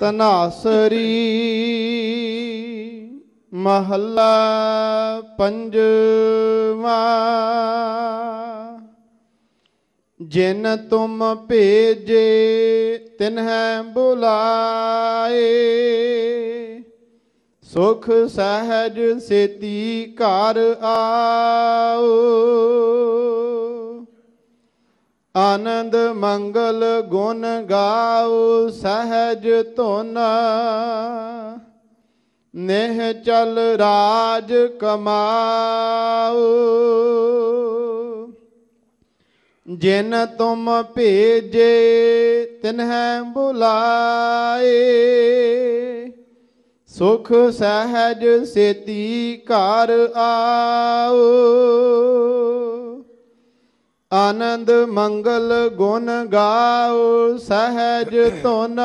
ਤਨਾਸਰੀ ਮਹੱਲਾ ਪੰਜਵਾ ਜਿਨ ਤੁਮ ਭੇਜੇ ਤਿਨ ਹੈ ਬੁਲਾਏ ਸੁਖ ਸਹਜ ਸੇਤੀ ਘਰ ਆਓ ਆਨੰਦ ਮੰਗਲ ਗੁਣ ਗਾਉ ਸਹਜ ਧੁਨ ਨੇਹ ਚਲ ਰਾਜ ਕਮਾਉ ਜਿਨ ਤੁਮ ਭੇਜੇ ਤਿਨਹਿ ਬੁਲਾਏ ਸੁਖ ਸਹਜ ਸੇਤੀ ਘਰ ਆਉ ਆਨੰਦ ਮੰਗਲ ਗੁਣ ਗਾਉ ਸਹਿਜ ਧੁਨ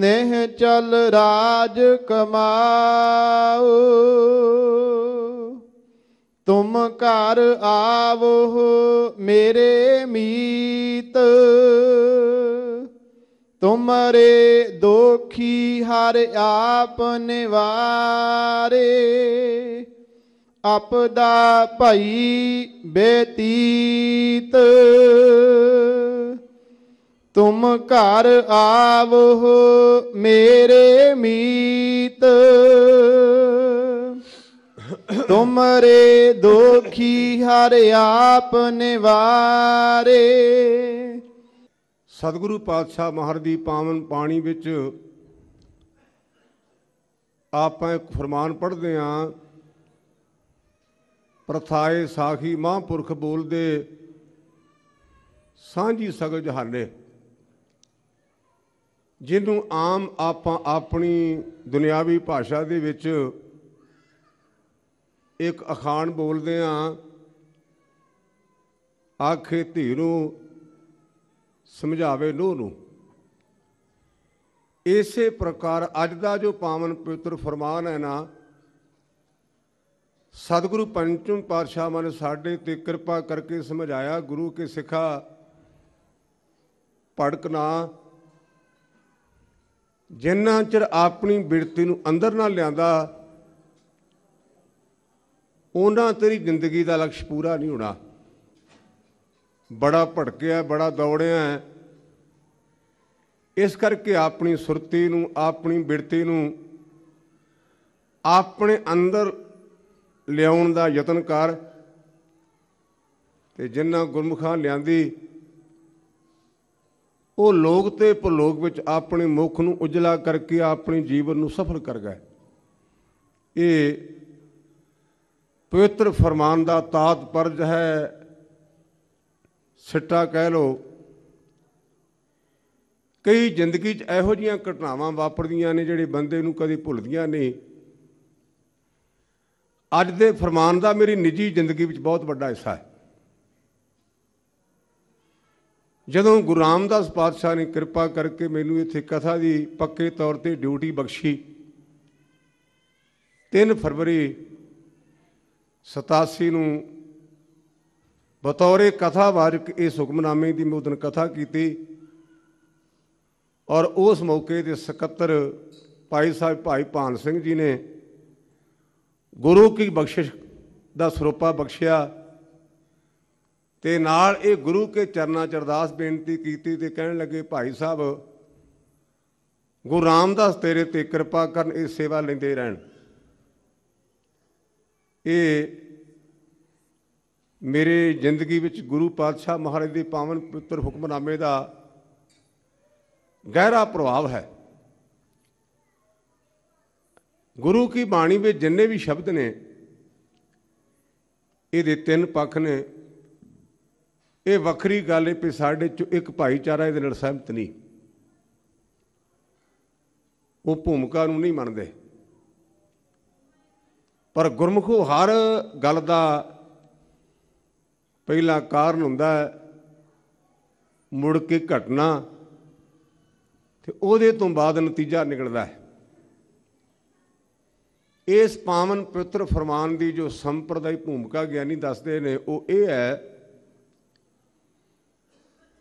ਨੇਹ ਚਲ ਰਾਜ ਕਮਾਉ ਤੁਮ ਘਰ ਆਵੋ ਮੇਰੇ ਮੀਤ ਤੁਮਰੇ ਦੋਖੀ ਹਰ ਆਪ ਨਿਵਾਰੇ ਆਪਦਾ ਭਈ ਬੇਤੀਤ ਤੁਮ ਘਰ ਆਵੋ ਮੇਰੇ ਮੀਤ ਤੁਮਰੇ ਦੁਖੀ ਹਰ ਆਪ ਨਿਵਾਰੇ ਸਤਿਗੁਰੂ ਪਾਤਸ਼ਾਹ ਮਹਾਰਾਜ ਦੀ ਪਾਵਨ ਪਾਣੀ ਵਿੱਚ ਆਪਾਂ ਇੱਕ ਫਰਮਾਨ ਪੜ੍ਹਦੇ ਆਂ ਪ੍ਰਥਾਏ ਸਾਖੀ ਮਹਾਂਪੁਰਖ ਬੋਲਦੇ ਸਾਂਝੀ ਸਗਲ ਜਹਾਨੇ ਜਿਹਨੂੰ ਆਮ ਆਪਾਂ ਆਪਣੀ ਦੁਨਿਆਵੀ ਭਾਸ਼ਾ ਦੇ ਵਿੱਚ ਇੱਕ ਅਖਾਣ ਬੋਲਦੇ ਆ ਆਖੇ ਧੀ ਨੂੰ ਸਮਝਾਵੇ ਨੂੰਹ ਨੂੰ ਇਸੇ ਪ੍ਰਕਾਰ ਅੱਜ ਦਾ ਜੋ ਪਾਵਨ ਪਵਿੱਤਰ ਫਰਮਾਨ ਹੈ ਨਾ ਸਤਿਗੁਰੂ ਪੰਚਮ ਪਾਤਸ਼ਾਹ ਮਨ ਸਾਡੇ ਤੇ ਕਿਰਪਾ ਕਰਕੇ ਸਮਝਾਇਆ ਗੁਰੂ ਕੇ ਸਿਖਾ ਭੜਕਣਾ ਜਿੰਨਾ ਚਿਰ ਆਪਣੀ ਬਿਰਤੀ ਨੂੰ ਅੰਦਰ ਨਾ ਲਿਆਂਦਾ ਉਹਨਾਂ ਤੇਰੀ ਜ਼ਿੰਦਗੀ ਦਾ ਲਕਸ਼ ਪੂਰਾ ਨਹੀਂ ਹੋਣਾ ਬੜਾ ਭਟਕਿਆ ਬੜਾ ਦੌੜਿਆ ਇਸ ਕਰਕੇ ਆਪਣੀ ਸੁਰਤੀ ਨੂੰ ਆਪਣੀ ਬਿਰਤੀ ਨੂੰ ਆਪਣੇ ਅੰਦਰ ਲਿਆਉਣ ਦਾ ਯਤਨ ਕਰ ਤੇ ਜਿਨ੍ਹਾਂ ਗੁਰਮੁਖਾਂ ਲਿਆਂਦੀ ਉਹ ਲੋਕ ਤੇ ਭਲੋਕ ਵਿੱਚ ਆਪਣੇ ਮੁਖ ਨੂੰ ਉਜਲਾ ਕਰਕੇ ਆਪਣੇ ਜੀਵਨ ਨੂੰ ਸਫਲ ਕਰ ਗਏ ਇਹ ਪਵਿੱਤਰ ਫਰਮਾਨ ਦਾ ਤਾਤ ਪਰਜ ਹੈ ਸਿੱਟਾ ਕਹਿ ਲੋ ਕਈ ਜ਼ਿੰਦਗੀ 'ਚ ਇਹੋ ਜੀਆਂ ਘਟਨਾਵਾਂ ਵਾਪਰਦੀਆਂ ਨੇ ਜਿਹੜੇ ਬੰਦੇ ਨੂੰ ਕਦੇ ਭੁੱਲਦੀਆਂ ਨਹੀਂ ਅੱਜ ਦੇ ਫਰਮਾਨ ਦਾ ਮੇਰੀ ਨਿੱਜੀ ਜ਼ਿੰਦਗੀ ਵਿੱਚ ਬਹੁਤ ਵੱਡਾ ਹਿੱਸਾ ਹੈ ਜਦੋਂ ਗੁਰੂ ਰਾਮਦਾਸ ਪਾਤਸ਼ਾਹ ਨੇ ਕਿਰਪਾ ਕਰਕੇ ਮੈਨੂੰ ਇੱਥੇ ਕਥਾ ਦੀ ਪੱਕੇ ਤੌਰ ਤੇ ਡਿਊਟੀ ਬਖਸ਼ੀ 3 ਫਰਵਰੀ 87 ਨੂੰ ਬਤੌਰੇ ਕਥਾਵਾਚਕ ਇਹ ਹੁਕਮਨਾਮੇ ਦੀ ਮੈਂ ਉਦੋਂ ਕਥਾ ਕੀਤੀ ਔਰ ਉਸ ਮੌਕੇ ਤੇ ਸਕੱਤਰ ਭਾਈ ਸਾਹਿਬ ਭਾਈ ਭਾਨ ਸਿੰਘ ਜੀ ਨੇ ਗੁਰੂ ਕੀ ਬਖਸ਼ਿਸ਼ ਦਾ ਸਰੂਪਾ ਬਖਸ਼ਿਆ ਤੇ ਨਾਲ ਇਹ ਗੁਰੂ ਕੇ ਚਰਨਾਂ ਚ ਅਰਦਾਸ ਬੇਨਤੀ ਕੀਤੀ ਤੇ ਕਹਿਣ ਲੱਗੇ ਭਾਈ ਸਾਹਿਬ ਗੁਰੂ ਰਾਮਦਾਸ ਤੇਰੇ ਤੇ ਕਿਰਪਾ ਕਰਨ ਇਹ ਸੇਵਾ ਲੈਂਦੇ ਰਹਿਣ ਇਹ ਮੇਰੇ ਜ਼ਿੰਦਗੀ ਵਿੱਚ ਗੁਰੂ ਪਾਤਸ਼ਾਹ ਮਹਾਰਾਜ ਦੇ ਪਾਵਨ ਪੁੱਤਰ ਹੁਕਮਨਾਮੇ ਦਾ ਗਹਿਰਾ ਪ੍ਰਭਾਵ ਹੈ ਗੁਰੂ ਕੀ ਬਾਣੀ ਵਿੱਚ ਜਿੰਨੇ ਵੀ ਸ਼ਬਦ ਨੇ ਇਹਦੇ ਤਿੰਨ ਪੱਖ ਨੇ ਇਹ ਵੱਖਰੀ ਗੱਲ ਹੈ ਕਿ ਸਾਡੇ ਚ ਇੱਕ ਭਾਈਚਾਰਾ ਇਹਦੇ ਨਾਲ ਸਹਿਮਤ ਨਹੀਂ ਉਹ ਭੂਮਿਕਾ ਨੂੰ ਨਹੀਂ ਮੰਨਦੇ ਪਰ ਗੁਰਮਖੋ ਹਰ ਗੱਲ ਦਾ ਪਹਿਲਾ ਕਾਰਨ ਹੁੰਦਾ ਮੁੜ ਕੇ ਘਟਨਾ ਤੇ ਉਹਦੇ ਤੋਂ ਬਾਅਦ ਨਤੀਜਾ ਨਿਕਲਦਾ ਹੈ ਇਸ ਪਾਵਨ ਪਵਿੱਤਰ ਫਰਮਾਨ ਦੀ ਜੋ ਸੰਪਰਦਾਇ ਭੂਮਿਕਾ ਗਿਆਨੀ ਦੱਸਦੇ ਨੇ ਉਹ ਇਹ ਹੈ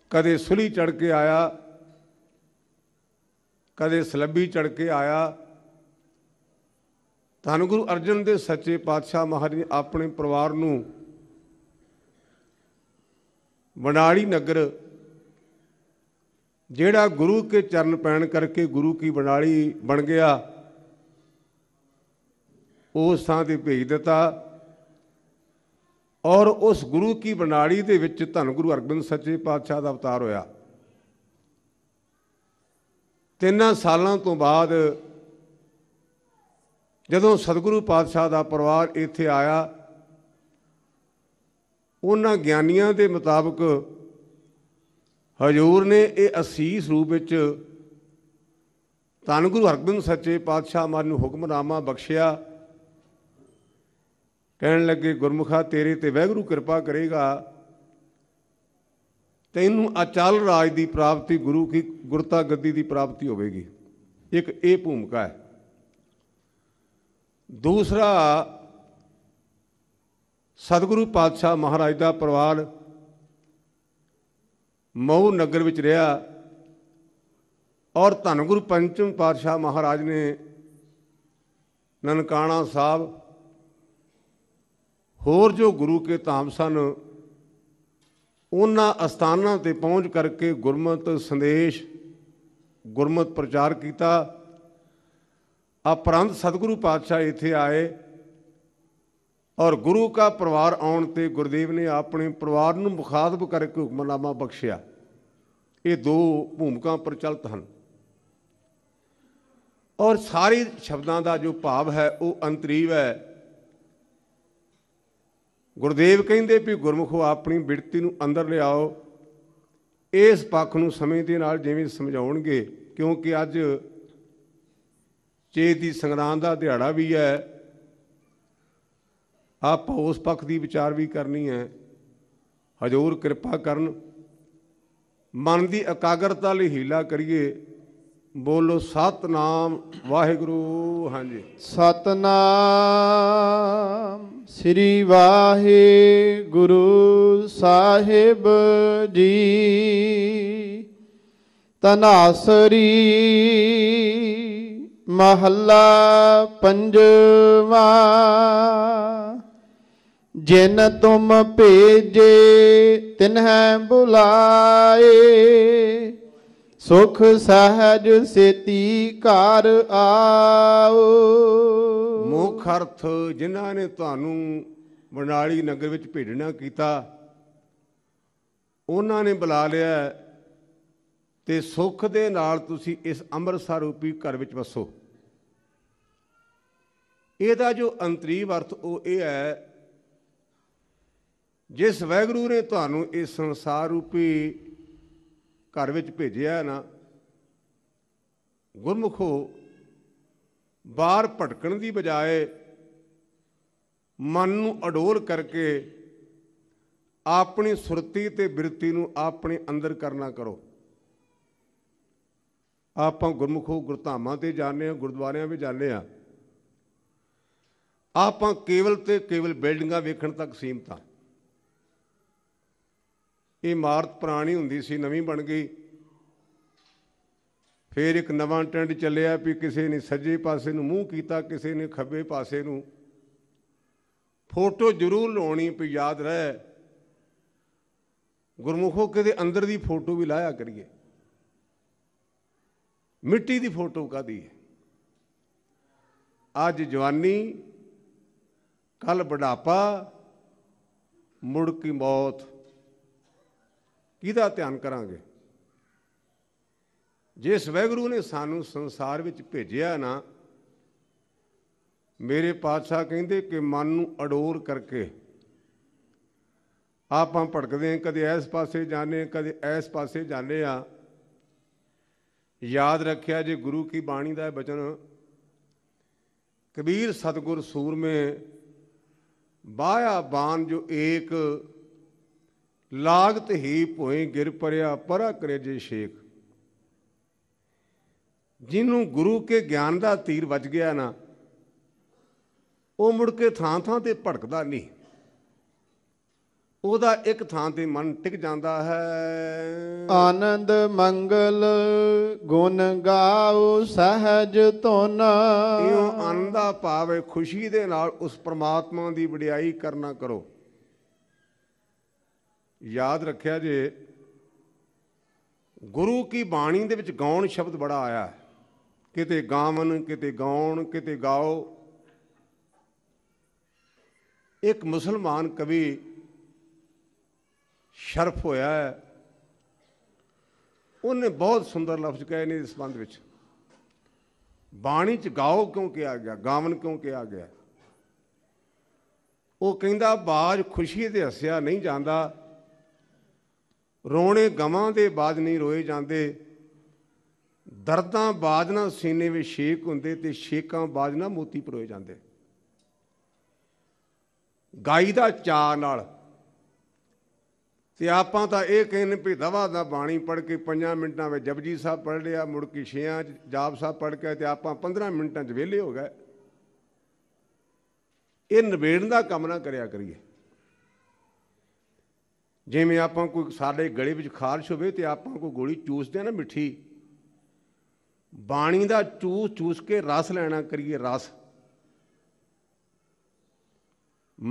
ਕਦੇ ਸੁਲੀ ਚੜ ਕੇ ਆਇਆ ਕਦੇ ਸਲੱਬੀ ਚੜ ਕੇ ਆਇਆ ਧੰਨ ਗੁਰੂ ਅਰਜਨ ਦੇ ਸੱਚੇ ਪਾਤਸ਼ਾਹ ਮਹਾਰਾਜ ਨੇ ਆਪਣੇ ਪਰਿਵਾਰ ਨੂੰ ਬਣਾੜੀ ਨਗਰ ਜਿਹੜਾ ਗੁਰੂ ਕੇ ਚਰਨ ਪੈਣ ਕਰਕੇ ਗੁਰੂ ਕੀ ਬਣਾੜੀ ਬਣ ਗਿਆ ਉਸ ਥਾਂ ਤੇ ਭੇਜ ਦਿੱਤਾ ਔਰ ਉਸ ਗੁਰੂ ਕੀ ਬਣਾੜੀ ਦੇ ਵਿੱਚ ਧੰਨ ਗੁਰੂ ਅਰਜਨ ਸੱਚੇ ਪਾਤਸ਼ਾਹ ਦਾ ਅਵਤਾਰ ਹੋਇਆ ਤਿੰਨਾਂ ਸਾਲਾਂ ਤੋਂ ਬਾਅਦ ਜਦੋਂ ਸਤਿਗੁਰੂ ਪਾਤਸ਼ਾਹ ਦਾ ਪਰਿਵਾਰ ਇੱਥੇ ਆਇਆ ਉਹਨਾਂ ਗਿਆਨੀਆਂ ਦੇ ਮੁਤਾਬਕ ਹਜੂਰ ਨੇ ਇਹ ਅਸੀਸ ਰੂਪ ਵਿੱਚ ਧੰਨ ਗੁਰੂ ਹਰਗੋਬਿੰਦ ਸੱਚੇ ਪਾਤਸ਼ਾਹ ਮਾਨ ਨੂੰ ਹੁਕਮਨਾਮਾ ਬਖਸ਼ਿਆ ਕਹਿਣ ਲੱਗੇ ਗੁਰਮੁਖਾ ਤੇਰੇ ਤੇ ਵੈਗਰੂ ਕਿਰਪਾ ਕਰੇਗਾ ਤੈਨੂੰ ਅਚਲ ਰਾਜ ਦੀ ਪ੍ਰਾਪਤੀ ਗੁਰੂ ਕੀ ਗੁਰਤਾ ਗੱਦੀ ਦੀ ਪ੍ਰਾਪਤੀ ਹੋਵੇਗੀ ਇੱਕ ਇਹ ਭੂਮਿਕਾ ਹੈ ਦੂਸਰਾ ਸਤਿਗੁਰੂ ਪਾਤਸ਼ਾਹ ਮਹਾਰਾਜ ਦਾ ਪਰਿਵਾਰ ਮਉ ਨਗਰ ਵਿੱਚ ਰਿਹਾ ਔਰ ਧੰਗੁਰੂ ਪੰਚਮ ਪਾਤਸ਼ਾਹ ਮਹਾਰਾਜ ਨੇ ਨਨਕਾਣਾ ਸਾਹਿਬ ਹੋਰ ਜੋ ਗੁਰੂ ਕੇ ਧਾਮ ਸਨ ਉਹਨਾਂ ਅਸਥਾਨਾਂ ਤੇ ਪਹੁੰਚ ਕਰਕੇ ਗੁਰਮਤ ਸੰਦੇਸ਼ ਗੁਰਮਤ ਪ੍ਰਚਾਰ ਕੀਤਾ ਅਪਰੰਤ ਸਤਿਗੁਰੂ ਪਾਤਸ਼ਾਹ ਇੱਥੇ ਆਏ ਔਰ ਗੁਰੂ ਦਾ ਪਰਿਵਾਰ ਆਉਣ ਤੇ ਗੁਰਦੇਵ ਨੇ ਆਪਣੇ ਪਰਿਵਾਰ ਨੂੰ ਮੁਖਾਤਬ ਕਰਕੇ ਹੁਕਮਨਾਮਾ ਬਖਸ਼ਿਆ ਇਹ ਦੋ ਭੂਮਿਕਾ ਪ੍ਰਚਲਿਤ ਹਨ ਔਰ ਸਾਰੇ ਸ਼ਬਦਾਂ ਦਾ ਜੋ ਭਾਵ ਹੈ ਉਹ ਅੰਤਰੀਵ ਹੈ ਗੁਰਦੇਵ ਕਹਿੰਦੇ ਵੀ ਗੁਰਮੁਖੋ ਆਪਣੀ ਬਿਰਤੀ ਨੂੰ ਅੰਦਰ ਲਿਆਓ ਇਸ ਪੱਖ ਨੂੰ ਸਮੇਂ ਦੇ ਨਾਲ ਜਿਵੇਂ ਸਮਝਾਉਣਗੇ ਕਿਉਂਕਿ ਅੱਜ ਚੇਤ ਦੀ ਸੰਗਰਾਂਦ ਦਾ ਦਿਹਾੜਾ ਵੀ ਹੈ ਆਪਾਂ ਉਸ ਪੱਖ ਦੀ ਵਿਚਾਰ ਵੀ ਕਰਨੀ ਹੈ ਹਜ਼ੂਰ ਕਿਰਪਾ ਕਰਨ ਮਨ ਦੀ ਇਕਾਗਰਤਾ ਲਈ ਹੀਲਾ ਕਰੀਏ ਬੋਲੋ ਸਤਨਾਮ ਵਾਹਿਗੁਰੂ ਹਾਂਜੀ ਸਤਨਾਮ ਸ੍ਰੀ ਵਾਹਿਗੁਰੂ ਸਾਹਿਬ ਜੀ ਤਨਾਸਰੀ ਮਹੱਲਾ ਪੰਜਵਾ ਜਿਨ ਤੁਮ ਭੇਜੇ ਤਿਨਹਿ ਬੁਲਾਏ ਸੁਖ ਸਹਜ ਸੇਤੀ ਘਰ ਆਓ ਮੁਖ ਅਰਥ ਜਿਨ੍ਹਾਂ ਨੇ ਤੁਹਾਨੂੰ ਬਨਾਲੀ ਨਗਰ ਵਿੱਚ ਭੇਜਣਾ ਕੀਤਾ ਉਹਨਾਂ ਨੇ ਬੁਲਾ ਲਿਆ ਤੇ ਸੁਖ ਦੇ ਨਾਲ ਤੁਸੀਂ ਇਸ ਅੰਮ੍ਰਿਤਸਰ ਰੂਪੀ ਘਰ ਵਿੱਚ ਵਸੋ ਇਹਦਾ ਜੋ ਅੰਤਰੀਵ ਅਰਥ ਉਹ ਇਹ ਹੈ ਜਿਸ ਵੈਗਰੂ ਨੇ ਤੁਹਾਨੂੰ ਇਸ ਸੰਸਾਰ ਰੂਪੀ ਘਰ ਵਿੱਚ ਭੇਜਿਆ ਨਾ ਗੁਰਮੁਖੋ ਬਾਹਰ ਭਟਕਣ ਦੀ ਬਜਾਏ ਮਨ ਨੂੰ ਅਡੋਲ ਕਰਕੇ ਆਪਣੀ ਸੁਰਤੀ ਤੇ ਬਿਰਤੀ ਨੂੰ ਆਪਣੇ ਅੰਦਰ ਕਰਨਾ ਕਰੋ ਆਪਾਂ ਗੁਰਮੁਖੋ ਗੁਰਧਾਮਾਂ ਤੇ ਜਾਂਦੇ ਆ ਗੁਰਦੁਆਰਿਆਂ ਵਿੱਚ ਜਾਂਦੇ ਆ ਆਪਾਂ ਕੇਵਲ ਤੇ ਕੇਵਲ ਬਿਲਡਿੰਗਾਂ ਵੇਖਣ ਤੱਕ ਸੀਮਤ ਆ ਇਹ ਇਮਾਰਤ ਪੁਰਾਣੀ ਹੁੰਦੀ ਸੀ ਨਵੀਂ ਬਣ ਗਈ ਫਿਰ ਇੱਕ ਨਵਾਂ ਟ੍ਰੈਂਡ ਚੱਲਿਆ ਵੀ ਕਿਸੇ ਨੇ ਸੱਜੇ ਪਾਸੇ ਨੂੰ ਮੂੰਹ ਕੀਤਾ ਕਿਸੇ ਨੇ ਖੱਬੇ ਪਾਸੇ ਨੂੰ ਫੋਟੋ ਜ਼ਰੂਰ ਲਾਉਣੀ ਪਈ ਯਾਦ ਰਹੇ ਗੁਰਮੁਖੋ ਕਿਤੇ ਅੰਦਰ ਦੀ ਫੋਟੋ ਵੀ ਲਾਇਆ ਕਰੀਏ ਮਿੱਟੀ ਦੀ ਫੋਟੋ ਕਾਦੀ ਹੈ ਅੱਜ ਜਵਾਨੀ ਕੱਲ ਬੁਢਾਪਾ ਮੁੜ ਕੇ ਮੌਤ ਕਿਹਦਾ ਧਿਆਨ ਕਰਾਂਗੇ ਜੇ ਸਵੈਗੁਰੂ ਨੇ ਸਾਨੂੰ ਸੰਸਾਰ ਵਿੱਚ ਭੇਜਿਆ ਨਾ ਮੇਰੇ ਪਾਤਸ਼ਾਹ ਕਹਿੰਦੇ ਕਿ ਮਨ ਨੂੰ ਅਡੋਰ ਕਰਕੇ ਆਪਾਂ ਭਟਕਦੇ ਕਦੇ ਐਸ ਪਾਸੇ ਆਂ ਕਦੇ ਐਸ ਪਾਸੇ ਜਾਂਦੇ ਆ ਯਾਦ ਰੱਖਿਆ ਜੇ ਗੁਰੂ ਕੀ ਬਾਣੀ ਦਾ ਬਚਨ ਕਬੀਰ ਸਤਗੁਰ ਸੂਰਮੇ ਬਾਹਾ ਬਾਣ ਜੋ ਏਕ ਲਾਗਤ ਹੀ ਭੋਏ ਗਿਰ ਪਰਿਆ ਪਰਾ ਕਰੇ ਜੇ ਸ਼ੇਖ ਜਿਹਨੂੰ ਗੁਰੂ ਕੇ ਗਿਆਨ ਦਾ ਤੀਰ ਵੱਜ ਗਿਆ ਨਾ ਉਹ ਮੁੜ ਕੇ ਥਾਂ ਥਾਂ ਤੇ ਭਟਕਦਾ ਨਹੀਂ ਉਹਦਾ ਇੱਕ ਥਾਂ ਤੇ ਮਨ ਟਿਕ ਜਾਂਦਾ ਹੈ ਆਨੰਦ ਮੰਗਲ ਗੁਣ ਗਾਉ ਸਹਜ ਧੁਨ ਇਹੋ ਆਨੰਦਾ ਭਾਵੇ ਖੁਸ਼ੀ ਦੇ ਨਾਲ ਉਸ ਪ੍ਰਮਾਤਮਾ ਦੀ ਵਡਿਆਈ ਕਰਨਾ ਕਰੋ ਯਾਦ ਰੱਖਿਆ ਜੇ ਗੁਰੂ ਕੀ ਬਾਣੀ ਦੇ ਵਿੱਚ ਗਾਉਣ ਸ਼ਬਦ ਬੜਾ ਆਇਆ ਹੈ ਕਿਤੇ ਗਾਵਨ ਕਿਤੇ ਗਾਉਣ ਕਿਤੇ ਗਾਓ ਇੱਕ ਮੁਸਲਮਾਨ ਕਵੀ ਸ਼ਰਫ ਹੋਇਆ ਹੈ ਉਹਨੇ ਬਹੁਤ ਸੁੰਦਰ ਲਫ਼ਜ਼ ਕਹੇ ਨੇ ਇਸ ਸੰਬੰਧ ਵਿੱਚ ਬਾਣੀ ਚ ਗਾਓ ਕਿਉਂ ਕਿਹਾ ਗਿਆ ਗਾਵਨ ਕਿਉਂ ਕਿਹਾ ਗਿਆ ਉਹ ਕਹਿੰਦਾ ਬਾਜ ਖੁਸ਼ੀ ਤੇ ਹੱਸਿਆ ਨਹੀਂ ਜਾਂਦਾ ਰੋਣੇ ਗਮਾਂ ਦੇ ਬਾਦ ਨਹੀਂ ਰੋਏ ਜਾਂਦੇ ਦਰਦਾਂ ਬਾਦ ਨਾ ਸੀਨੇ ਵਿੱਚ ਛੇਕ ਹੁੰਦੇ ਤੇ ਛੇਕਾਂ ਬਾਦ ਨਾ ਮੋਤੀ ਪਰੋਏ ਜਾਂਦੇ ਗਾਈ ਦਾ ਚਾ ਨਾਲ ਤੇ ਆਪਾਂ ਤਾਂ ਇਹ ਕਹਿੰਨੇ ਵੀ ਦਵਾ ਦਾ ਬਾਣੀ ਪੜ ਕੇ 5 ਮਿੰਟਾਂ ਵਿੱਚ ਜਪਜੀ ਸਾਹਿਬ ਪੜ ਲਿਆ ਮੁੜ ਕੇ ਛਿਆਂ ਚ ਜਾਪ ਸਾਹਿਬ ਪੜ ਕੇ ਤੇ ਆਪਾਂ 15 ਮਿੰਟਾਂ ਚ ਵਿਹਲੇ ਹੋ ਗਏ ਇਹ ਨਵੇੜਨ ਦਾ ਕੰਮ ਨਾ ਕਰਿਆ ਕਰੀਏ ਜਿਵੇਂ ਆਪਾਂ ਕੋਈ ਸਾਡੇ ਗਲੇ ਵਿੱਚ ਖਾਰਸ਼ ਹੋਵੇ ਤੇ ਆਪਾਂ ਕੋਈ ਗੋਲੀ ਚੂਸਦੇ ਆ ਨਾ ਮਿੱਠੀ ਬਾਣੀ ਦਾ ਚੂਸ ਚੂਸ ਕੇ ਰਸ ਲੈਣਾ ਕਰੀਏ ਰਸ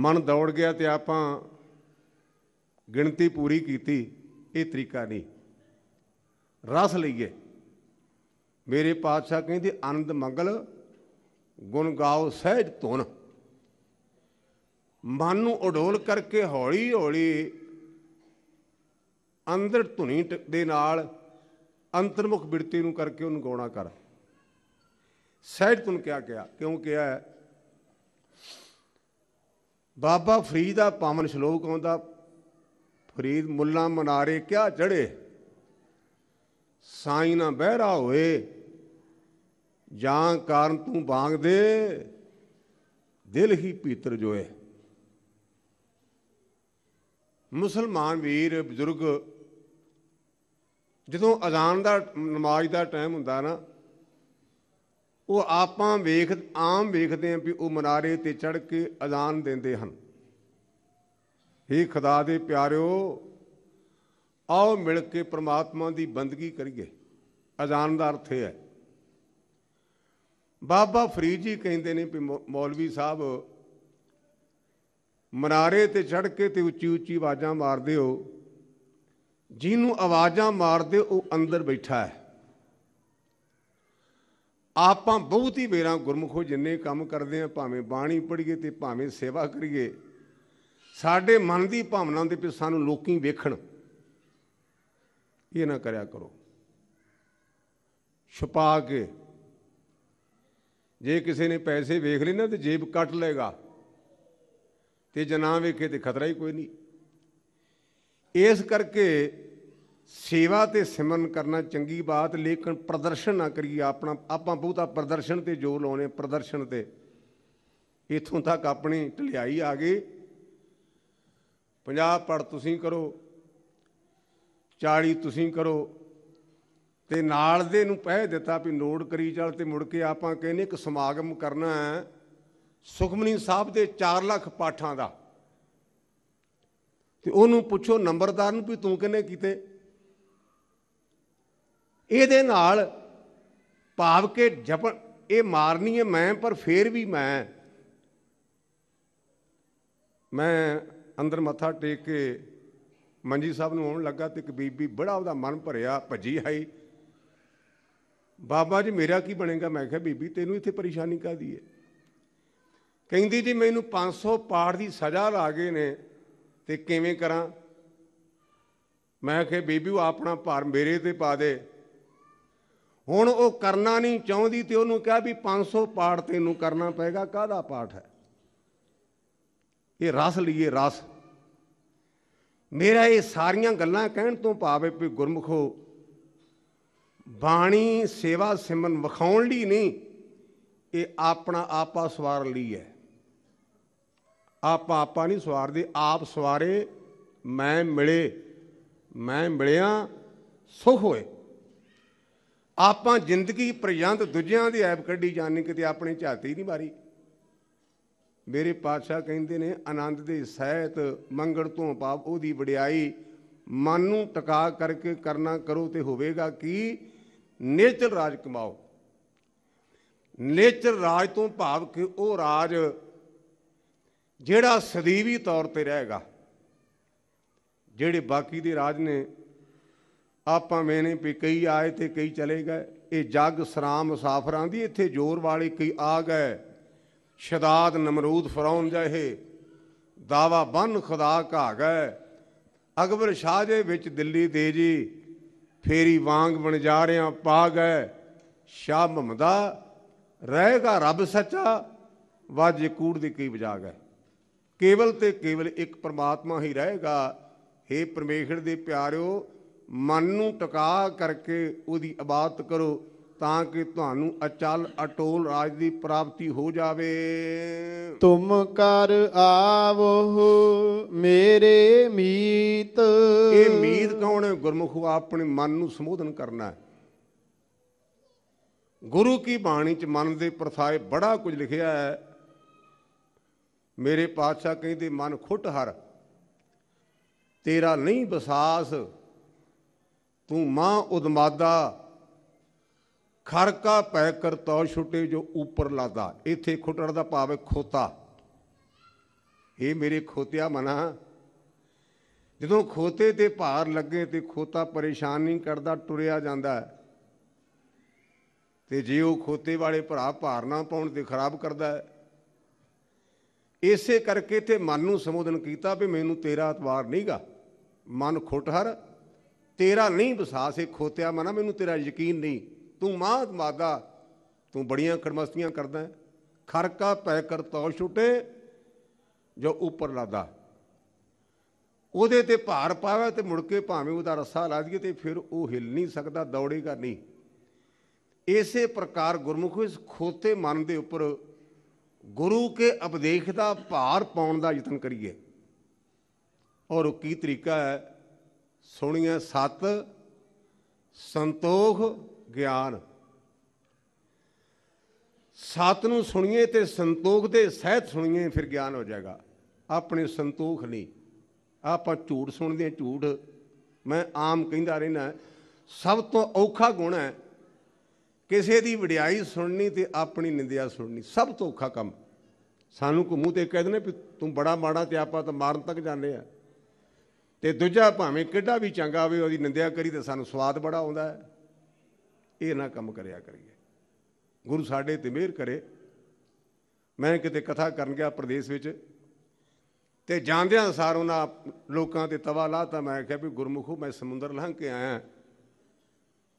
ਮਨ ਦੌੜ ਗਿਆ ਤੇ ਆਪਾਂ ਗਿਣਤੀ ਪੂਰੀ ਕੀਤੀ ਇਹ ਤਰੀਕਾ ਨਹੀਂ ਰਸ ਲਈਏ ਮੇਰੇ ਪਾਤਸ਼ਾਹ ਕਹਿੰਦੇ ਆਨੰਦ ਮੰਗਲ ਗੁਣ ਗਾਓ ਸਹਿਜ ਧੁਨ ਮਨ ਨੂੰ ਉਡੋਲ ਕਰਕੇ ਹੌਲੀ ਹੌਲੀ ਅੰਦਰ ਧੁਨੀ ਦੇ ਨਾਲ ਅੰਤਰਮੁਖ ਬਿਰਤੀ ਨੂੰ ਕਰਕੇ ਉਹਨੂੰ ਗਾਉਣਾ ਕਰ ਸਹਿਜ ਤੁਨ ਕਿਆ ਕਿਆ ਕਿਉਂ ਕਿਹਾ ਹੈ ਬਾਬਾ ਫਰੀਦ ਦਾ ਪਾਵਨ ਸ਼ਲੋਕ ਆਉਂਦਾ ਫਰੀਦ ਮੁੱਲਾ ਮਨਾਰੇ ਕਿਆ ਚੜੇ ਸਾਈਂ ਨਾ ਬਹਿਰਾ ਹੋਏ ਜਾਂ ਕਾਰਨ ਤੂੰ ਬਾਗ ਦੇ ਦਿਲ ਹੀ ਪੀਤਰ ਜੋਏ ਮੁਸਲਮਾਨ ਵੀਰ ਬਜ਼ੁਰਗ ਜਦੋਂ ਅਜ਼ਾਨ ਦਾ ਨਮਾਜ਼ ਦਾ ਟਾਈਮ ਹੁੰਦਾ ਨਾ ਉਹ ਆਪਾਂ ਵੇਖ ਆਮ ਵੇਖਦੇ ਆਂ ਵੀ ਉਹ ਮਨਾਰੇ ਤੇ ਚੜ ਕੇ ਅਜ਼ਾਨ ਦਿੰਦੇ ਹਨ ਹੇ ਖੁਦਾ ਦੇ ਪਿਆਰਿਓ ਆਓ ਮਿਲ ਕੇ ਪ੍ਰਮਾਤਮਾ ਦੀ ਬੰਦਗੀ ਕਰੀਏ ਅਜ਼ਾਨ ਦਾ ਅਰਥ ਹੈ ਬਾਬਾ ਫਰੀਦ ਜੀ ਕਹਿੰਦੇ ਨੇ ਵੀ ਮੌਲਵੀ ਸਾਹਿਬ ਮਨਾਰੇ ਤੇ ਚੜ ਕੇ ਤੇ ਉੱਚੀ ਉੱਚੀ ਆਵਾਜ਼ਾਂ ਮਾਰਦੇ ਹੋ ਜਿਹਨੂੰ ਆਵਾਜ਼ਾਂ ਮਾਰਦੇ ਉਹ ਅੰਦਰ ਬੈਠਾ ਹੈ ਆਪਾਂ ਬਹੁਤੀ ਵੇਰਾਂ ਗੁਰਮਖੋ ਜਿੰਨੇ ਕੰਮ ਕਰਦੇ ਆ ਭਾਵੇਂ ਬਾਣੀ ਪੜ੍ਹੀਏ ਤੇ ਭਾਵੇਂ ਸੇਵਾ ਕਰੀਏ ਸਾਡੇ ਮਨ ਦੀ ਭਾਵਨਾ ਦੇ ਪਿੱਛੇ ਸਾਨੂੰ ਲੋਕੀ ਵੇਖਣ ਇਹ ਨਾ ਕਰਿਆ ਕਰੋ ਛੁਪਾ ਕੇ ਜੇ ਕਿਸੇ ਨੇ ਪੈਸੇ ਵੇਖ ਲਏ ਨਾ ਤੇ ਜੇਬ ਕੱਟ ਲਏਗਾ ਤੇ ਜਨਾ ਵੇਖੇ ਤੇ ਖਤਰਾ ਹੀ ਕੋਈ ਨਹੀਂ ਇਸ ਕਰਕੇ ਸੇਵਾ ਤੇ ਸਿਮਰਨ ਕਰਨਾ ਚੰਗੀ ਬਾਤ ਲੇਕਿਨ ਪ੍ਰਦਰਸ਼ਨ ਨਾ ਕਰੀਏ ਆਪਣਾ ਆਪਾਂ ਬਹੁਤਾ ਪ੍ਰਦਰਸ਼ਨ ਤੇ ਜ਼ੋਰ ਲਾਉਣੇ ਪ੍ਰਦਰਸ਼ਨ ਤੇ ਇਥੋਂ ਤੱਕ ਆਪਣੀ ਢਲਿਆਈ ਆ ਗਈ 50 ਪੜ ਤੁਸੀਂ ਕਰੋ 40 ਤੁਸੀਂ ਕਰੋ ਤੇ ਨਾਲ ਦੇ ਨੂੰ ਪਹਿ ਦਿੱਤਾ ਵੀ ਨੋਟ ਕਰੀ ਚੱਲ ਤੇ ਮੁੜ ਕੇ ਆਪਾਂ ਕਹਿੰਨੇ ਇੱਕ ਸਮਾਗਮ ਕਰਨਾ ਹੈ ਸੁਖਮਨੀ ਸਾਹਿਬ ਦੇ 4 ਲੱਖ ਪਾਠਾਂ ਦਾ ਤੇ ਉਹਨੂੰ ਪੁੱਛੋ ਨੰਬਰਦਾਰ ਨੂੰ ਵੀ ਤੂੰ ਕਿੰਨੇ ਕੀਤੇ ਇਹਦੇ ਨਾਲ ਭਾਵ ਕੇ ਜਪਣ ਇਹ ਮਾਰਨੀ ਹੈ ਮੈਂ ਪਰ ਫੇਰ ਵੀ ਮੈਂ ਮੈਂ ਅੰਦਰ ਮੱਥਾ ਟੇਕ ਕੇ ਮੰਜੀ ਸਾਹਿਬ ਨੂੰ ਆਉਣ ਲੱਗਾ ਤੇ ਇੱਕ ਬੀਬੀ ਬੜਾ ਉਹਦਾ ਮਨ ਭਰਿਆ ਭੱਜੀ ਆਈ ਬਾਬਾ ਜੀ ਮੇਰਾ ਕੀ ਬਣੇਗਾ ਮੈਂ ਕਿਹਾ ਬੀਬੀ ਤੈਨੂੰ ਇੱਥੇ ਪਰੇਸ਼ਾਨੀ ਕਾਦੀ ਹੈ ਕਹਿੰਦੀ ਜੀ ਮੈਨੂੰ 500 ਪਾੜ ਦੀ ਸਜ਼ਾ ਲਾ ਗਏ ਨੇ ਤੇ ਕਿਵੇਂ ਕਰਾਂ ਮੈਂ ਕਿਹਾ ਬੀਬੀ ਉਹ ਆਪਣਾ ਭਾਰ ਮੇਰੇ ਤੇ ਪਾ ਦੇ ਹੁਣ ਉਹ ਕਰਨਾ ਨਹੀਂ ਚਾਹੁੰਦੀ ਤੇ ਉਹਨੂੰ ਕਿਹਾ ਵੀ 500 ਪਾਠ ਤੈਨੂੰ ਕਰਨਾ ਪਏਗਾ ਕਾਹਦਾ ਪਾਠ ਹੈ ਇਹ ਰਸ ਲਈਏ ਰਸ ਮੇਰਾ ਇਹ ਸਾਰੀਆਂ ਗੱਲਾਂ ਕਹਿਣ ਤੋਂ ਭਾਵ ਹੈ ਵੀ ਗੁਰਮਖੋ ਬਾਣੀ ਸੇਵਾ ਸਿਮਨ ਵਿਖਾਉਣ ਲਈ ਨਹੀਂ ਇਹ ਆਪਣਾ ਆਪਾ ਸਵਾਰ ਲਈ ਹੈ ਆਪਾ ਆਪਾ ਨਹੀਂ ਸਵਾਰਦੇ ਆਪ ਸਵਾਰੇ ਮੈਂ ਮਿਲੇ ਮੈਂ ਮਿਲਿਆ ਸੁਖ ਹੋਏ ਆਪਾਂ ਜ਼ਿੰਦਗੀ ਪ੍ਰਯੰਤ ਦੂਜਿਆਂ ਦੀ ਐਬ ਕੱਢੀ ਜਾਣੀ ਕਿਤੇ ਆਪਣੀ ਝਾਤੀ ਨਹੀਂ ਮਾਰੀ ਮੇਰੇ ਪਾਤਸ਼ਾਹ ਕਹਿੰਦੇ ਨੇ ਆਨੰਦ ਦੇ ਸਹਿਤ ਮੰਗਣ ਤੋਂ ਪਾਪ ਉਹਦੀ ਵਡਿਆਈ ਮਨ ਨੂੰ ਟਿਕਾ ਕਰਕੇ ਕਰਨਾ ਕਰੋ ਤੇ ਹੋਵੇਗਾ ਕੀ ਨੇਚਰ ਰਾਜ ਕਮਾਓ ਨੇਚਰ ਰਾਜ ਤੋਂ ਭਾਵ ਕਿ ਉਹ ਰਾਜ ਜਿਹੜਾ ਸਦੀਵੀ ਤੌਰ ਤੇ ਰਹੇਗਾ ਜਿਹੜੇ ਬਾਕੀ ਦੇ ਰਾਜ ਨੇ ਆਪਾਂ ਮੈਨੇ ਵੀ ਕਈ ਆਏ ਤੇ ਕਈ ਚਲੇ ਗਏ ਇਹ ਜੱਗ ਸਰਾਮ ਮੁਸਾਫਰਾਂ ਦੀ ਇੱਥੇ ਜ਼ੋਰ ਵਾਲੇ ਕਈ ਆ ਗਏ ਸ਼ਦਾਦ ਨਮਰੂਦ ਫਰਾਉਨ ਜਹੇ ਦਾਵਾ ਬੰਨ ਖੁਦਾ ਕਾ ਗਏ ਅਕਬਰ ਸ਼ਾਹ ਦੇ ਵਿੱਚ ਦਿੱਲੀ ਦੇ ਜੀ ਫੇਰੀ ਵਾਂਗ ਬਣ ਜਾ ਰਿਆਂ ਪਾ ਗਏ ਸ਼ਾਹ ਮਮਦਾ ਰਹੇਗਾ ਰੱਬ ਸੱਚਾ ਵਾਜੇ ਕੂੜ ਦੀ ਕੀ ਵਜਾ ਗਏ ਕੇਵਲ ਤੇ ਕੇਵਲ ਇੱਕ ਪਰਮਾਤਮਾ ਹੀ ਰਹੇਗਾ हे ਪਰਮੇਸ਼ਰ ਦੇ ਪਿਆਰਿਓ ਮਨ ਨੂੰ ਟਿਕਾ ਕਰਕੇ ਉਹਦੀ ਇਬਾਦਤ ਕਰੋ ਤਾਂ ਕਿ ਤੁਹਾਨੂੰ ਅਚਲ ਅਟੋਲ ਰਾਜ ਦੀ ਪ੍ਰਾਪਤੀ ਹੋ ਜਾਵੇ ਤੁਮ ਕਰ ਆਵੋ ਮੇਰੇ ਮੀਤ ਇਹ ਮੀਤ ਕੌਣ ਹੈ ਗੁਰਮੁਖ ਆਪਣੇ ਮਨ ਨੂੰ ਸੰਬੋਧਨ ਕਰਨਾ ਹੈ ਗੁਰੂ ਕੀ ਬਾਣੀ ਚ ਮਨ ਦੇ ਪਰਥਾਏ ਬੜਾ ਕੁਝ ਲਿਖਿਆ ਹੈ ਮੇਰੇ ਪਾਤਸ਼ਾਹ ਕਹਿੰਦੇ ਮਨ ਖੁੱਟ ਹਰ ਤੇਰਾ ਨਹੀਂ ਵਿਸਾਸ ਮਾਂ ਉਦਮਾਦਾ ਖਰਕਾ ਪੈ ਕਰ ਤੌ ਛੁੱਟੇ ਜੋ ਉੱਪਰ ਲਾਦਾ ਇੱਥੇ ਖੁੱਟਣ ਦਾ ਭਾਵ ਹੈ ਖੋਤਾ ਇਹ ਮੇਰੇ ਖੋਤਿਆ ਮਨਾ ਜਦੋਂ ਖੋਤੇ ਤੇ ਭਾਰ ਲੱਗੇ ਤੇ ਖੋਤਾ ਪਰੇਸ਼ਾਨ ਨਹੀਂ ਕਰਦਾ ਟੁਰਿਆ ਜਾਂਦਾ ਤੇ ਜੇ ਉਹ ਖੋਤੇ ਵਾਲੇ ਭਰਾ ਭਾਰ ਨਾ ਪਾਉਣ ਤੇ ਖਰਾਬ ਕਰਦਾ ਹੈ ਇਸੇ ਕਰਕੇ ਤੇ ਮਨ ਨੂੰ ਸੰਬੋਧਨ ਕੀਤਾ ਵੀ ਮੈਨੂੰ ਤੇਰਾ ਇਤਵਾਰ ਨਹੀਂਗਾ ਮਨ ਖੁੱਟਹਰ ਤੇਰਾ ਨਹੀਂ ਵਿਸਾਸ ਇਹ ਖੋਤਿਆ ਮਨਾ ਮੈਨੂੰ ਤੇਰਾ ਯਕੀਨ ਨਹੀਂ ਤੂੰ ਮਾਤ ਮਾਦਾ ਤੂੰ ਬੜੀਆਂ ਕਰਮਸਤੀਆਂ ਕਰਦਾ ਖਰਕਾ ਪੈ ਕਰ ਤੌ ਛੁਟੇ ਜੋ ਉੱਪਰ ਲਾਦਾ ਉਹਦੇ ਤੇ ਭਾਰ ਪਾਵੇ ਤੇ ਮੁੜ ਕੇ ਭਾਵੇਂ ਉਹਦਾ ਰੱਸਾ ਲਾ ਦਈਏ ਤੇ ਫਿਰ ਉਹ ਹਿਲ ਨਹੀਂ ਸਕਦਾ ਦੌੜੇਗਾ ਨਹੀਂ ਇਸੇ ਪ੍ਰਕਾਰ ਗੁਰਮੁਖ ਇਸ ਖੋਤੇ ਮਨ ਦੇ ਉੱਪਰ ਗੁਰੂ ਕੇ ਉਪਦੇਸ਼ ਦਾ ਭਾਰ ਪਾਉਣ ਦਾ ਯਤਨ ਕਰੀਏ ਔਰ ਕੀ ਤਰੀਕਾ ਹੈ ਸੁਣੀਐ ਸਤ ਸੰਤੋਖ ਗਿਆਨ ਸਤ ਨੂੰ ਸੁਣੀਏ ਤੇ ਸੰਤੋਖ ਦੇ ਸਹਿਤ ਸੁਣੀਏ ਫਿਰ ਗਿਆਨ ਹੋ ਜਾਏਗਾ ਆਪਣੇ ਸੰਤੋਖ ਨਹੀਂ ਆਪਾਂ ਝੂਠ ਸੁਣਦੇ ਝੂਠ ਮੈਂ ਆਮ ਕਹਿੰਦਾ ਰਹਿਣਾ ਸਭ ਤੋਂ ਔਖਾ ਗੁਣ ਹੈ ਕਿਸੇ ਦੀ ਵਡਿਆਈ ਸੁਣਨੀ ਤੇ ਆਪਣੀ ਨਿੰਦਿਆ ਸੁਣਨੀ ਸਭ ਤੋਂ ਔਖਾ ਕੰਮ ਸਾਨੂੰ ਕੋ ਮੂੰਹ ਤੇ ਕਹਿ ਦਨੇ ਵੀ ਤੂੰ ਬੜਾ ਮਾੜਾ ਤੇ ਆਪਾਂ ਤਾਂ ਮਾਰਨ ਤੱਕ ਜਾਂਦੇ ਆ ਤੇ ਦੂਜਾ ਭਾਵੇਂ ਕਿੱਡਾ ਵੀ ਚੰਗਾ ਹੋਵੇ ਉਹਦੀ ਨਿੰਦਿਆ ਕਰੀ ਤੇ ਸਾਨੂੰ ਸਵਾਦ ਬੜਾ ਆਉਂਦਾ ਹੈ ਇਹ ਨਾ ਕੰਮ ਕਰਿਆ ਕਰੀਏ ਗੁਰੂ ਸਾਡੇ ਤੇ ਮਿਹਰ ਕਰੇ ਮੈਂ ਕਿਤੇ ਕਥਾ ਕਰਨ ਗਿਆ ਪ੍ਰਦੇਸ਼ ਵਿੱਚ ਤੇ ਜਾਂਦਿਆਂ ਸਾਰ ਉਹਨਾਂ ਲੋਕਾਂ ਤੇ ਤਵਾ ਲਾਤਾ ਮੈਂ ਕਿਹਾ ਵੀ ਗੁਰਮੁਖੋ ਮੈਂ ਸਮੁੰਦਰ ਲੰਘ ਕੇ ਆਇਆ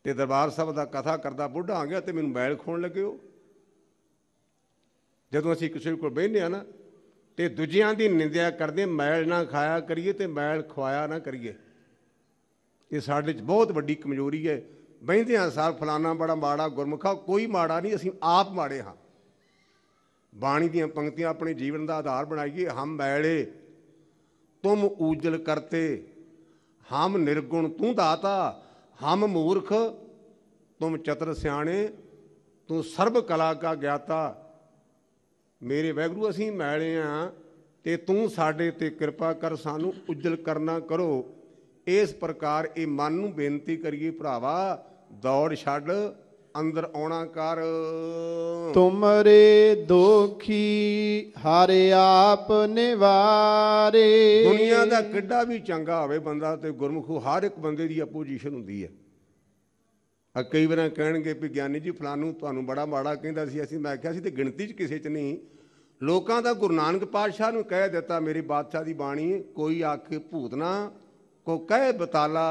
ਤੇ ਦਰਬਾਰ ਸਾਹਿਬ ਦਾ ਕਥਾ ਕਰਦਾ ਬੁੱਢਾ ਆ ਗਿਆ ਤੇ ਮੈਨੂੰ ਬੈਲ ਖੋਣ ਲੱਗਿਓ ਜਦੋਂ ਅਸੀਂ ਕਿਸੇ ਕੋਲ ਬੈਠਨੇ ਆ ਨਾ ਤੇ ਦੂਜਿਆਂ ਦੀ ਨਿੰਦਿਆ ਕਰਦੇ ਮੈਲ ਨਾ ਖਾਇਆ ਕਰੀਏ ਤੇ ਮੈਲ ਖਵਾਇਆ ਨਾ ਕਰੀਏ ਇਹ ਸਾਡੇ 'ਚ ਬਹੁਤ ਵੱਡੀ ਕਮਜ਼ੋਰੀ ਹੈ ਬਹਿੰਦੇ ਹਾਂ ਸਾਰ ਫਲਾਣਾ ਬੜਾ ਮਾੜਾ ਗੁਰਮੁਖਾ ਕੋਈ ਮਾੜਾ ਨਹੀਂ ਅਸੀਂ ਆਪ ਮਾੜੇ ਹਾਂ ਬਾਣੀ ਦੀਆਂ ਪੰਕਤੀਆਂ ਆਪਣੇ ਜੀਵਨ ਦਾ ਆਧਾਰ ਬਣਾਈਏ ਹਮ ਮੈਲੇ ਤੁਮ ਊਜਲ ਕਰਤੇ ਹਮ ਨਿਰਗੁਣ ਤੂੰ ਦਾਤਾ ਹਮ ਮੂਰਖ ਤੁਮ ਚਤਰ ਸਿਆਣੇ ਤੂੰ ਸਰਬ ਕਲਾ ਕਾ ਗਿਆਤਾ ਮੇਰੇ ਵੈਗਰੂ ਅਸੀਂ ਮੈਲੇ ਆ ਤੇ ਤੂੰ ਸਾਡੇ ਤੇ ਕਿਰਪਾ ਕਰ ਸਾਨੂੰ ਉਜਲ ਕਰਨਾ ਕਰੋ ਇਸ ਪ੍ਰਕਾਰ ਇਹ ਮਨ ਨੂੰ ਬੇਨਤੀ ਕਰੀਏ ਭਰਾਵਾ ਦੌੜ ਛੱਡ ਅੰਦਰ ਆਉਣਾ ਕਰ ਤੁਮਰੇ ਦੋਖੀ ਹਰ ਆਪ ਨਿਵਾਰੇ ਦੁਨੀਆ ਦਾ ਕਿੱਡਾ ਵੀ ਚੰਗਾ ਹੋਵੇ ਬੰਦਾ ਤੇ ਗੁਰਮੁਖੂ ਹਰ ਇੱਕ ਬੰਦੇ ਦੀ ਆਪੋਜੀਸ਼ਨ ਹੁੰਦੀ ਹੈ ਆ ਕਈ ਵਾਰਾਂ ਕਹਿਣਗੇ ਵੀ ਗਿਆਨੀ ਜੀ ਫਲਾਨੂ ਤੁਹਾਨੂੰ ਬੜਾ ਮਾੜਾ ਕਹਿੰਦਾ ਸੀ ਅਸੀਂ ਮੈਂ ਕਿਹਾ ਸੀ ਤੇ ਗਿਣਤੀ 'ਚ ਕਿਸੇ 'ਚ ਨਹੀਂ ਲੋਕਾਂ ਦਾ ਗੁਰੂ ਨਾਨਕ ਪਾਤਸ਼ਾਹ ਨੂੰ ਕਹਿ ਦਿੱਤਾ ਮੇਰੀ ਬਾਦਸ਼ਾਹ ਦੀ ਬਾਣੀ ਕੋਈ ਆਖੇ ਭੂਤਨਾ ਕੋ ਕਹਿ ਬਤਾਲਾ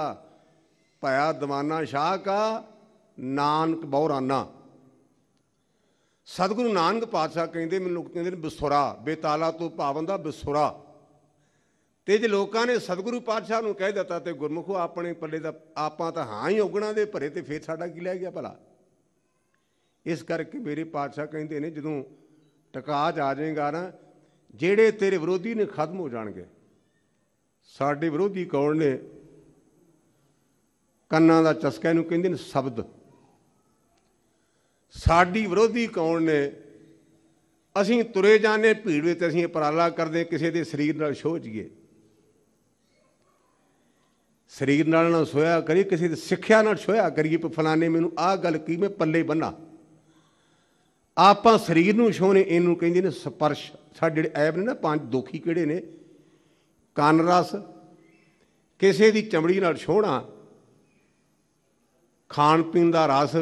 ਭਇਆ ਦਵਾਨਾ ਸ਼ਾਹ ਕਾ ਨਾਨਕ ਬਹੁਰਾਨਾ ਸਤਿਗੁਰੂ ਨਾਨਕ ਪਾਤਸ਼ਾਹ ਕਹਿੰਦੇ ਮੈਨੂੰ ਕਹਿੰਦੇ ਬਸੁਰਾ ਬੇਤਾਲਾ ਤੋਂ ਭਾਵਨ ਦਾ ਬਸੁਰਾ ਤੇ ਜੇ ਲੋਕਾਂ ਨੇ ਸਤਿਗੁਰੂ ਪਾਤਸ਼ਾਹ ਨੂੰ ਕਹਿ ਦਿੱਤਾ ਤੇ ਗੁਰਮੁਖੋ ਆਪਣੇ ਪੱਲੇ ਦਾ ਆਪਾਂ ਤਾਂ ਹਾਂ ਹੀ ਉਗਣਾ ਦੇ ਭਰੇ ਤੇ ਫੇਰ ਸਾਡਾ ਕੀ ਲੈ ਗਿਆ ਭਲਾ ਇਸ ਕਰਕੇ ਮੇਰੇ ਪਾਤਸ਼ਾਹ ਕਹਿੰਦੇ ਨੇ ਜਦੋਂ ਟਕਾਜ ਆ ਜਾਏਗਾ ਨਾ ਜਿਹੜੇ ਤੇਰੇ ਵਿਰੋਧੀ ਨੇ ਖਤਮ ਹੋ ਜਾਣਗੇ ਸਾਡੇ ਵਿਰੋਧੀ ਕੌਣ ਨੇ ਕੰਨਾਂ ਦਾ ਚਸਕਾ ਇਹਨੂੰ ਕਹਿੰਦੇ ਨੇ ਸ਼ਬਦ ਸਾਡੀ ਵਿਰੋਧੀ ਕੌਣ ਨੇ ਅਸੀਂ ਤੁਰੇ ਜਾਣੇ ਭੀੜ ਵਿੱਚ ਅਸੀਂ ਪਰਾਲਾ ਕਰਦੇ ਕਿਸੇ ਦੇ ਸਰੀਰ ਨਾਲ ਸ਼ੋਝੀਏ ਜੀਏ ਸਰੀਰ ਨਾਲ ਨਾ ਸੋਇਆ ਕਰੀ ਕਿਸੇ ਦੀ ਸਿੱਖਿਆ ਨਾਲ ਸੋਇਆ ਕਰੀ ਪਰ ਫਲਾਣੇ ਮੈਨੂੰ ਆਹ ਗੱਲ ਕੀ ਮੈਂ ਪੱਲੇ ਬੰਨਾ ਆਪਾਂ ਸਰੀਰ ਨੂੰ ਛੋਨੇ ਇਹਨੂੰ ਕਹਿੰਦੇ ਨੇ ਸਪਰਸ਼ ਸਾਡੇ ਜਿਹੜੇ ਐਬ ਨੇ ਨਾ ਪੰਜ ਦੁਖੀ ਕਿਹੜੇ ਨੇ ਕੰਨ ਰਸ ਕਿਸੇ ਦੀ ਚਮੜੀ ਨਾਲ ਛੋਣਾ ਖਾਣ ਪੀਣ ਦਾ ਰਸ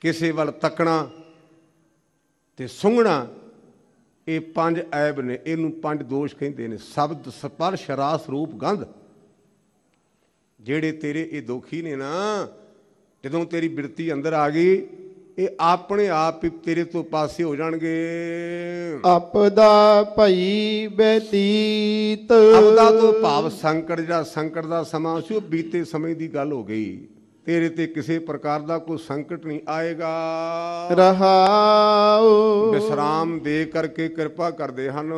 ਕਿਸੇ ਵੱਲ ਤੱਕਣਾ ਤੇ ਸੁੰਘਣਾ ਇਹ ਪੰਜ ਐਬ ਨੇ ਇਹਨੂੰ ਪੰਜ ਦੋਸ਼ ਕਹਿੰਦੇ ਨੇ ਸ਼ਬਦ ਸਪਰਸ਼ ਰਾਸ ਰੂਪ ਗੰਧ ਜਿਹੜੇ ਤੇਰੇ ਇਹ ਦੋਖੀ ਨੇ ਨਾ ਜਦੋਂ ਤੇਰੀ ਬਿਰਤੀ ਅੰਦਰ ਆ ਗਈ ਇਹ ਆਪਣੇ ਆਪ ਹੀ ਤੇਰੇ ਤੋਂ ਪਾਸੇ ਹੋ ਜਾਣਗੇ ਆਪਦਾ ਭਈ ਬੇਤੀਤ ਆਪਦਾ ਤੋਂ ਭਾਵ ਸੰਕਟ ਜਿਹੜਾ ਸੰਕਟ ਦਾ ਸਮਾਂ ਸੀ ਉਹ ਬੀਤੇ ਸਮੇਂ ਦੀ ਗੱਲ ਹੋ ਗਈ ਤੇਰੇ ਤੇ ਕਿਸੇ ਪ੍ਰਕਾਰ ਦਾ ਕੋਈ ਸੰਕਟ ਨਹੀਂ ਆਏਗਾ ਰਹਾਉ ਬਿਸਰਾਮ ਦੇ ਕਰਕੇ ਕਿਰਪਾ ਕਰਦੇ ਹਨ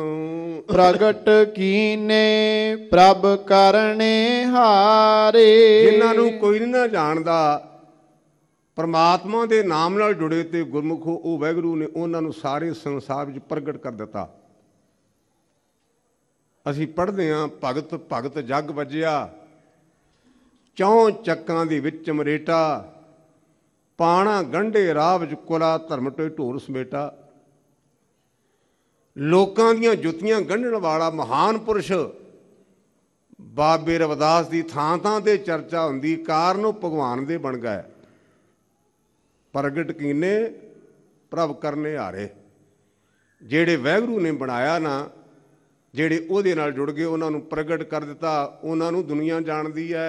ਪ੍ਰਗਟ ਕੀਨੇ ਪ੍ਰਭ ਕਰਨੇ ਹਾਰੇ ਜਿਨ੍ਹਾਂ ਨੂੰ ਕੋਈ ਨਹੀਂ ਨਾ ਜਾਣਦਾ ਪਰਮਾਤਮਾ ਦੇ ਨਾਮ ਨਾਲ ਜੁੜੇ ਤੇ ਗੁਰਮੁਖ ਉਹ ਵੈਗਰੂ ਨੇ ਉਹਨਾਂ ਨੂੰ ਸਾਰੇ ਸੰਸਾਰ ਵਿੱਚ ਪ੍ਰਗਟ ਕਰ ਦਿੱਤਾ ਅਸੀਂ ਪੜ੍ਹਦੇ ਹਾਂ ਭਗਤ ਭਗਤ ਜਗ ਵਜਿਆ ਚੌ ਚੱਕਾਂ ਦੇ ਵਿੱਚ ਮਰੇਟਾ ਪਾਣਾ ਗੰਢੇ ਰਾਹ ਵਿੱਚ ਕੁਲਾ ਧਰਮ ਟੋਏ ਢੋਰ ਸਮੇਟਾ ਲੋਕਾਂ ਦੀਆਂ ਜੁੱਤੀਆਂ ਗੰਢਣ ਵਾਲਾ ਮਹਾਨ ਪੁਰਸ਼ ਬਾਬੇ ਰਵਦਾਸ ਦੀ ਥਾਂ ਥਾਂ ਤੇ ਚਰਚਾ ਹੁੰਦੀ ਕਾਰਨ ਉਹ ਭਗਵਾਨ ਦੇ ਬਣ ਗਏ ਪ੍ਰਗਟ ਕੀਨੇ ਪ੍ਰਭ ਕਰਨੇ ਹਾਰੇ ਜਿਹੜੇ ਵੈਗਰੂ ਨੇ ਬਣਾਇਆ ਨਾ ਜਿਹੜੇ ਉਹਦੇ ਨਾਲ ਜੁੜ ਗਏ ਉਹਨਾਂ ਨੂੰ ਪ੍ਰਗਟ ਕਰ ਦਿੱਤਾ ਉਹਨਾਂ ਨੂੰ ਦੁਨੀਆ ਜਾਣਦੀ ਐ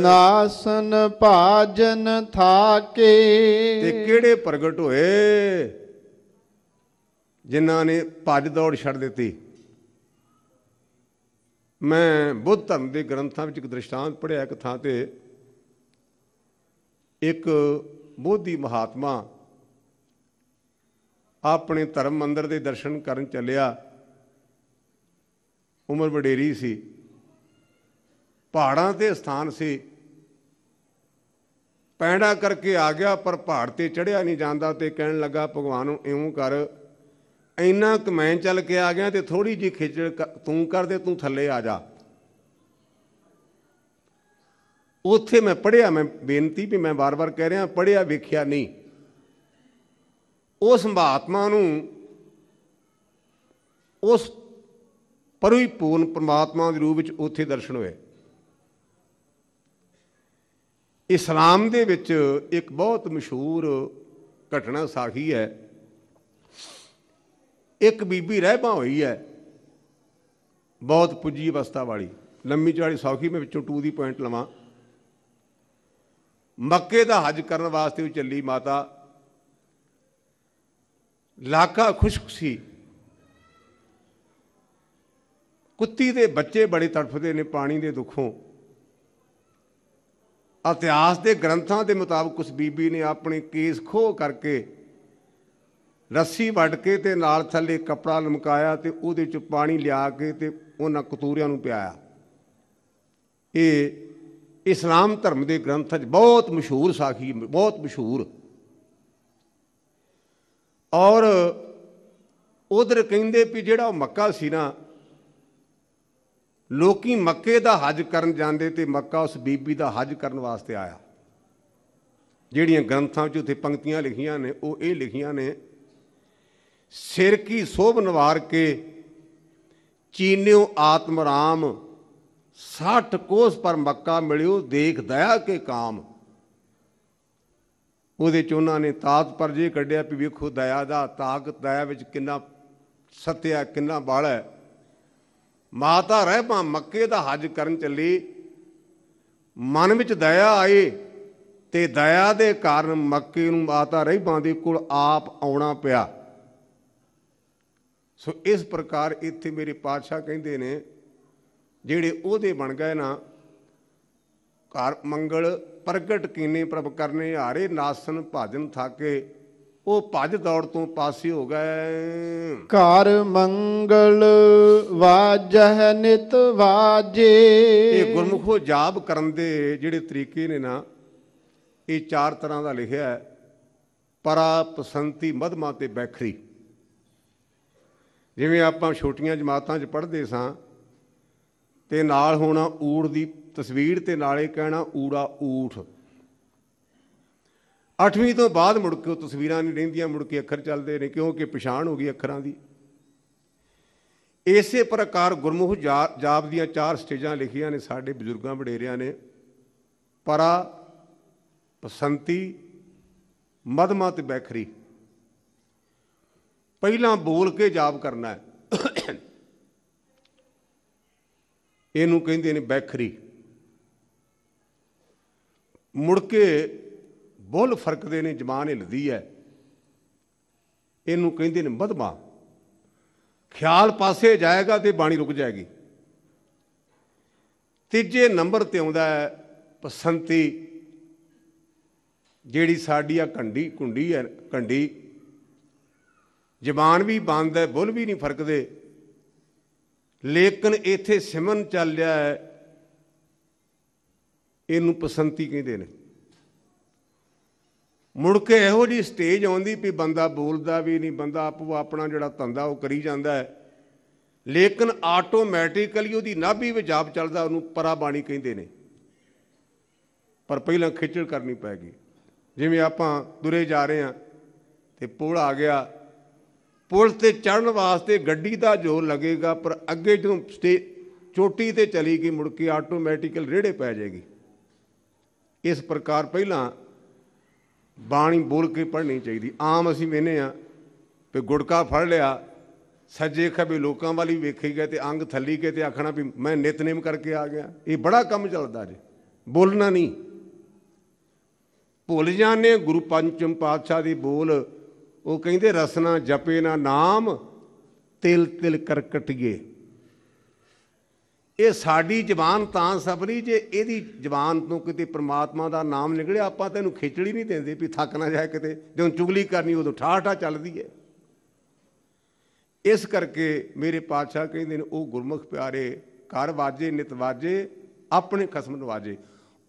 ਨਾਸਨ ਭਾਜਨ ਥਾਕੇ ਤੇ ਕਿਹੜੇ ਪ੍ਰਗਟ ਹੋਏ ਜਿਨ੍ਹਾਂ ਨੇ ਭੱਜ ਦੌੜ ਛੱਡ ਦਿੱਤੀ ਮੈਂ ਬੁੱਧ ਧਰਮ ਦੇ ਗ੍ਰੰਥਾਂ ਵਿੱਚ ਇੱਕ ਦ੍ਰਿਸ਼ਟਾਂਤ ਪੜਿਆ ਇੱਕ ਥਾਂ ਤੇ ਇੱਕ ਬੋਧੀ ਮਹਾਤਮਾ ਆਪਣੇ ਧਰਮ ਮੰਦਰ ਦੇ ਦਰਸ਼ਨ ਕਰਨ ਚੱਲਿਆ ਉਮਰ ਵਡੇਰੀ ਸੀ ਪਹਾੜਾਂ ਤੇ ਸਥਾਨ ਸੀ ਪੈਣਾ ਕਰਕੇ ਆ ਗਿਆ ਪਰ ਪਹਾੜ ਤੇ ਚੜਿਆ ਨਹੀਂ ਜਾਂਦਾ ਤੇ ਕਹਿਣ ਲੱਗਾ ਭਗਵਾਨ ਨੂੰ ਇਉਂ ਕਰ ਇੰਨਾ ਕਮੈਂ ਚੱਲ ਕੇ ਆ ਗਿਆ ਤੇ ਥੋੜੀ ਜੀ ਖਿਚੜ ਤੂੰ ਕਰ ਦੇ ਤੂੰ ਥੱਲੇ ਆ ਜਾ ਉੱਥੇ ਮੈਂ ਪੜਿਆ ਮੈਂ ਬੇਨਤੀ ਵੀ ਮੈਂ ਵਾਰ-ਵਾਰ ਕਹਿ ਰਿਹਾ ਪੜਿਆ ਵੇਖਿਆ ਨਹੀਂ ਉਸ ਮਹਾਤਮਾ ਨੂੰ ਉਸ ਪੂਰਨ ਪ੍ਰਮਾਤਮਾ ਦੇ ਰੂਪ ਵਿੱਚ ਉੱਥੇ ਦਰਸ਼ਨ ਹੋਏ ਇਸਲਾਮ ਦੇ ਵਿੱਚ ਇੱਕ ਬਹੁਤ ਮਸ਼ਹੂਰ ਘਟਨਾ ਸਾਖੀ ਹੈ ਇੱਕ ਬੀਬੀ ਰਹਿਬਾ ਹੋਈ ਹੈ ਬਹੁਤ ਪੁੱਜੀ ਅਵਸਥਾ ਵਾਲੀ ਲੰਮੀ ਚੌੜੀ ਸੌਖੀ ਮੈਂ ਵਿੱਚੋਂ 2 ਦੀ ਪੁਆਇੰਟ ਲਵਾਂ ਮੱਕੇ ਦਾ ਹਜ ਕਰਨ ਵਾਸਤੇ ਉਹ ਚੱਲੀ ਮਾਤਾ ਲਾਕਾ ਖੁਸ਼ਕ ਸੀ ਕੁੱਤੀ ਦੇ ਬੱਚੇ ਬੜੇ ਤੜਫਦੇ ਨੇ ਪਾਣੀ ਦੇ ਦੁੱਖੋਂ ਇਤਿਹਾਸ ਦੇ ਗ੍ਰੰਥਾਂ ਦੇ ਮੁਤਾਬਕ ਉਸ ਬੀਬੀ ਨੇ ਆਪਣੇ ਕੇਸ ਖੋਹ ਕਰਕੇ ਰੱਸੀ ਵੱਢ ਕੇ ਤੇ ਨਾਲ ਥੱਲੇ ਕਪੜਾ ਲਮਕਾਇਆ ਤੇ ਉਹਦੇ ਚ ਪਾਣੀ ਲਿਆ ਕੇ ਤੇ ਉਹਨਾਂ ਕਤੂਰਿਆਂ ਨੂੰ ਪਿਆਇਆ ਇਹ ਇਸਲਾਮ ਧਰਮ ਦੇ ਗ੍ਰੰਥਾਂ 'ਚ ਬਹੁਤ ਮਸ਼ਹੂਰ ਸਾਖੀ ਬਹੁਤ ਮਸ਼ਹੂਰ ਔਰ ਉਧਰ ਕਹਿੰਦੇ ਵੀ ਜਿਹੜਾ ਮੱਕਾ ਸੀ ਨਾ ਲੋਕੀ ਮੱਕੇ ਦਾ ਹਜ ਕਰਨ ਜਾਂਦੇ ਤੇ ਮੱਕਾ ਉਸ ਬੀਬੀ ਦਾ ਹਜ ਕਰਨ ਵਾਸਤੇ ਆਇਆ ਜਿਹੜੀਆਂ ਗ੍ਰੰਥਾਂ ਵਿੱਚ ਉੱਥੇ ਪੰਕਤੀਆਂ ਲਿਖੀਆਂ ਨੇ ਉਹ ਇਹ ਲਿਖੀਆਂ ਨੇ ਸਿਰ ਕੀ ਸੋਭ ਨਿਵਾਰ ਕੇ ਚੀਨਿਓ ਰਾਮ 60 ਕੋਸ ਪਰ ਮੱਕਾ ਮਿਲਿਓ ਦੇਖ ਦਇਆ ਕੇ ਕਾਮ ਉਹਦੇ ਚ ਉਹਨਾਂ ਨੇ ਤਾਤ ਪਰ ਜੇ ਕੱਢਿਆ ਵੀ ਵੇਖੋ ਦਇਆ ਦਾ ਤਾਕਤ ਦਇਆ ਵਿੱਚ ਕਿੰਨਾ ਸਤਿਆ ਕਿੰਨਾ ਬਾਲਾ ਹੈ ਮਾਤਾ ਰਹਿਬਾ ਮੱਕੇ ਦਾ ਹਜ ਕਰਨ ਚੱਲੀ ਮਨ ਵਿੱਚ ਦਇਆ ਆਈ ਤੇ ਦਇਆ ਦੇ ਕਾਰਨ ਮੱਕੇ ਨੂੰ ਮਾਤਾ ਰਹਿਬਾ ਦੇ ਕੋਲ ਆਪ ਆਉਣਾ ਪਿਆ ਸੋ ਇਸ ਪ੍ਰਕਾਰ ਇੱਥੇ ਮੇਰੇ ਪਾਤਸ਼ਾਹ ਕਹਿੰਦੇ ਨੇ ਜਿਹੜੇ ਉਹਦੇ ਬਣ ਗਏ ਨਾ ਘਰ ਮੰਗਲ ਪ੍ਰਗਟ ਕੀਨੇ ਪ੍ਰਭ ਕਰਨੇ ਹਾਰੇ ਨਾਸਨ ਭਾਜਨ ਥਾਕੇ ਉਹ ਭੱਜ ਦੌੜ ਤੋਂ ਪਾਸੇ ਹੋ ਗਏ ਘਰ ਮੰਗਲ ਵਾਜਹ ਨਿਤ ਵਾਜੇ ਇਹ ਗੁਰਮੁਖੋ ਜਾਪ ਕਰਨ ਦੇ ਜਿਹੜੇ ਤਰੀਕੇ ਨੇ ਨਾ ਇਹ ਚਾਰ ਤਰ੍ਹਾਂ ਦਾ ਲਿਖਿਆ ਹੈ ਪਰਾ ਪਸੰਤੀ ਮਦਮਾ ਤੇ ਬੈਖਰੀ ਜਿਵੇਂ ਆਪਾਂ ਛੋਟੀਆਂ ਜਮਾਤਾਂ 'ਚ ਪੜ੍ਹਦੇ ਸਾਂ ਤੇ ਨਾਲ ਹੋਣਾ ਊੜ ਦੀ ਤਸਵੀਰ ਤੇ ਨਾਲੇ ਕਹਿਣਾ ਊੜਾ ਊਠ 8ਵੀਂ ਤੋਂ ਬਾਅਦ ਮੁੜ ਕੇ ਉਹ ਤਸਵੀਰਾਂ ਨਹੀਂ ਰਹਿੰਦੀਆਂ ਮੁੜ ਕੇ ਅੱਖਰ ਚੱਲਦੇ ਨੇ ਕਿਉਂਕਿ ਪਛਾਣ ਹੋ ਗਈ ਅੱਖਰਾਂ ਦੀ ਇਸੇ ਪ੍ਰਕਾਰ ਗੁਰਮੁਖ ਜਾਪ ਦੀਆਂ ਚਾਰ ਸਟੇਜਾਂ ਲਿਖੀਆਂ ਨੇ ਸਾਡੇ ਬਜ਼ੁਰਗਾਂ ਵਡੇਰਿਆਂ ਨੇ ਪਰਾ ਪਸੰਤੀ ਮਦਮਾ ਤੇ ਬੈਖਰੀ ਪਹਿਲਾਂ ਬੋਲ ਕੇ ਜਾਪ ਕਰਨਾ ਹੈ ਇਹਨੂੰ ਕਹਿੰਦੇ ਨੇ ਬੈਖਰੀ ਮੁੜ ਕੇ ਬੁੱਲ ਫਰਕਦੇ ਨੇ ਜ਼ਬਾਨ ਹਿਲਦੀ ਹੈ ਇਹਨੂੰ ਕਹਿੰਦੇ ਨੇ ਮਦਮਾ ਖਿਆਲ ਪਾਸੇ ਜਾਏਗਾ ਤੇ ਬਾਣੀ ਰੁਕ ਜਾਏਗੀ ਤੀਜੇ ਨੰਬਰ ਤੇ ਆਉਂਦਾ ਹੈ ਪਸੰਤੀ ਜਿਹੜੀ ਸਾਡੀ ਆ ਕੰਡੀ ਕੁੰਡੀ ਹੈ ਕੰਡੀ ਜ਼ਬਾਨ ਵੀ ਬੰਦ ਹੈ ਬੁੱਲ ਵੀ ਨਹੀਂ ਫਰਕਦੇ ਲੇਕਿਨ ਇੱਥੇ ਸਿਮਨ ਚੱਲ ਰਿਹਾ ਹੈ ਇਹਨੂੰ ਪਸੰਤੀ ਕਹਿੰਦੇ ਨੇ ਮੁੜ ਕੇ ਇਹੋ ਜੀ ਸਟੇਜ ਆਉਂਦੀ ਵੀ ਬੰਦਾ ਬੋਲਦਾ ਵੀ ਨਹੀਂ ਬੰਦਾ ਆਪੋ ਆਪਣਾ ਜਿਹੜਾ ਧੰਦਾ ਉਹ ਕਰੀ ਜਾਂਦਾ ਹੈ ਲੇਕਿਨ ਆਟੋਮੈਟਿਕਲੀ ਉਹਦੀ ਨਾਭੀ ਵਿੱਚ ਆਪ ਚੱਲਦਾ ਉਹਨੂੰ ਪਰਾਬਾਣੀ ਕਹਿੰਦੇ ਨੇ ਪਰ ਪਹਿਲਾਂ ਖਿੱਚੜ ਕਰਨੀ ਪੈਗੀ ਜਿਵੇਂ ਆਪਾਂ ਦੁਰੇ ਜਾ ਰਹੇ ਆ ਤੇ ਪੁਲ ਆ ਗਿਆ ਪੁਲ ਤੇ ਚੜਨ ਵਾਸਤੇ ਗੱਡੀ ਦਾ ਜ਼ੋਰ ਲੱਗੇਗਾ ਪਰ ਅੱਗੇ ਜਦੋਂ ਚੋਟੀ ਤੇ ਚਲੀ ਗਈ ਮੁੜ ਕੇ ਆਟੋਮੈਟਿਕਲ ਰੇੜੇ ਪੈ ਜਾਏਗੀ ਇਸ ਪ੍ਰਕਾਰ ਪਹਿਲਾਂ ਬਾਣੀ ਬੋਲ ਕੇ ਪੜ੍ਹਨੀ ਚਾਹੀਦੀ ਆਮ ਅਸੀਂ ਮੈਨੇ ਆ ਤੇ ਗੁੜਕਾ ਫੜ ਲਿਆ ਸੱਜੇ ਖਬੇ ਲੋਕਾਂ ਵਾਲੀ ਵੇਖੀ ਗਏ ਤੇ ਅੰਗ ਥੱਲੀ ਕੇ ਤੇ ਆਖਣਾ ਵੀ ਮੈਂ ਨਿਤਨੇਮ ਕਰਕੇ ਆ ਗਿਆ ਇਹ ਬੜਾ ਕੰਮ ਚੱਲਦਾ ਜੇ ਬੋਲਣਾ ਨਹੀਂ ਭੁੱਲ ਜਾਣੇ ਗੁਰੂ ਪੰਚਮ ਪਾਤਸ਼ਾਹ ਦੀ ਬੋਲ ਉਹ ਕਹਿੰਦੇ ਰਸਨਾ ਜਪੇ ਨਾ ਨਾਮ ਤਿਲ ਤਿਲ ਕਰਕਟਿਏ ਇਹ ਸਾਡੀ ਜ਼ਬਾਨ ਤਾਂ ਸਭਰੀ ਜੇ ਇਹਦੀ ਜ਼ਬਾਨ ਤੋਂ ਕਿਤੇ ਪ੍ਰਮਾਤਮਾ ਦਾ ਨਾਮ ਨਿਕਲਿਆ ਆਪਾਂ ਤੈਨੂੰ ਖੇਚੜੀ ਨਹੀਂ ਦਿੰਦੇ ਵੀ ਥੱਕ ਨਾ ਜਾਏ ਕਿਤੇ ਜਦੋਂ ਚੁਗਲੀ ਕਰਨੀ ਉਦੋਂ ਠਾਠਾ ਚੱਲਦੀ ਹੈ ਇਸ ਕਰਕੇ ਮੇਰੇ ਪਾਤਸ਼ਾਹ ਕਹਿੰਦੇ ਨੇ ਉਹ ਗੁਰਮੁਖ ਪਿਆਰੇ ਘਰ ਵਾਜੇ ਨਿਤ ਵਾਜੇ ਆਪਣੇ ਖਸਮ ਨਵਾਜੇ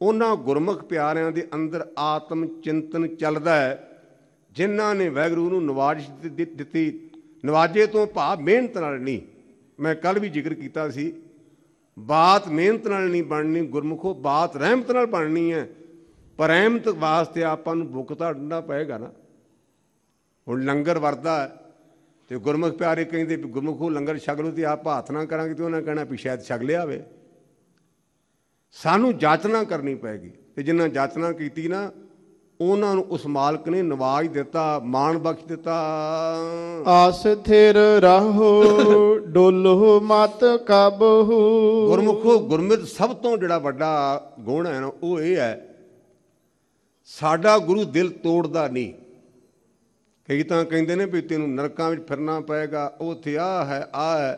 ਉਹਨਾਂ ਗੁਰਮੁਖ ਪਿਆਰਿਆਂ ਦੇ ਅੰਦਰ ਆਤਮ ਚਿੰਤਨ ਚੱਲਦਾ ਹੈ ਜਿਨ੍ਹਾਂ ਨੇ ਵੈਗਰੂ ਨੂੰ ਨਵਾਜ ਦਿੱਤੀ ਨਵਾਜੇ ਤੋਂ ਭਾਵ ਮਿਹਨਤ ਨਾਲ ਨਹੀਂ ਮੈਂ ਕੱਲ ਵੀ ਜ਼ਿਕਰ ਕੀਤਾ ਸੀ ਬਾਤ ਮਿਹਨਤ ਨਾਲ ਨਹੀਂ ਬਣਨੀ ਗੁਰਮੁਖੋ ਬਾਤ ਰਹਿਮਤ ਨਾਲ ਬਣਨੀ ਹੈ ਪਰ ਰਹਿਮਤ ਵਾਸਤੇ ਆਪਾਂ ਨੂੰ ਬੁੱਕ ਤਾਂ ਡੰਡਾ ਪਏਗਾ ਨਾ ਹੁਣ ਲੰਗਰ ਵਰਦਾ ਤੇ ਗੁਰਮੁਖ ਪਿਆਰੇ ਕਹਿੰਦੇ ਗੁਰਮੁਖੋ ਲੰਗਰ ਛਕ ਲੋ ਤੇ ਆਪ ਹੱਥ ਨਾ ਕਰਾਂਗੇ ਤੇ ਉਹਨਾਂ ਕਹਿਣਾ ਵੀ ਸ਼ਾਇਦ ਛਕ ਲਿਆ ਹੋਵੇ ਸਾਨੂੰ ਜਾਚਨਾ ਕਰਨੀ ਪੈਗੀ ਤੇ ਜਿੰਨਾ ਜਾਚਨਾ ਕੀਤੀ ਨਾ ਉਹਨਾਂ ਨੂੰ ਉਸ ਮਾਲਕ ਨੇ ਨਵਾਜ ਦਿੱਤਾ ਮਾਣ ਬਖਸ਼ ਦਿੱਤਾ ਆਸਥਿਰ ਰਹੋ ਡੋਲੋ ਮਤ ਕਬਹੂ ਗੁਰਮੁਖੋ ਗੁਰਮਿਤ ਸਭ ਤੋਂ ਜਿਹੜਾ ਵੱਡਾ ਗੁਣ ਹੈ ਨਾ ਉਹ ਇਹ ਹੈ ਸਾਡਾ ਗੁਰੂ ਦਿਲ ਤੋੜਦਾ ਨਹੀਂ ਕਈ ਤਾਂ ਕਹਿੰਦੇ ਨੇ ਵੀ ਤੈਨੂੰ ਨਰਕਾਂ ਵਿੱਚ ਫਿਰਨਾ ਪਏਗਾ ਉਥੇ ਆ ਹੈ ਆ ਹੈ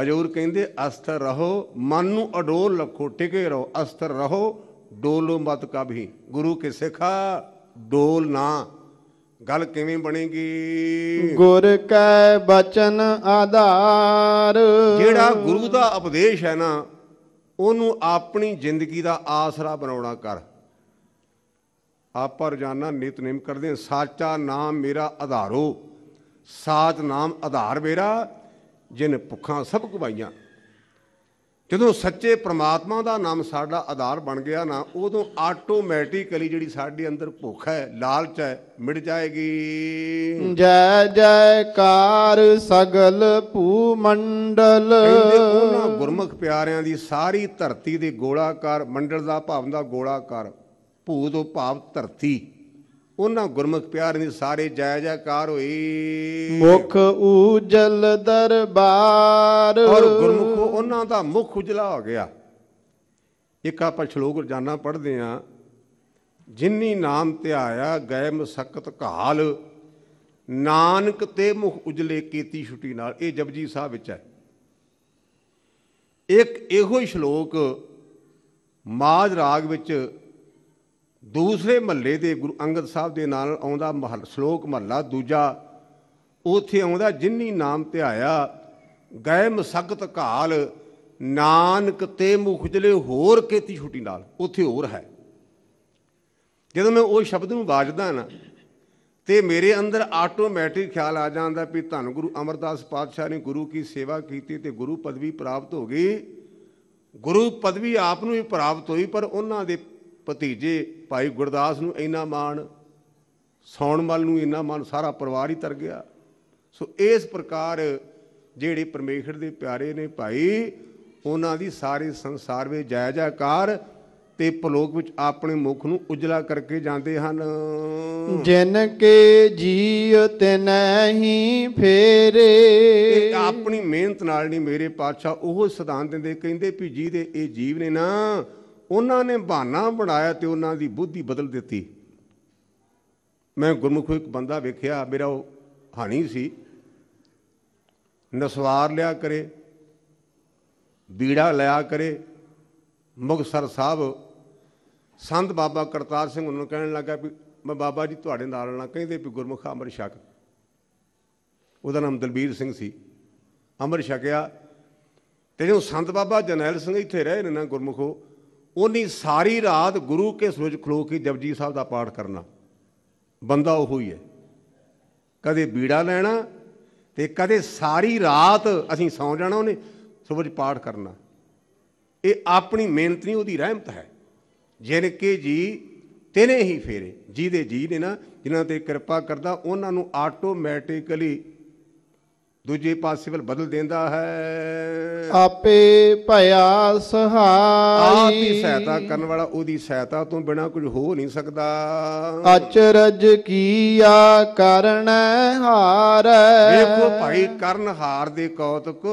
ਹਜੂਰ ਕਹਿੰਦੇ ਅਸਥਰ ਰਹੋ ਮਨ ਨੂੰ ਅਡੋਲ ਰੱਖੋ ਟਿਕੇ ਰਹੋ ਅਸਥਰ ਰਹੋ ਡੋਲੋ ਮਤ ਕਭੀ ਗੁਰੂ ਕੇ ਸਿਖਾ ਡੋਲ ਨਾ ਗੱਲ ਕਿਵੇਂ ਬਣੇਗੀ ਗੁਰ ਕੈ ਬਚਨ ਆਧਾਰ ਜਿਹੜਾ ਗੁਰੂ ਦਾ ਉਪਦੇਸ਼ ਹੈ ਨਾ ਉਹਨੂੰ ਆਪਣੀ ਜ਼ਿੰਦਗੀ ਦਾ ਆਸਰਾ ਬਣਾਉਣਾ ਕਰ ਆਪਾਂ ਰੋਜ਼ਾਨਾ ਨਿਤਨੇਮ ਕਰਦੇ ਹਾਂ ਸਾਚਾ ਨਾਮ ਮੇਰਾ ਆਧਾਰੋ ਸਾਚ ਨਾਮ ਆਧਾਰ ਮੇਰਾ ਜਿਨ ਭੁੱਖਾਂ ਸਭ ਕੁਵਾਈਆਂ ਜਦੋਂ ਸੱਚੇ ਪ੍ਰਮਾਤਮਾ ਦਾ ਨਾਮ ਸਾਡਾ ਆਧਾਰ ਬਣ ਗਿਆ ਨਾ ਉਦੋਂ ਆਟੋਮੈਟਿਕਲੀ ਜਿਹੜੀ ਸਾਡੇ ਅੰਦਰ ਭੁੱਖ ਹੈ ਲਾਲਚ ਹੈ ਮਿਟ ਜਾਏਗੀ ਜੈ ਜੈਕਾਰ ਸਗਲ ਭੂ ਮੰਡਲ ਗੁਰਮੁਖ ਪਿਆਰਿਆਂ ਦੀ ਸਾਰੀ ਧਰਤੀ ਦੇ ਗੋਲਾਕਾਰ ਮੰਡਲ ਦਾ ਭਾਵ ਦਾ ਗੋਲਾਕਾਰ ਭੂ ਤੋਂ ਭਾਵ ਧਰਤੀ ਉਹਨਾਂ ਗੁਰਮੁਖ ਪਿਆਰ ਦੀ ਸਾਰੇ ਜਾਇ ਜੈਕਾਰ ਹੋਈ ਮੁਖ ਉਜਲ ਦਰਬਾਰ ਔਰ ਗੁਰਮੁਖ ਉਹਨਾਂ ਦਾ ਮੁਖ ਉਜਲਾ ਹੋ ਗਿਆ ਇੱਕ ਆਪਾਂ ਸ਼ਲੋਕ ਰੋਜ਼ਾਨਾ ਪੜ੍ਹਦੇ ਆ ਜਿਨੀ ਨਾਮ ਧਿਆਇਆ ਗਏ ਮਸਕਤ ਘਾਲ ਨਾਨਕ ਤੇ ਮੁਖ ਉਜਲੇ ਕੀਤੀ ਛੁੱਟੀ ਨਾਲ ਇਹ ਜਪਜੀ ਸਾਹਿਬ ਵਿੱਚ ਹੈ ਇੱਕ ਇਹੋ ਹੀ ਸ਼ਲੋਕ ਮਾਜ ਰਾਗ ਵਿੱਚ ਦੂਸਰੇ ਮਹੱਲੇ ਦੇ ਗੁਰੂ ਅੰਗਦ ਸਾਹਿਬ ਦੇ ਨਾਲ ਆਉਂਦਾ ਮਹੱਲ ਸ਼ਲੋਕ ਮਹੱਲਾ ਦੂਜਾ ਉਥੇ ਆਉਂਦਾ ਜਿਨੀ ਨਾਮ ਧਿਆਇਆ ਗਏ ਮਸਕਤ ਘਾਲ ਨਾਨਕ ਤੇ ਮੁਖਜਲੇ ਹੋਰ ਕੀਤੀ ਛੁੱਟੀ ਨਾਲ ਉਥੇ ਹੋਰ ਹੈ ਜਦੋਂ ਮੈਂ ਉਹ ਸ਼ਬਦ ਨੂੰ ਬਾਜਦਾ ਨਾ ਤੇ ਮੇਰੇ ਅੰਦਰ ਆਟੋਮੈਟਿਕ ਖਿਆਲ ਆ ਜਾਂਦਾ ਵੀ ਧੰਨ ਗੁਰੂ ਅਮਰਦਾਸ ਪਾਤਸ਼ਾਹ ਨੇ ਗੁਰੂ ਕੀ ਸੇਵਾ ਕੀਤੀ ਤੇ ਗੁਰੂ ਪਦਵੀ ਪ੍ਰਾਪਤ ਹੋ ਗਈ ਗੁਰੂ ਪਦਵੀ ਆਪ ਨੂੰ ਵੀ ਪ੍ਰਾਪਤ ਹੋਈ ਪਰ ਉਹਨਾਂ ਦੇ ਭਤੀਜੇ ਭਾਈ ਗੁਰਦਾਸ ਨੂੰ ਇੰਨਾ ਮਾਣ ਸੌਣਮਲ ਨੂੰ ਇੰਨਾ ਮਾਣ ਸਾਰਾ ਪਰਿਵਾਰ ਹੀ ਤਰ ਗਿਆ ਸੋ ਇਸ ਪ੍ਰਕਾਰ ਜਿਹੜੇ ਪਰਮੇਸ਼ਰ ਦੇ ਪਿਆਰੇ ਨੇ ਭਾਈ ਉਹਨਾਂ ਦੀ ਸਾਰੇ ਸੰਸਾਰ ਵਿੱਚ ਜਾਇ ਜਾਕਾਰ ਤੇ ਪਲੋਕ ਵਿੱਚ ਆਪਣੇ ਮੁਖ ਨੂੰ ਉਜਲਾ ਕਰਕੇ ਜਾਂਦੇ ਹਨ ਜਿਨ ਕੇ ਜੀਵ ਤੇ ਨਹੀਂ ਫੇਰੇ ਆਪਣੀ ਮਿਹਨਤ ਨਾਲ ਨਹੀਂ ਮੇਰੇ ਪਾਤਸ਼ਾਹ ਉਹ ਸਿਧਾਂਤ ਦਿੰਦੇ ਕਹਿੰਦੇ ਵੀ ਜਿਹਦੇ ਇਹ ਜੀਵ ਨੇ ਨਾ ਉਹਨਾਂ ਨੇ ਬਹਾਨਾ ਬਣਾਇਆ ਤੇ ਉਹਨਾਂ ਦੀ ਬੁੱਧੀ ਬਦਲ ਦਿੱਤੀ ਮੈਂ ਗੁਰਮੁਖ ਇੱਕ ਬੰਦਾ ਵੇਖਿਆ ਮੇਰਾ ਉਹ ਹਾਣੀ ਸੀ ਨਸਵਾਰ ਲਿਆ ਕਰੇ ਬੀੜਾ ਲਿਆ ਕਰੇ ਮੁਖਸਰ ਸਾਹਿਬ ਸੰਤ ਬਾਬਾ ਕਰਤਾਰ ਸਿੰਘ ਉਹਨੂੰ ਕਹਿਣ ਲੱਗਾ ਵੀ ਮੈਂ ਬਾਬਾ ਜੀ ਤੁਹਾਡੇ ਨਾਲ ਨਾ ਕਹਿੰਦੇ ਵੀ ਗੁਰਮੁਖ ਅਮਰ ਸ਼ਕ ਉਹਦਾ ਨਾਮ ਦਲਬੀਰ ਸਿੰਘ ਸੀ ਅਮਰ ਸ਼ਕਿਆ ਤੇ ਜਦੋਂ ਸੰਤ ਬਾਬਾ ਜਰਨੈਲ ਸਿੰਘ ਇੱਥੇ ਰਹੇ ਨੇ ਨਾ ਗੁਰਮੁਖੋ ਉਹਨੇ ਸਾਰੀ ਰਾਤ ਗੁਰੂ ਕੇ ਸੁਰਜ ਖਲੋ ਕੇ ਜਪਜੀ ਸਾਹਿਬ ਦਾ ਪਾਠ ਕਰਨਾ ਬੰਦਾ ਉਹ ਹੀ ਹੈ ਕਦੇ ਬੀੜਾ ਲੈਣਾ ਤੇ ਕਦੇ ਸਾਰੀ ਰਾਤ ਅਸੀਂ ਸੌਂ ਜਾਣਾ ਉਹਨੇ ਸੁਬਜ ਪਾਠ ਕਰਨਾ ਇਹ ਆਪਣੀ ਮਿਹਨਤ ਨਹੀਂ ਉਹਦੀ ਰਹਿਮਤ ਹੈ ਜਿਨ ਕੇ ਜੀ ਤੇਨੇ ਹੀ ਫੇਰੇ ਜਿਹਦੇ ਜੀ ਨੇ ਨਾ ਜਿਨ੍ਹਾਂ ਤੇ ਕਿਰਪਾ ਕਰਦਾ ਉਹਨਾਂ ਨੂੰ ਆਟੋਮੈਟਿਕਲੀ ਦੂਜੇ ਪਾਸੇ ਵੱਲ ਬਦਲ ਦਿੰਦਾ ਹੈ ਆਪੇ ਭਇਆ ਸਹਾਈ ਆਪ ਹੀ ਸਹਾਇਤਾ ਕਰਨ ਵਾਲਾ ਉਹਦੀ ਸਹਾਇਤਾ ਤੋਂ ਬਿਨਾ ਕੁਝ ਹੋ ਨਹੀਂ ਸਕਦਾ ਅਚਰਜ ਕੀਆ ਕਰਨ ਹਾਰ ਵੇਖੋ ਭਾਈ ਕਰਨ ਹਾਰ ਦੇ ਕੌਤਕ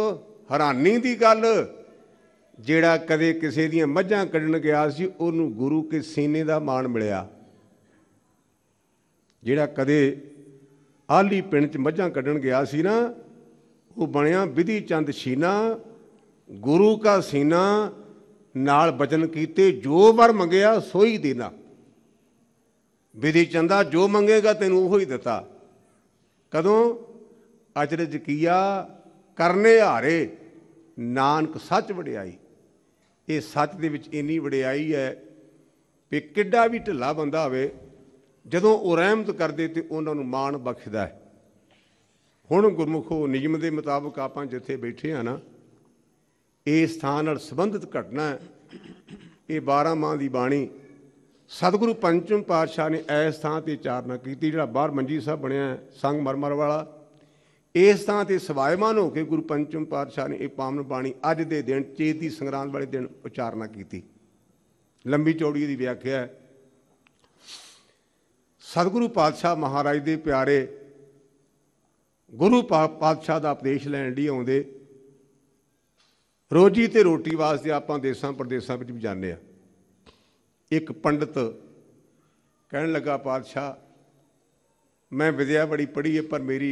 ਹੈਰਾਨੀ ਦੀ ਗੱਲ ਜਿਹੜਾ ਕਦੇ ਕਿਸੇ ਦੀਆਂ ਮੱਝਾਂ ਕੱਢਣ ਗਿਆ ਸੀ ਉਹਨੂੰ ਗੁਰੂ ਕੇ ਸੀਨੇ ਦਾ ਮਾਣ ਮਿਲਿਆ ਜਿਹੜਾ ਕਦੇ ਆਲੀ ਪਿੰਡ 'ਚ ਮੱਝਾਂ ਕੱਢਣ ਗਿਆ ਸੀ ਨਾ ਉਹ ਬਣਿਆ ਵਿਧੀ ਚੰਦ ਸ਼ੀਨਾ ਗੁਰੂ ਕਾ ਸੀਨਾ ਨਾਲ ਬਚਨ ਕੀਤੇ ਜੋ ਵਰ ਮੰਗਿਆ ਸੋਈ ਦੇਣਾ ਵਿਧੀ ਚੰਦਾ ਜੋ ਮੰਗੇਗਾ ਤੈਨੂੰ ਉਹ ਹੀ ਦਿੱਤਾ ਕਦੋਂ ਅਚਰਜ ਕੀਆ ਕਰਨੇ ਹਾਰੇ ਨਾਨਕ ਸੱਚ ਵਡਿਆਈ ਇਹ ਸੱਚ ਦੇ ਵਿੱਚ ਇੰਨੀ ਵਡਿਆਈ ਹੈ ਕਿ ਕਿੱਡਾ ਵੀ ਢਿੱਲਾ ਬੰਦਾ ਹੋਵੇ ਜਦੋਂ ਉਹ ਰਹਿਮਤ ਕਰਦੇ ਤੇ ਉਹਨਾਂ ਨੂੰ ਮਾਣ ਬਖਸ਼ਦਾ ਹੈ ਹੁਣ ਗੁਰਮੁਖੋ ਨਿਯਮ ਦੇ ਮੁਤਾਬਕ ਆਪਾਂ ਜਿੱਥੇ ਬੈਠੇ ਆ ਨਾ ਇਹ ਸਥਾਨ ਨਾਲ ਸੰਬੰਧਿਤ ਘਟਨਾ ਹੈ ਇਹ 12 ਮਾਹ ਦੀ ਬਾਣੀ ਸਤਿਗੁਰੂ ਪੰਚਮ ਪਾਤਸ਼ਾਹ ਨੇ ਇਸ ਥਾਂ ਤੇ ਚਾਰਨਾ ਕੀਤੀ ਜਿਹੜਾ ਬਾਹਰ ਮੰਜੀ ਸਾਹਿਬ ਬਣਿਆ ਸੰਗ ਮਰਮਰ ਵਾਲਾ ਇਸ ਥਾਂ ਤੇ ਸਵਾਇਮਾਨ ਹੋ ਕੇ ਗੁਰੂ ਪੰਚਮ ਪਾਤਸ਼ਾਹ ਨੇ ਇਹ ਪਾਵਨ ਬਾਣੀ ਅੱਜ ਦੇ ਦਿਨ ਚੇਤ ਦੀ ਸੰਗਰਾਂਦ ਵਾਲੇ ਦਿਨ ਉਚਾਰਨਾ ਕੀਤੀ ਲੰਬੀ ਚੌੜੀ ਦੀ ਵਿਆਖਿਆ ਹੈ ਸਤਿਗੁਰੂ ਪਾਤਸ਼ਾਹ ਮਹਾਰਾਜ ਦੇ ਪਿਆਰੇ ਗੁਰੂ ਪਾਤਸ਼ਾਹ ਦਾ ਉਪਦੇਸ਼ ਲੈਣ ਲਈ ਆਉਂਦੇ ਰੋਜੀ ਤੇ ਰੋਟੀ ਵਾਸਤੇ ਆਪਾਂ ਦੇਸਾਂ ਪ੍ਰਦੇਸਾਂ ਵਿੱਚ ਵੀ ਜਾਂਦੇ ਆ ਇੱਕ ਪੰਡਤ ਕਹਿਣ ਲੱਗਾ ਪਾਤਸ਼ਾਹ ਮੈਂ ਵਿਦਿਆ ਬੜੀ ਪੜ੍ਹੀ ਹੈ ਪਰ ਮੇਰੀ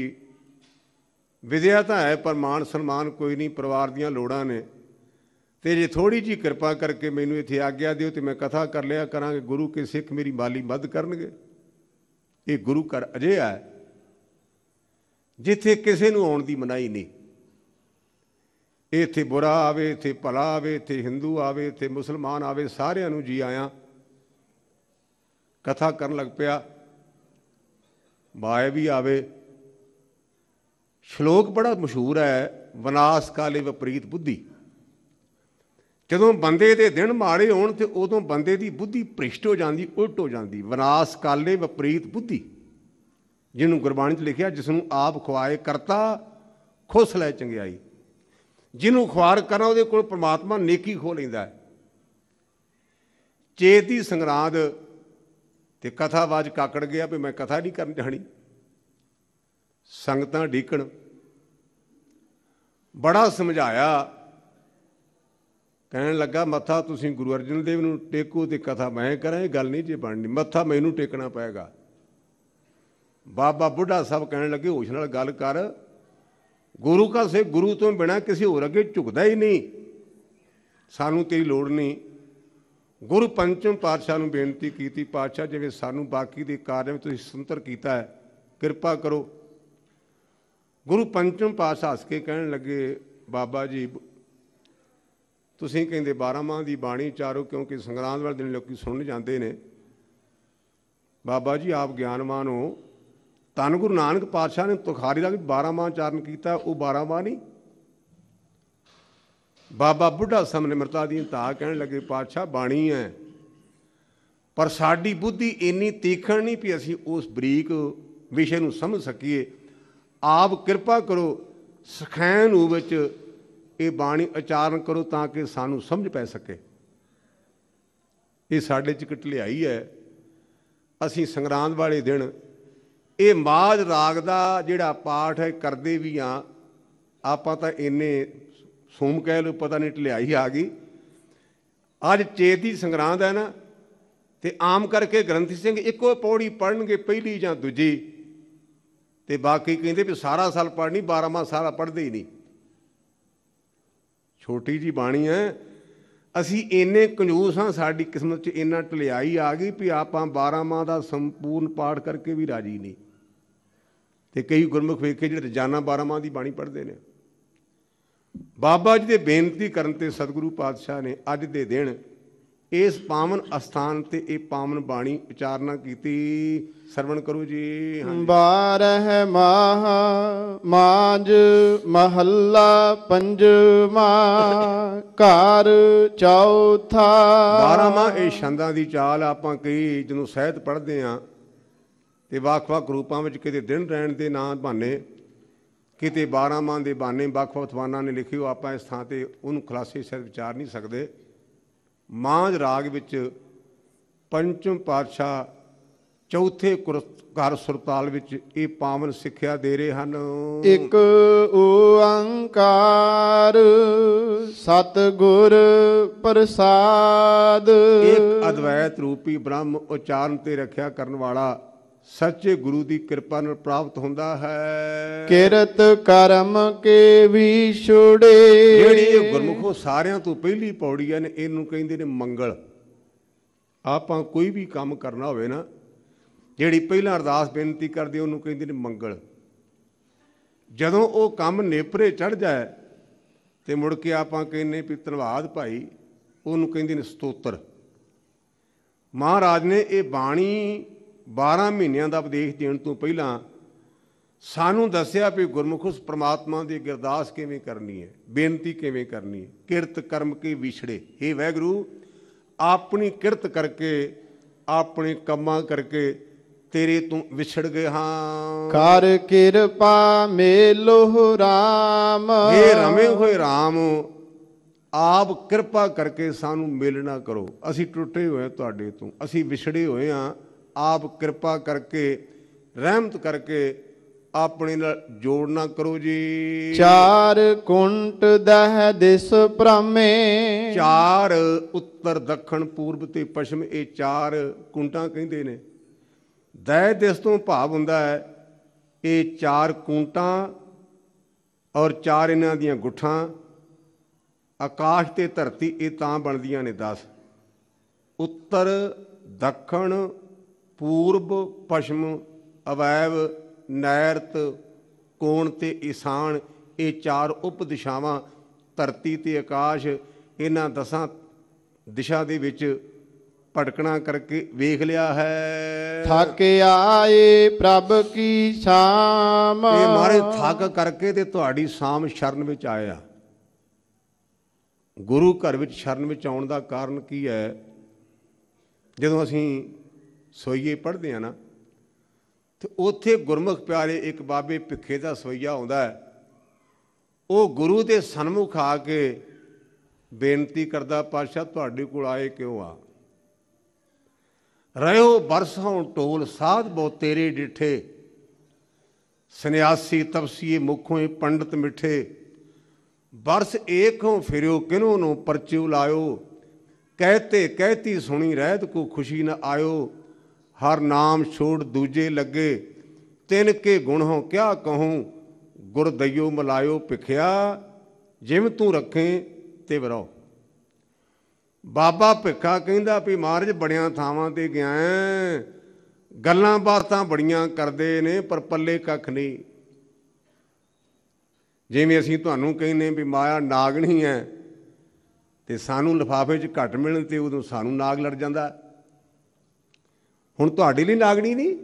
ਵਿਦਿਆ ਤਾਂ ਹੈ ਪਰ ਮਾਨ ਸਨਮਾਨ ਕੋਈ ਨਹੀਂ ਪਰਿਵਾਰ ਦੀਆਂ ਲੋੜਾਂ ਨੇ ਤੇ ਜੇ ਥੋੜੀ ਜੀ ਕਿਰਪਾ ਕਰਕੇ ਮੈਨੂੰ ਇੱਥੇ ਆਗਿਆ ਦਿਓ ਤੇ ਮੈਂ ਕਥਾ ਕਰ ਲਿਆ ਕਰਾਂਗੇ ਗੁਰੂ ਕੇ ਸਿੱਖ ਮੇਰੀ ਮਾਲੀ ਮਦਦ ਕਰਨਗੇ ਇਹ ਗੁਰੂ ਘਰ ਅਜੇ ਹੈ ਜਿੱਥੇ ਕਿਸੇ ਨੂੰ ਆਉਣ ਦੀ ਮਨਾਹੀ ਨਹੀਂ ਇੱਥੇ ਬੁਰਾ ਆਵੇ ਇੱਥੇ ਭਲਾ ਆਵੇ ਇੱਥੇ ਹਿੰਦੂ ਆਵੇ ਇੱਥੇ ਮੁਸਲਮਾਨ ਆਵੇ ਸਾਰਿਆਂ ਨੂੰ ਜੀ ਆਇਆਂ ਕਥਾ ਕਰਨ ਲੱਗ ਪਿਆ ਮਾਇ ਵੀ ਆਵੇ ਸ਼ਲੋਕ ਬੜਾ ਮਸ਼ਹੂਰ ਹੈ ਵਿਨਾਸ਼ ਕਾਲੇ ਵਿਪਰੀਤ ਬੁੱਧੀ ਜਦੋਂ ਬੰਦੇ ਦੇ ਦਿਨ ਮਾੜੇ ਹੋਣ ਤੇ ਉਦੋਂ ਬੰਦੇ ਦੀ ਬੁੱਧੀ ਭ੍ਰਿਸ਼ਟ ਹੋ ਜਾਂਦੀ ਉਲਟ ਹੋ ਜਾਂਦੀ ਵਿਨਾਸ਼ ਕਾਲੇ ਵਿਪਰੀਤ ਬੁੱਧੀ ਜਿਹਨੂੰ ਗੁਰਬਾਣੀ 'ਚ ਲਿਖਿਆ ਜਿਸ ਨੂੰ ਆਪ ਖਵਾਏ ਕਰਤਾ ਖੁਸ਼ ਲੈ ਚੰਗਿਆਈ ਜਿਹਨੂੰ ਖਵਾਰ ਕਰਾ ਉਹਦੇ ਕੋਲ ਪ੍ਰਮਾਤਮਾ ਨੇਕੀ ਖੋ ਲੈਂਦਾ ਚੇਤੀ ਚੇਤ ਦੀ ਸੰਗਰਾਦ ਤੇ ਕਥਾਵਾਜ ਕਾਕੜ ਗਿਆ ਵੀ ਮੈਂ ਕਥਾ ਨਹੀਂ ਕਰਨ ਜਾਣੀ ਸੰਗਤਾਂ ਢੀਕਣ ਬੜਾ ਸਮਝਾਇਆ ਕਹਿਣ ਲੱਗਾ ਮੱਥਾ ਤੁਸੀਂ ਗੁਰੂ ਅਰਜਨ ਦੇਵ ਨੂੰ ਟੇਕੋ ਤੇ ਕਥਾ ਮੈਂ ਕਰਾਂ ਇਹ ਗੱਲ ਨਹੀਂ ਜੇ ਬਣਨੀ ਮੱਥਾ ਮੈਨੂੰ ਟੇਕਣਾ ਪਏਗਾ ਬਾਬਾ ਬੁੱਢਾ ਸਾਹਿਬ ਕਹਿਣ ਲੱਗੇ ਹੋਸ਼ ਨਾਲ ਗੱਲ ਕਰ ਗੁਰੂ ਕਾ ਸੇ ਗੁਰੂ ਤੋਂ ਬਿਨਾ ਕਿਸੇ ਹੋਰ ਅੱਗੇ ਝੁਕਦਾ ਹੀ ਨਹੀਂ ਸਾਨੂੰ ਤੇਰੀ ਲੋੜ ਨਹੀਂ ਗੁਰੂ ਪੰਚਮ ਪਾਤਸ਼ਾਹ ਨੂੰ ਬੇਨਤੀ ਕੀਤੀ ਪਾਤਸ਼ਾਹ ਜਿਵੇਂ ਸਾਨੂੰ ਬਾਕੀ ਦੇ ਕਾਰਜ ਵਿੱਚ ਤੁਸੀਂ ਸੰਤਰ ਕੀਤਾ ਹੈ ਕਿਰਪਾ ਕਰੋ ਗੁਰੂ ਪੰਚਮ ਪਾਤਸ਼ਾਹ ਹੱਸ ਕੇ ਕਹਿਣ ਲੱਗੇ ਬਾਬਾ ਜੀ ਤੁਸੀਂ ਕਹਿੰਦੇ 12 ਮਾਹ ਦੀ ਬਾਣੀ ਚਾਰੋ ਕਿਉਂਕਿ ਸੰਗਰਾਂਦ ਵਾਲੇ ਦਿਨ ਲੋਕੀ ਸੁਣਨ ਜਾਂਦੇ ਨੇ ਬਾਬਾ ਜੀ ਆਪ ਗਿਆਨਵਾਨ ਹੋ ਤਨ ਗੁਰੂ ਨਾਨਕ ਪਾਤਸ਼ਾਹ ਨੇ ਤੁਖਾਰੀ ਦਾ ਵੀ 12 ਮਾਹ ਚਾਰਨ ਕੀਤਾ ਉਹ 12 ਮਾਹ ਨਹੀਂ ਬਾਬਾ ਬੁੱਢਾ ਸਾਹਮਣੇ ਮਰਤਾ ਦੀ ਤਾ ਕਹਿਣ ਲੱਗੇ ਪਾਤਸ਼ਾਹ ਬਾਣੀ ਹੈ ਪਰ ਸਾਡੀ ਬੁੱਧੀ ਇੰਨੀ ਤੀਖਣ ਨਹੀਂ ਵੀ ਅਸੀਂ ਉਸ ਬਰੀਕ ਵਿਸ਼ੇ ਨੂੰ ਸਮਝ ਸਕੀਏ ਆਪ ਕਿਰਪਾ ਕਰੋ ਸਖੈਨ ਹੋ ਵਿੱਚ ਇਹ ਬਾਣੀ ਉਚਾਰਨ ਕਰੋ ਤਾਂ ਕਿ ਸਾਨੂੰ ਸਮਝ ਪੈ ਸਕੇ ਇਹ ਸਾਡੇ ਚ ਲਈ ਹੈ ਅਸੀਂ ਸੰਗਰਾਂਦ ਵਾਲੇ ਦਿਨ ਇਹ ਮਾਜ ਰਾਗ ਦਾ ਜਿਹੜਾ ਪਾਠ ਹੈ ਕਰਦੇ ਵੀ ਆ ਆਪਾਂ ਤਾਂ ਇੰਨੇ ਸੂਮ ਕਹਿ ਲੋ ਪਤਾ ਨਹੀਂ ਢਲਿਆਈ ਆ ਗਈ ਅੱਜ ਚੇਤੀ ਸੰਗਰਾਂਦ ਹੈ ਨਾ ਤੇ ਆਮ ਕਰਕੇ ਗ੍ਰੰਥੀ ਸਿੰਘ ਇੱਕੋ ਪੌੜੀ ਪੜਨਗੇ ਪਹਿਲੀ ਜਾਂ ਦੂਜੀ ਤੇ ਬਾਕੀ ਕਹਿੰਦੇ ਵੀ ਸਾਰਾ ਸਾਲ ਪੜਨੀ 12 ਮਾਸ ਸਾਰਾ ਪੜਦੇ ਹੀ ਨਹੀਂ ਛੋਟੀ ਜੀ ਬਾਣੀ ਹੈ ਅਸੀਂ ਇੰਨੇ ਕੰਜੂਸ ਹਾਂ ਸਾਡੀ ਕਿਸਮਤ 'ਚ ਇੰਨਾ ਟਲਿਆਈ ਆ ਗਈ ਵੀ ਆਪਾਂ 12 ਮਾਹ ਦਾ ਸੰਪੂਰਨ ਪਾਠ ਕਰਕੇ ਵੀ ਰਾਜੀ ਨਹੀਂ ਤੇ ਕਈ ਗੁਰਮੁਖ ਵੇਖੇ ਜਿਹੜੇ ਰੋਜ਼ਾਨਾ 12 ਦੀ ਬਾਣੀ ਪੜ੍ਹਦੇ ਨੇ ਬਾਬਾ ਜੀ ਦੇ ਬੇਨਤੀ ਕਰਨ ਤੇ ਸਤਿਗੁਰੂ ਪਾਤਸ਼ਾਹ ਨੇ ਅੱਜ ਦੇ ਦਿਨ ਇਸ ਪਾਵਨ ਅਸਥਾਨ ਤੇ ਇਹ ਪਾਵਨ ਬਾਣੀ ਉਚਾਰਨਾ ਕੀਤੀ ਸਰਵਣ ਕਰੋ ਜੀ ਬਾਰਹ ਮਾਹ ਮਾਜ ਮਹੱਲਾ ਪੰਜਵਾ ਘਰ ਚੌਥਾ 12ਵਾਂ ਇਹ ਛੰਦਾਂ ਦੀ ਚਾਲ ਆਪਾਂ ਕਈ ਜਦੋਂ ਸਹਿਤ ਪੜ੍ਹਦੇ ਆਂ ਤੇ ਵੱਖ-ਵੱਖ ਰੂਪਾਂ ਵਿੱਚ ਕਿਤੇ ਦਿਨ ਰਹਿਣ ਦੇ ਨਾਂ ਬਹਾਨੇ ਕਿਤੇ 12 ਮਾਂ ਦੇ ਬਹਾਨੇ ਵੱਖ-ਵੱਖ ਥਵਾਨਾਂ ਨੇ ਲਿਖਿਓ ਉਹ ਆਪਾਂ ਇਸ ਥਾਂ ਤੇ ਉਹਨੂੰ ਖੁਲਾਸੇ ਸਿਰ ਵਿਚਾਰ ਨਹੀਂ ਸਕਦੇ ਮਾਂਜ ਰਾਗ ਵਿੱਚ ਪੰਚਮ ਪਾਤਸ਼ਾਹ ਚੌਥੇ ਘਰ ਸੁਰਤਾਲ ਵਿੱਚ ਇਹ ਪਾਵਨ ਸਿੱਖਿਆ ਦੇ ਰਹੇ ਹਨ ਇੱਕ ਓੰਕਾਰ ਸਤਗੁਰ ਪ੍ਰਸਾਦ ਇੱਕ ਅਦਵੈਤ ਰੂਪੀ ਬ੍ਰਹਮ ਉਚਾਰਨ ਤੇ ਰੱਖਿਆ ਕਰਨ ਵਾਲਾ ਸੱਚੇ ਗੁਰੂ ਦੀ ਕਿਰਪਾ ਨਾਲ ਪ੍ਰਾਪਤ ਹੁੰਦਾ ਹੈ ਕਿਰਤ ਕਰਮ ਕੇ ਵੀ ਛੁੜੇ ਜਿਹੜੀ ਇਹ ਗੁਰਮੁਖੋ ਸਾਰਿਆਂ ਤੋਂ ਪਹਿਲੀ ਪੌੜੀ ਹੈ ਨੇ ਇਹਨੂੰ ਕਹਿੰਦੇ ਨੇ ਮੰਗਲ ਆਪਾਂ ਕੋਈ ਵੀ ਕੰਮ ਕਰਨਾ ਹੋਵੇ ਨਾ ਜਿਹੜੀ ਪਹਿਲਾਂ ਅਰਦਾਸ ਬੇਨਤੀ ਕਰਦੇ ਉਹਨੂੰ ਕਹਿੰਦੇ ਨੇ ਮੰਗਲ ਜਦੋਂ ਉਹ ਕੰਮ ਨੇਪਰੇ ਚੜ ਜਾਏ ਤੇ ਮੁੜ ਕੇ ਆਪਾਂ ਕਹਿੰਨੇ ਵੀ ਧੰਵਾਦ ਭਾਈ ਉਹਨੂੰ ਕਹਿੰਦੇ ਨੇ ਸਤੋਤਰ ਮਹਾਰਾਜ ਨੇ ਇਹ ਬਾਣੀ 12 ਮਹੀਨਿਆਂ ਦਾ ਉਪਦੇਸ਼ ਦੇਣ ਤੋਂ ਪਹਿਲਾਂ ਸਾਨੂੰ ਦੱਸਿਆ ਵੀ ਗੁਰਮੁਖ ਉਸ ਪ੍ਰਮਾਤਮਾ ਦੀ ਗਿਰਦਾਸ ਕਿਵੇਂ ਕਰਨੀ ਹੈ ਬੇਨਤੀ ਕਿਵੇਂ ਕਰਨੀ ਹੈ ਕਿਰਤ ਕਰਮ ਕੇ ਵਿਛੜੇ हे ਵੈਗਰੂ ਆਪਣੀ ਕਿਰਤ ਕਰਕੇ ਆਪਣੇ ਕੰਮਾਂ ਕਰਕੇ ਤੇਰੇ ਤੋਂ ਵਿਛੜ ਗਏ ਹਾਂ ਕਰ ਕਿਰਪਾ ਮੇਲੋ ਰਾਮ ਇਹ ਰਮੇ ਹੋਏ ਰਾਮ ਆਪ ਕਿਰਪਾ ਕਰਕੇ ਸਾਨੂੰ ਮਿਲਣਾ ਕਰੋ ਅਸੀਂ ਟੁੱਟੇ ਹੋਏ ਤੁਹਾਡੇ ਤੋਂ ਅਸੀਂ ਵਿਛੜੇ ਹੋਏ ਆ ਆਪ ਕਿਰਪਾ ਕਰਕੇ ਰਹਿਮਤ ਕਰਕੇ ਆਪਣੇ ਨਾਲ ਜੋੜਨਾ ਕਰੋ ਜੀ ਚਾਰ ਕੁੰਟ ਦਹ ਦਿਸ ਭ੍ਰਮੇ ਚਾਰ ਉੱਤਰ ਦੱਖਣ ਪੂਰਬ ਤੇ ਪਸ਼ਮ ਇਹ ਚਾਰ ਕੁੰਟਾਂ ਕਹਿੰਦੇ ਨੇ ਦਹ ਦਿਸ ਤੋਂ ਭਾਵ ਹੁੰਦਾ ਹੈ ਇਹ ਚਾਰ ਕੁੰਟਾਂ ਔਰ ਚਾਰ ਇਹਨਾਂ ਦੀਆਂ ਗੁੱਠਾਂ ਆਕਾਸ਼ ਤੇ ਧਰਤੀ ਇਹ ਤਾਂ ਬਣਦੀਆਂ ਨੇ 10 ਉੱਤਰ ਦੱਖਣ ਪੂਰਬ ਪਸ਼ਮ ਅਵੈਵ ਨੈਰਤ ਕੋਣ ਤੇ ਈਸਾਨ ਇਹ ਚਾਰ ਉਪਦਿਸ਼ਾਵਾਂ ਧਰਤੀ ਤੇ ਆਕਾਸ਼ ਇਹਨਾਂ ਦਸਾਂ ਦਿਸ਼ਾ ਦੇ ਵਿੱਚ ਭਟਕਣਾ ਕਰਕੇ ਵੇਖ ਲਿਆ ਹੈ ਥੱਕ ਆਏ ਪ੍ਰਭ ਕੀ ਸ਼ਾਮ ਇਹ ਮਾਰੇ ਥੱਕ ਕਰਕੇ ਤੇ ਤੁਹਾਡੀ ਸ਼ਾਮ ਸ਼ਰਨ ਵਿੱਚ ਆਇਆ ਗੁਰੂ ਘਰ ਵਿੱਚ ਸ਼ਰਨ ਵਿੱਚ ਆਉਣ ਦਾ ਕਾਰਨ ਕੀ ਹੈ ਜਦੋਂ ਅਸੀਂ ਸੋਈਏ ਪੜਦੇ ਆ ਨਾ ਤੇ ਉੱਥੇ ਗੁਰਮੁਖ ਪਿਆਰੇ ਇੱਕ ਬਾਬੇ ਭਿੱਖੇ ਦਾ ਸੋਈਆ ਆਉਂਦਾ ਹੈ ਉਹ ਗੁਰੂ ਦੇ ਸਨਮੁਖ ਆ ਕੇ ਬੇਨਤੀ ਕਰਦਾ ਪਾਸ਼ਾ ਤੁਹਾਡੇ ਕੋਲ ਆਏ ਕਿਉਂ ਆ ਰਹਿਓ ਬਰਸਾਂ ਟੋਲ ਸਾਧ ਬਹੁ ਤੇਰੇ ਡਿਠੇ ਸੰਿਆਸੀ ਤਪਸੀਏ ਮੁਖੋਂ ਪੰਡਤ ਮਿੱਠੇ ਬਰਸ ਏਕੋਂ ਫਿਰਿਓ ਕਿਨੂ ਨੂੰ ਪਰਚਿਉ ਲਾਇਓ ਕਹਤੇ ਕਹਤੀ ਸੁਣੀ ਰਹਿਤ ਕੋ ਖੁਸ਼ੀ ਨ ਆਇਓ ਹਰ ਨਾਮ ਛੋੜ ਦੂਜੇ ਲੱਗੇ ਤਿੰਨ ਕੇ ਗੁਣ ਹੋ ਕਿਆ ਕਹੂੰ ਗੁਰ ਦਈਓ ਮਲਾਇਓ ਭਿਖਿਆ ਜਿਵੇਂ ਤੂੰ ਰੱਖੇ ਤੇ ਵਰੋ ਬਾਬਾ ਭਿਖਾ ਕਹਿੰਦਾ ਵੀ ਮਹਾਰਾਜ ਬੜਿਆਂ ਥਾਵਾਂ ਤੇ ਗਿਆ ਗੱਲਾਂ ਬਾਤਾਂ ਬੜੀਆਂ ਕਰਦੇ ਨੇ ਪਰ ਪੱਲੇ ਕੱਖ ਨਹੀਂ ਜਿਵੇਂ ਅਸੀਂ ਤੁਹਾਨੂੰ ਕਹਿੰਨੇ ਵੀ ਮਾਇਆ ਨਾਗਣੀ ਹੈ ਤੇ ਸਾਨੂੰ ਲਫਾਫੇ 'ਚ ਘਟ ਮਿਲਣ ਤੇ ਉਦੋਂ ਸਾਨੂੰ ਨਾਗ ਲੜ ਜਾਂਦਾ ਹੁਣ ਤੁਹਾਡੇ ਲਈ ਨਾਗਣੀ ਨਹੀਂ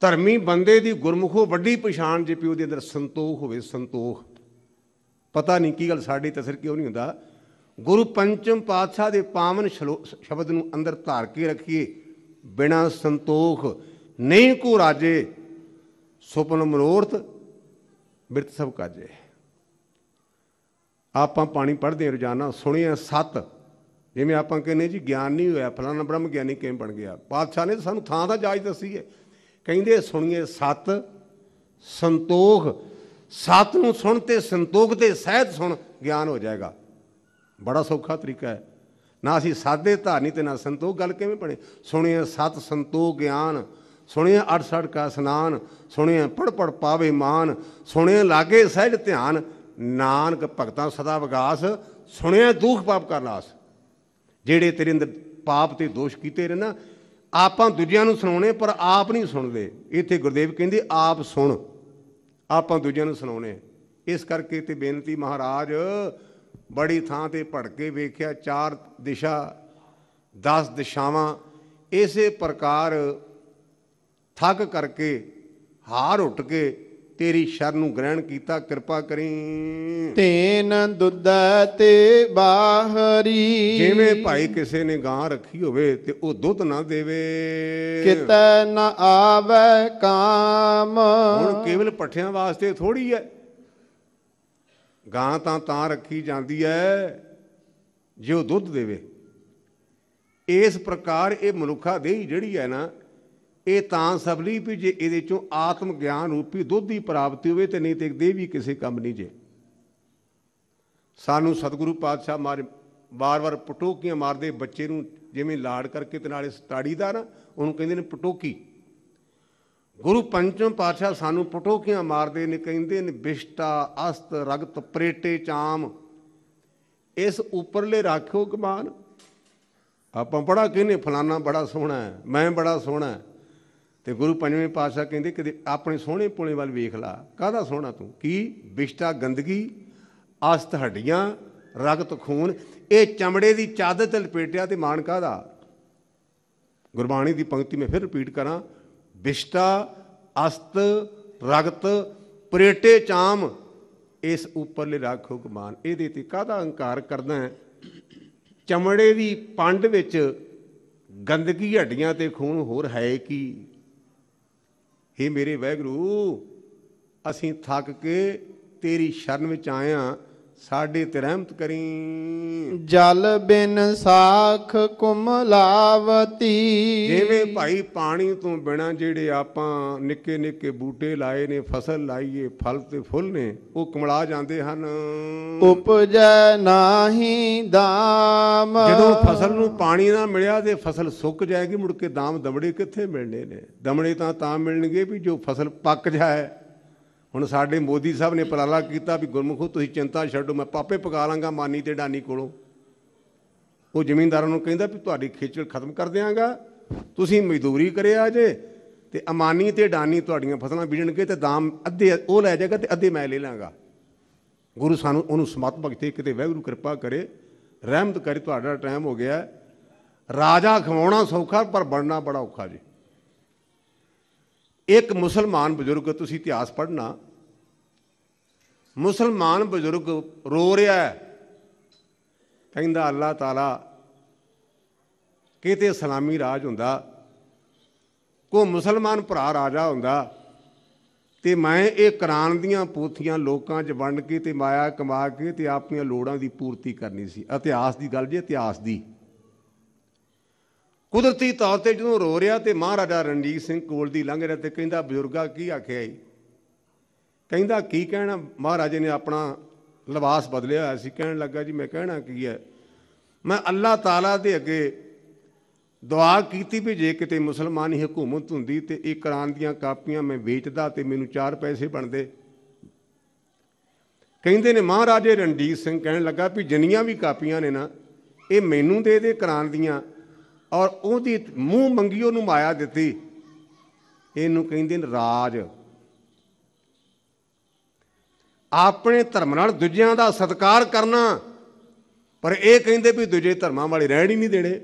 ਧਰਮੀ ਬੰਦੇ ਦੀ ਗੁਰਮੁਖੋ ਵੱਡੀ ਪਛਾਣ ਜੇ ਪਿਓ ਦੇ ਅੰਦਰ ਸੰਤੋਖ ਹੋਵੇ ਸੰਤੋਖ ਪਤਾ ਨਹੀਂ ਕੀ ਗੱਲ ਸਾਡੇ ਤਸਰ ਕਿਉਂ ਨਹੀਂ ਹੁੰਦਾ ਗੁਰੂ ਪੰਚਮ ਪਾਤਸ਼ਾਹ ਦੇ ਪਾਵਨ ਸ਼ਬਦ ਨੂੰ ਅੰਦਰ ਧਾਰ ਕੇ ਰੱਖੀਏ ਬਿਨਾ ਸੰਤੋਖ ਨਹੀਂ ਕੋ ਰਾਜੇ ਸੁਪਨ ਮਨੋਰਥ ਬਿਰਤ ਸਭ ਕਾਜੇ ਆਪਾਂ ਪਾਣੀ ਪੜਦੇ ਰੋਜ਼ਾਨਾ ਸੁਣਿਆ ਸਤ ਜਿਵੇਂ ਆਪਾਂ ਕਹਿੰਦੇ ਜੀ ਗਿਆਨ ਨਹੀਂ ਹੋਇਆ ਫਲਾਣਾ ਬ੍ਰਹਮ ਗਿਆਨੀ ਕਿਵੇਂ ਬਣ ਗਿਆ ਪਾਤਸ਼ਾਹ ਨੇ ਸਾਨੂੰ ਥਾਂ ਦਾ ਜਾਜ ਦੱਸੀ ਹੈ ਕਹਿੰਦੇ ਸੁਣੀਏ ਸਤ ਸੰਤੋਖ ਸਤ ਨੂੰ ਸੁਣ ਤੇ ਸੰਤੋਖ ਤੇ ਸਹਿਤ ਸੁਣ ਗਿਆਨ ਹੋ ਜਾਏਗਾ ਬੜਾ ਸੌਖਾ ਤਰੀਕਾ ਹੈ ਨਾ ਅਸੀਂ ਸਾਦੇ ਧਾਰਨੀ ਤੇ ਨਾ ਸੰਤੋਖ ਗੱਲ ਕਿਵੇਂ ਬਣੇ ਸੁਣੀਏ ਸਤ ਸੰਤੋਖ ਗਿਆਨ ਸੁਣੀਏ ਅੜ ਸੜ ਕਾ ਸਨਾਨ ਸੁਣੀਏ ਪੜ ਪੜ ਪਾਵੇ ਮਾਨ ਸੁਣੀਏ ਲਾਗੇ ਸਹਿਜ ਧਿਆਨ ਨਾਨਕ ਭਗਤਾਂ ਸਦਾ ਵਿਗਾਸ ਸੁਣਿਆ ਦੁਖ ਪਾਪ ਕਰਨਾਸ਼ ਜਿਹੜੇ ਤੇਰੇ ਅੰਦਰ ਪਾਪ ਤੇ ਦੋਸ਼ ਕੀਤੇ ਰਹੇ ਨਾ ਆਪਾਂ ਦੂਜਿਆਂ ਨੂੰ ਸੁਣਾਉਣੇ ਪਰ ਆਪ ਨਹੀਂ ਸੁਣਦੇ ਇੱਥੇ ਗੁਰਦੇਵ ਕਹਿੰਦੇ ਆਪ ਸੁਣ ਆਪਾਂ ਦੂਜਿਆਂ ਨੂੰ ਸੁਣਾਉਣੇ ਇਸ ਕਰਕੇ ਤੇ ਬੇਨਤੀ ਮਹਾਰਾਜ ਬੜੀ ਥਾਂ ਤੇ ਭੜਕੇ ਵੇਖਿਆ ਚਾਰ ਦਿਸ਼ਾ 10 ਦਿਸ਼ਾਵਾਂ ਇਸੇ ਪ੍ਰਕਾਰ ਥੱਕ ਕਰਕੇ ਹਾਰ ਉੱਟ ਕੇ ਤੇਰੀ ਸ਼ਰਨ ਨੂੰ ਗ੍ਰਹਿਣ ਕੀਤਾ ਕਿਰਪਾ ਕਰੀ ਤੇਨ ਦੁੱਧ ਤੇ ਬਾਹਰੀ ਜਿਵੇਂ ਭਾਈ ਕਿਸੇ ਨੇ ਗਾਂ ਰੱਖੀ ਹੋਵੇ ਤੇ ਉਹ ਦੁੱਧ ਨਾ ਦੇਵੇ ਕਿਤ ਨਾ ਆਵੇ ਕਾਮ ਹੁਣ ਕੇਵਲ ਪੱਠਿਆਂ ਵਾਸਤੇ ਥੋੜੀ ਹੈ ਗਾਂ ਤਾਂ ਤਾਂ ਰੱਖੀ ਜਾਂਦੀ ਹੈ ਜੇ ਉਹ ਦੁੱਧ ਦੇਵੇ ਇਸ ਪ੍ਰਕਾਰ ਇਹ ਮਨੁੱਖਾ ਦੇਹੀ ਜਿਹੜੀ ਹੈ ਨਾ ਇਹ ਤਾਂ ਲਈ ਵੀ ਜੇ ਇਹਦੇ ਚੋਂ ਆਤਮ ਗਿਆਨ ਰੂਪੀ ਦੁੱਧ ਦੀ ਪ੍ਰਾਪਤੀ ਹੋਵੇ ਤੇ ਨਹੀਂ ਤੇ ਦੇ ਵੀ ਕਿਸੇ ਕੰਮ ਨਹੀਂ ਜੇ ਸਾਨੂੰ ਸਤਿਗੁਰੂ ਪਾਤਸ਼ਾਹ ਮਾਰ ਵਾਰ-ਵਾਰ ਪਟੋਕੀਆਂ ਮਾਰਦੇ ਬੱਚੇ ਨੂੰ ਜਿਵੇਂ ਲਾੜ ਕਰਕੇ ਤੇ ਨਾਲੇ ਸਟਾੜੀ ਦਾ ਨਾ ਉਹਨੂੰ ਕਹਿੰਦੇ ਨੇ ਪਟੋਕੀ ਗੁਰੂ ਪੰਚਮ ਪਾਤਸ਼ਾਹ ਸਾਨੂੰ ਪਟੋਕੀਆਂ ਮਾਰਦੇ ਨੇ ਕਹਿੰਦੇ ਨੇ ਬਿਸ਼ਟਾ ਅਸਤ ਰਗਤ ਪ੍ਰੇਟੇ ਚਾਮ ਇਸ ਉੱਪਰਲੇ ਰੱਖੋ ਕਮਾਨ ਆਪਾਂ ਬੜਾ ਕਹਿੰਨੇ ਫਲਾਣਾ ਬੜਾ ਸੋਹਣਾ ਹੈ ਮੈਂ ਬੜਾ ਸੋਹਣਾ ਹੈ ਤੇ ਗੁਰੂ ਪੰਜਵੇਂ ਪਾਤਸ਼ਾਹ ਕਹਿੰਦੇ ਕਿ ਆਪਣੇ ਸੋਹਣੇ ਪੁਲੇ ਵੱਲ ਵੇਖ ਲਾ ਕਾਹਦਾ ਸੋਹਣਾ ਤੂੰ ਕੀ ਵਿਸ਼ਟਾ ਗੰਦਗੀ ਆਸਤ ਹੱਡੀਆਂ ਰਗਤ ਖੂਨ ਇਹ ਚਮੜੇ ਦੀ ਚਾਦਰ ਤੇ ਲਪੇਟਿਆ ਤੇ ਮਾਨ ਕਾਹਦਾ ਗੁਰਬਾਣੀ ਦੀ ਪੰਕਤੀ ਮੈਂ ਫਿਰ ਰਿਪੀਟ ਕਰਾਂ ਵਿਸ਼ਟਾ ਅਸਤ ਰਗਤ ਪ੍ਰੇਟੇ ਚਾਮ ਇਸ ਉੱਪਰਲੇ ਰਾਖੋ ਗਮਾਨ ਇਹਦੇ ਤੇ ਕਾਹਦਾ ਅਹੰਕਾਰ ਕਰਦਾ ਹੈ ਚਮੜੇ ਦੀ ਪੰਡ ਵਿੱਚ ਗੰਦਗੀ ਹੱਡੀਆਂ ਤੇ ਖੂਨ ਹੋਰ ਹੈ ਕੀ ਹੇ ਮੇਰੇ ਵੈਗਰੂ ਅਸੀਂ ਥੱਕ ਕੇ ਤੇਰੀ ਸ਼ਰਨ ਵਿੱਚ ਆਏ ਆ ਸਾਡੀ ਤੇ ਰਹਿਮਤ ਕਰੀ ਜਲ ਬਿਨ ਸਾਖ ਕੁਮਲਾਵਤੀ ਜਿਵੇਂ ਭਾਈ ਪਾਣੀ ਤੋਂ ਬਿਨਾ ਜਿਹੜੇ ਆਪਾਂ ਨਿੱਕੇ ਨਿੱਕੇ ਬੂਟੇ ਲਾਏ ਨੇ ਫਸਲ ਲਾਈਏ ਫਲ ਤੇ ਫੁੱਲ ਨੇ ਉਹ ਕਮਲਾ ਜਾਂਦੇ ਹਨ ਉਪਜੈ ਨਾਹੀ ਦਾਮ ਜਦੋਂ ਫਸਲ ਨੂੰ ਪਾਣੀ ਨਾ ਮਿਲਿਆ ਤੇ ਫਸਲ ਸੁੱਕ ਜਾਏਗੀ ਮੁੜ ਕੇ ਦਾਮ ਦਮੜੇ ਕਿੱਥੇ ਮਿਲਣੇ ਨੇ ਦਮੜੇ ਤਾਂ ਤਾਂ ਮਿਲਣਗੇ ਵੀ ਜੋ ਫਸਲ ਪੱਕ ਜਾਏ ਹੁਣ ਸਾਡੇ ਮੋਦੀ ਸਾਹਿਬ ਨੇ ਪਲਾਲਾ ਕੀਤਾ ਵੀ ਗੁਰਮੁਖੋ ਤੁਸੀਂ ਚਿੰਤਾ ਛੱਡੋ ਮੈਂ ਪਾਪੇ ਪਕਾ ਲਾਂਗਾ ਮਾਨੀ ਤੇ ਡਾਨੀ ਕੋਲੋਂ ਉਹ ਜ਼ਮੀਨਦਾਰਾਂ ਨੂੰ ਕਹਿੰਦਾ ਵੀ ਤੁਹਾਡੀ ਖੇਚਲ ਖਤਮ ਕਰ ਦਿਆਂਗਾ ਤੁਸੀਂ ਮਜ਼ਦੂਰੀ ਕਰਿਆ ਜੇ ਤੇ ਅਮਾਨੀ ਤੇ ਡਾਨੀ ਤੁਹਾਡੀਆਂ ਫਸਲਾਂ ਬੀਜਣਗੇ ਤੇ ਦਾਮ ਅੱਧੇ ਉਹ ਲੈ ਜਾਏਗਾ ਤੇ ਅੱਧੇ ਮੈਂ ਲੈ ਲਾਂਗਾ ਗੁਰੂ ਸਾਨੂੰ ਉਹਨੂੰ ਸਮਤ ਭਗਤੇ ਕਿਤੇ ਵੈਗੁਰੂ ਕਿਰਪਾ ਕਰੇ ਰਹਿਮਤ ਕਰੇ ਤੁਹਾਡਾ ਟਾਈਮ ਹੋ ਗਿਆ ਰਾਜਾ ਖਵਾਉਣਾ ਸੌਖਾ ਪਰ ਬਣਨਾ ਬੜਾ ਔਖਾ ਜੀ ਇੱਕ ਮੁਸਲਮਾਨ ਬਜ਼ੁਰਗ ਤੁਸੀਂ ਇਤਿਹਾਸ ਪੜ੍ਹਨਾ ਮੁਸਲਮਾਨ ਬਜ਼ੁਰਗ ਰੋ ਰਿਹਾ ਹੈ ਕਹਿੰਦਾ ਅੱਲਾਹ ਤਾਲਾ ਕਿਤੇ ਸਲਾਮੀ ਰਾਜ ਹੁੰਦਾ ਕੋ ਮੁਸਲਮਾਨ ਭਰਾ ਰਾਜਾ ਹੁੰਦਾ ਤੇ ਮੈਂ ਇਹ ਕੁਰਾਨ ਦੀਆਂ ਪੋਥੀਆਂ ਲੋਕਾਂ 'ਚ ਵੰਡ ਕੇ ਤੇ ਮਾਇਆ ਕਮਾ ਕੇ ਤੇ ਆਪਣੀਆਂ ਲੋੜਾਂ ਦੀ ਪੂਰਤੀ ਕਰਨੀ ਸੀ ਇਤਿਹਾਸ ਦੀ ਗੱਲ ਜੇ ਇਤਿਹਾਸ ਦੀ ਕੁਦਰਤੀ ਤੌਰ ਤੇ ਜਦੋਂ ਰੋ ਰਿਹਾ ਤੇ ਮਹਾਰਾਜਾ ਰਣਜੀਤ ਸਿੰਘ ਕੋਲ ਦੀ ਲੰਘ ਰਿਹਾ ਤੇ ਕਹਿੰਦਾ ਬਜ਼ੁਰਗਾ ਕੀ ਆਖਿਆ ਈ ਕਹਿੰਦਾ ਕੀ ਕਹਿਣਾ ਮਹਾਰਾਜੇ ਨੇ ਆਪਣਾ ਲਿਬਾਸ ਬਦਲਿਆ ਹੋਇਆ ਸੀ ਕਹਿਣ ਲੱਗਾ ਜੀ ਮੈਂ ਕਹਿਣਾ ਕੀ ਹੈ ਮੈਂ ਅੱਲਾਹ ਤਾਲਾ ਦੇ ਅੱਗੇ ਦੁਆ ਕੀਤੀ ਵੀ ਜੇ ਕਿਤੇ ਮੁਸਲਮਾਨੀ ਹਕੂਮਤ ਹੁੰਦੀ ਤੇ ਇਹ ਕੁਰਾਨ ਦੀਆਂ ਕਾਪੀਆਂ ਮੈਂ ਵੇਚਦਾ ਤੇ ਮੈਨੂੰ 4 ਪੈਸੇ ਬਣਦੇ ਕਹਿੰਦੇ ਨੇ ਮਹਾਰਾਜੇ ਰਣਜੀਤ ਸਿੰਘ ਕਹਿਣ ਲੱਗਾ ਵੀ ਜਿੰਨੀਆਂ ਵੀ ਕਾਪੀਆਂ ਨੇ ਨਾ ਇਹ ਮੈਨੂੰ ਦੇ ਦੇ ਕੁਰਾਨ ਦੀਆਂ ਔਰ ਉਹਦੀ ਮੂੰਹ ਮੰਗੀ ਉਹਨੂੰ ਮਾਇਆ ਦਿੱਤੀ ਇਹਨੂੰ ਕਹਿੰਦੇ ਨੇ ਰਾਜ ਆਪਣੇ ਧਰਮ ਨਾਲ ਦੂਜਿਆਂ ਦਾ ਸਤਿਕਾਰ ਕਰਨਾ ਪਰ ਇਹ ਕਹਿੰਦੇ ਵੀ ਦੂਜੇ ਧਰਮਾਂ ਵਾਲੇ ਰਹਿਣ ਹੀ ਨਹੀਂ ਦੇਣੇ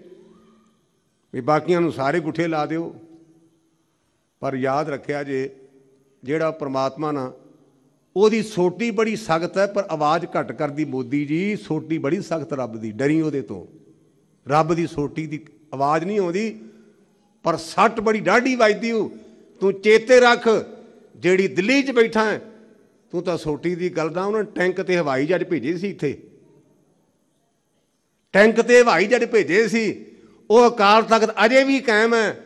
ਵੀ ਬਾਕੀਆਂ ਨੂੰ ਸਾਰੇ ਗੁੱਠੇ ਲਾ ਦਿਓ ਪਰ ਯਾਦ ਰੱਖਿਆ ਜੇ ਜਿਹੜਾ ਪ੍ਰਮਾਤਮਾ ਨਾ ਉਹਦੀ ਸੋਟੀ ਬੜੀ ਸਖਤ ਹੈ ਪਰ ਆਵਾਜ਼ ਘੱਟ ਕਰਦੀ ਮੋਦੀ ਜੀ ਸੋਟੀ ਬੜੀ ਸਖਤ ਰੱਬ ਦੀ ਡਰੀ ਉਹਦੇ ਤੋਂ ਰੱਬ ਦੀ ਸੋਟੀ ਦੀ ਆਵਾਜ਼ ਨਹੀਂ ਆਉਂਦੀ ਪਰ ਸੱਟ ਬੜੀ ਡਾਢੀ ਵੱਜਦੀ ਓ ਤੂੰ ਚੇਤੇ ਰੱਖ ਜਿਹੜੀ ਦਿੱਲੀ 'ਚ ਬੈਠਾ ਹੈ ਤੂੰ ਤਾਂ ਸੋਟੀ ਦੀ ਗੱਲ ਦਾ ਉਹਨਾਂ ਟੈਂਕ ਤੇ ਹਵਾਈ ਜਹਾਜ਼ ਭੇਜੇ ਸੀ ਇੱਥੇ ਟੈਂਕ ਤੇ ਹਵਾਈ ਜਹਾਜ਼ ਭੇਜੇ ਸੀ ਉਹ ਅਕਾਲ ਤਖਤ ਅਜੇ ਵੀ ਕਾਇਮ ਹੈ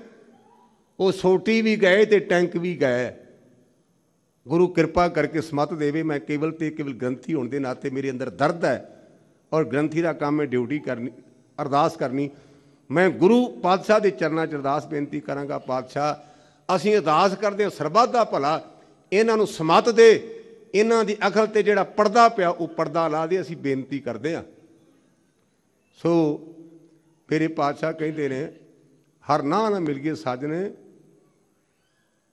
ਉਹ ਸੋਟੀ ਵੀ ਗਏ ਤੇ ਟੈਂਕ ਵੀ ਗਏ ਗੁਰੂ ਕਿਰਪਾ ਕਰਕੇ ਸਮਤ ਦੇਵੇ ਮੈਂ ਕੇਵਲ ਤੇ ਕੇਵਲ ਗ੍ਰੰਥੀ ਹੋਣ ਦੇ ਨਾਤੇ ਮੇਰੇ ਅੰਦਰ ਦਰਦ ਹੈ ਔਰ ਗ੍ਰੰਥੀ ਦਾ ਕੰਮ ਹੈ ਡਿਊਟੀ ਕਰਨੀ ਅਰਦਾਸ ਕਰਨੀ ਮੈਂ ਗੁਰੂ ਪਾਤਸ਼ਾਹ ਦੇ ਚਰਨਾਂ 'ਚ ਅਰਦਾਸ ਬੇਨਤੀ ਕਰਾਂਗਾ ਪਾਤਸ਼ਾਹ ਅਸੀਂ ਅਰਦਾਸ ਕਰਦੇ ਹਾਂ ਸਰਬੱਤ ਦਾ ਭਲਾ ਇਹਨਾਂ ਨੂੰ ਸਮਤ ਦੇ ਇਹਨਾਂ ਦੀ ਅਕਲ ਤੇ ਜਿਹੜਾ ਪਰਦਾ ਪਿਆ ਉਹ ਪਰਦਾ ਲਾ ਦੇ ਅਸੀਂ ਬੇਨਤੀ ਕਰਦੇ ਹਾਂ ਸੋ ਮੇਰੇ ਪਾਤਸ਼ਾਹ ਕਹਿੰਦੇ ਨੇ ਹਰ ਨਾਂ ਨਾ ਮਿਲ ਗਏ ਸਾਜਣੇ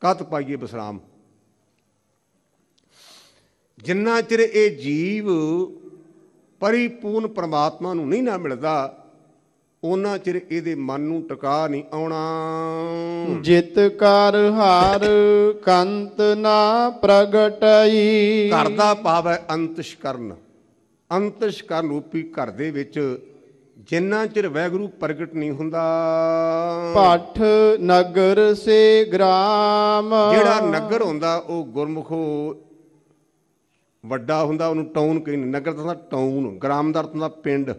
ਕਤ ਪਾਈਏ ਬਸਰਾਮ ਜਿੰਨਾ ਚਿਰ ਇਹ ਜੀਵ ਪਰਿਪੂਰਨ ਪ੍ਰਮਾਤਮਾ ਨੂੰ ਨਹੀਂ ਨਾ ਮਿਲਦਾ ਉਹਨਾਂ ਚਿਰ ਇਹਦੇ ਮਨ ਨੂੰ ਟਿਕਾ ਨਹੀਂ ਆਉਣਾ ਜਿਤ ਕਰ ਹਾਰ ਕੰਤ ਨਾ ਪ੍ਰਗਟਈ ਕਰਦਾ ਪਾਵੈ ਅੰਤਿਸ਼ ਕਰਨ ਅੰਤਿਸ਼ ਕਰਨ ਰੂਪੀ ਘਰ ਦੇ ਵਿੱਚ ਜਿੰਨਾ ਚਿਰ ਵੈਗਰੂ ਪ੍ਰਗਟ ਨਹੀਂ ਹੁੰਦਾ ਪਾਠ ਨਗਰ ਸੇ ਗ੍ਰਾਮ ਜਿਹੜਾ ਨਗਰ ਹੁੰਦਾ ਉਹ ਗੁਰਮੁਖੋ ਵੱਡਾ ਹੁੰਦਾ ਉਹਨੂੰ ਟਾਊਨ ਕਹਿੰਦੇ ਨਗਰ ਦਾ ਟਾਊਨ ਗ੍ਰਾਮ ਦਾ ਪਿੰਡ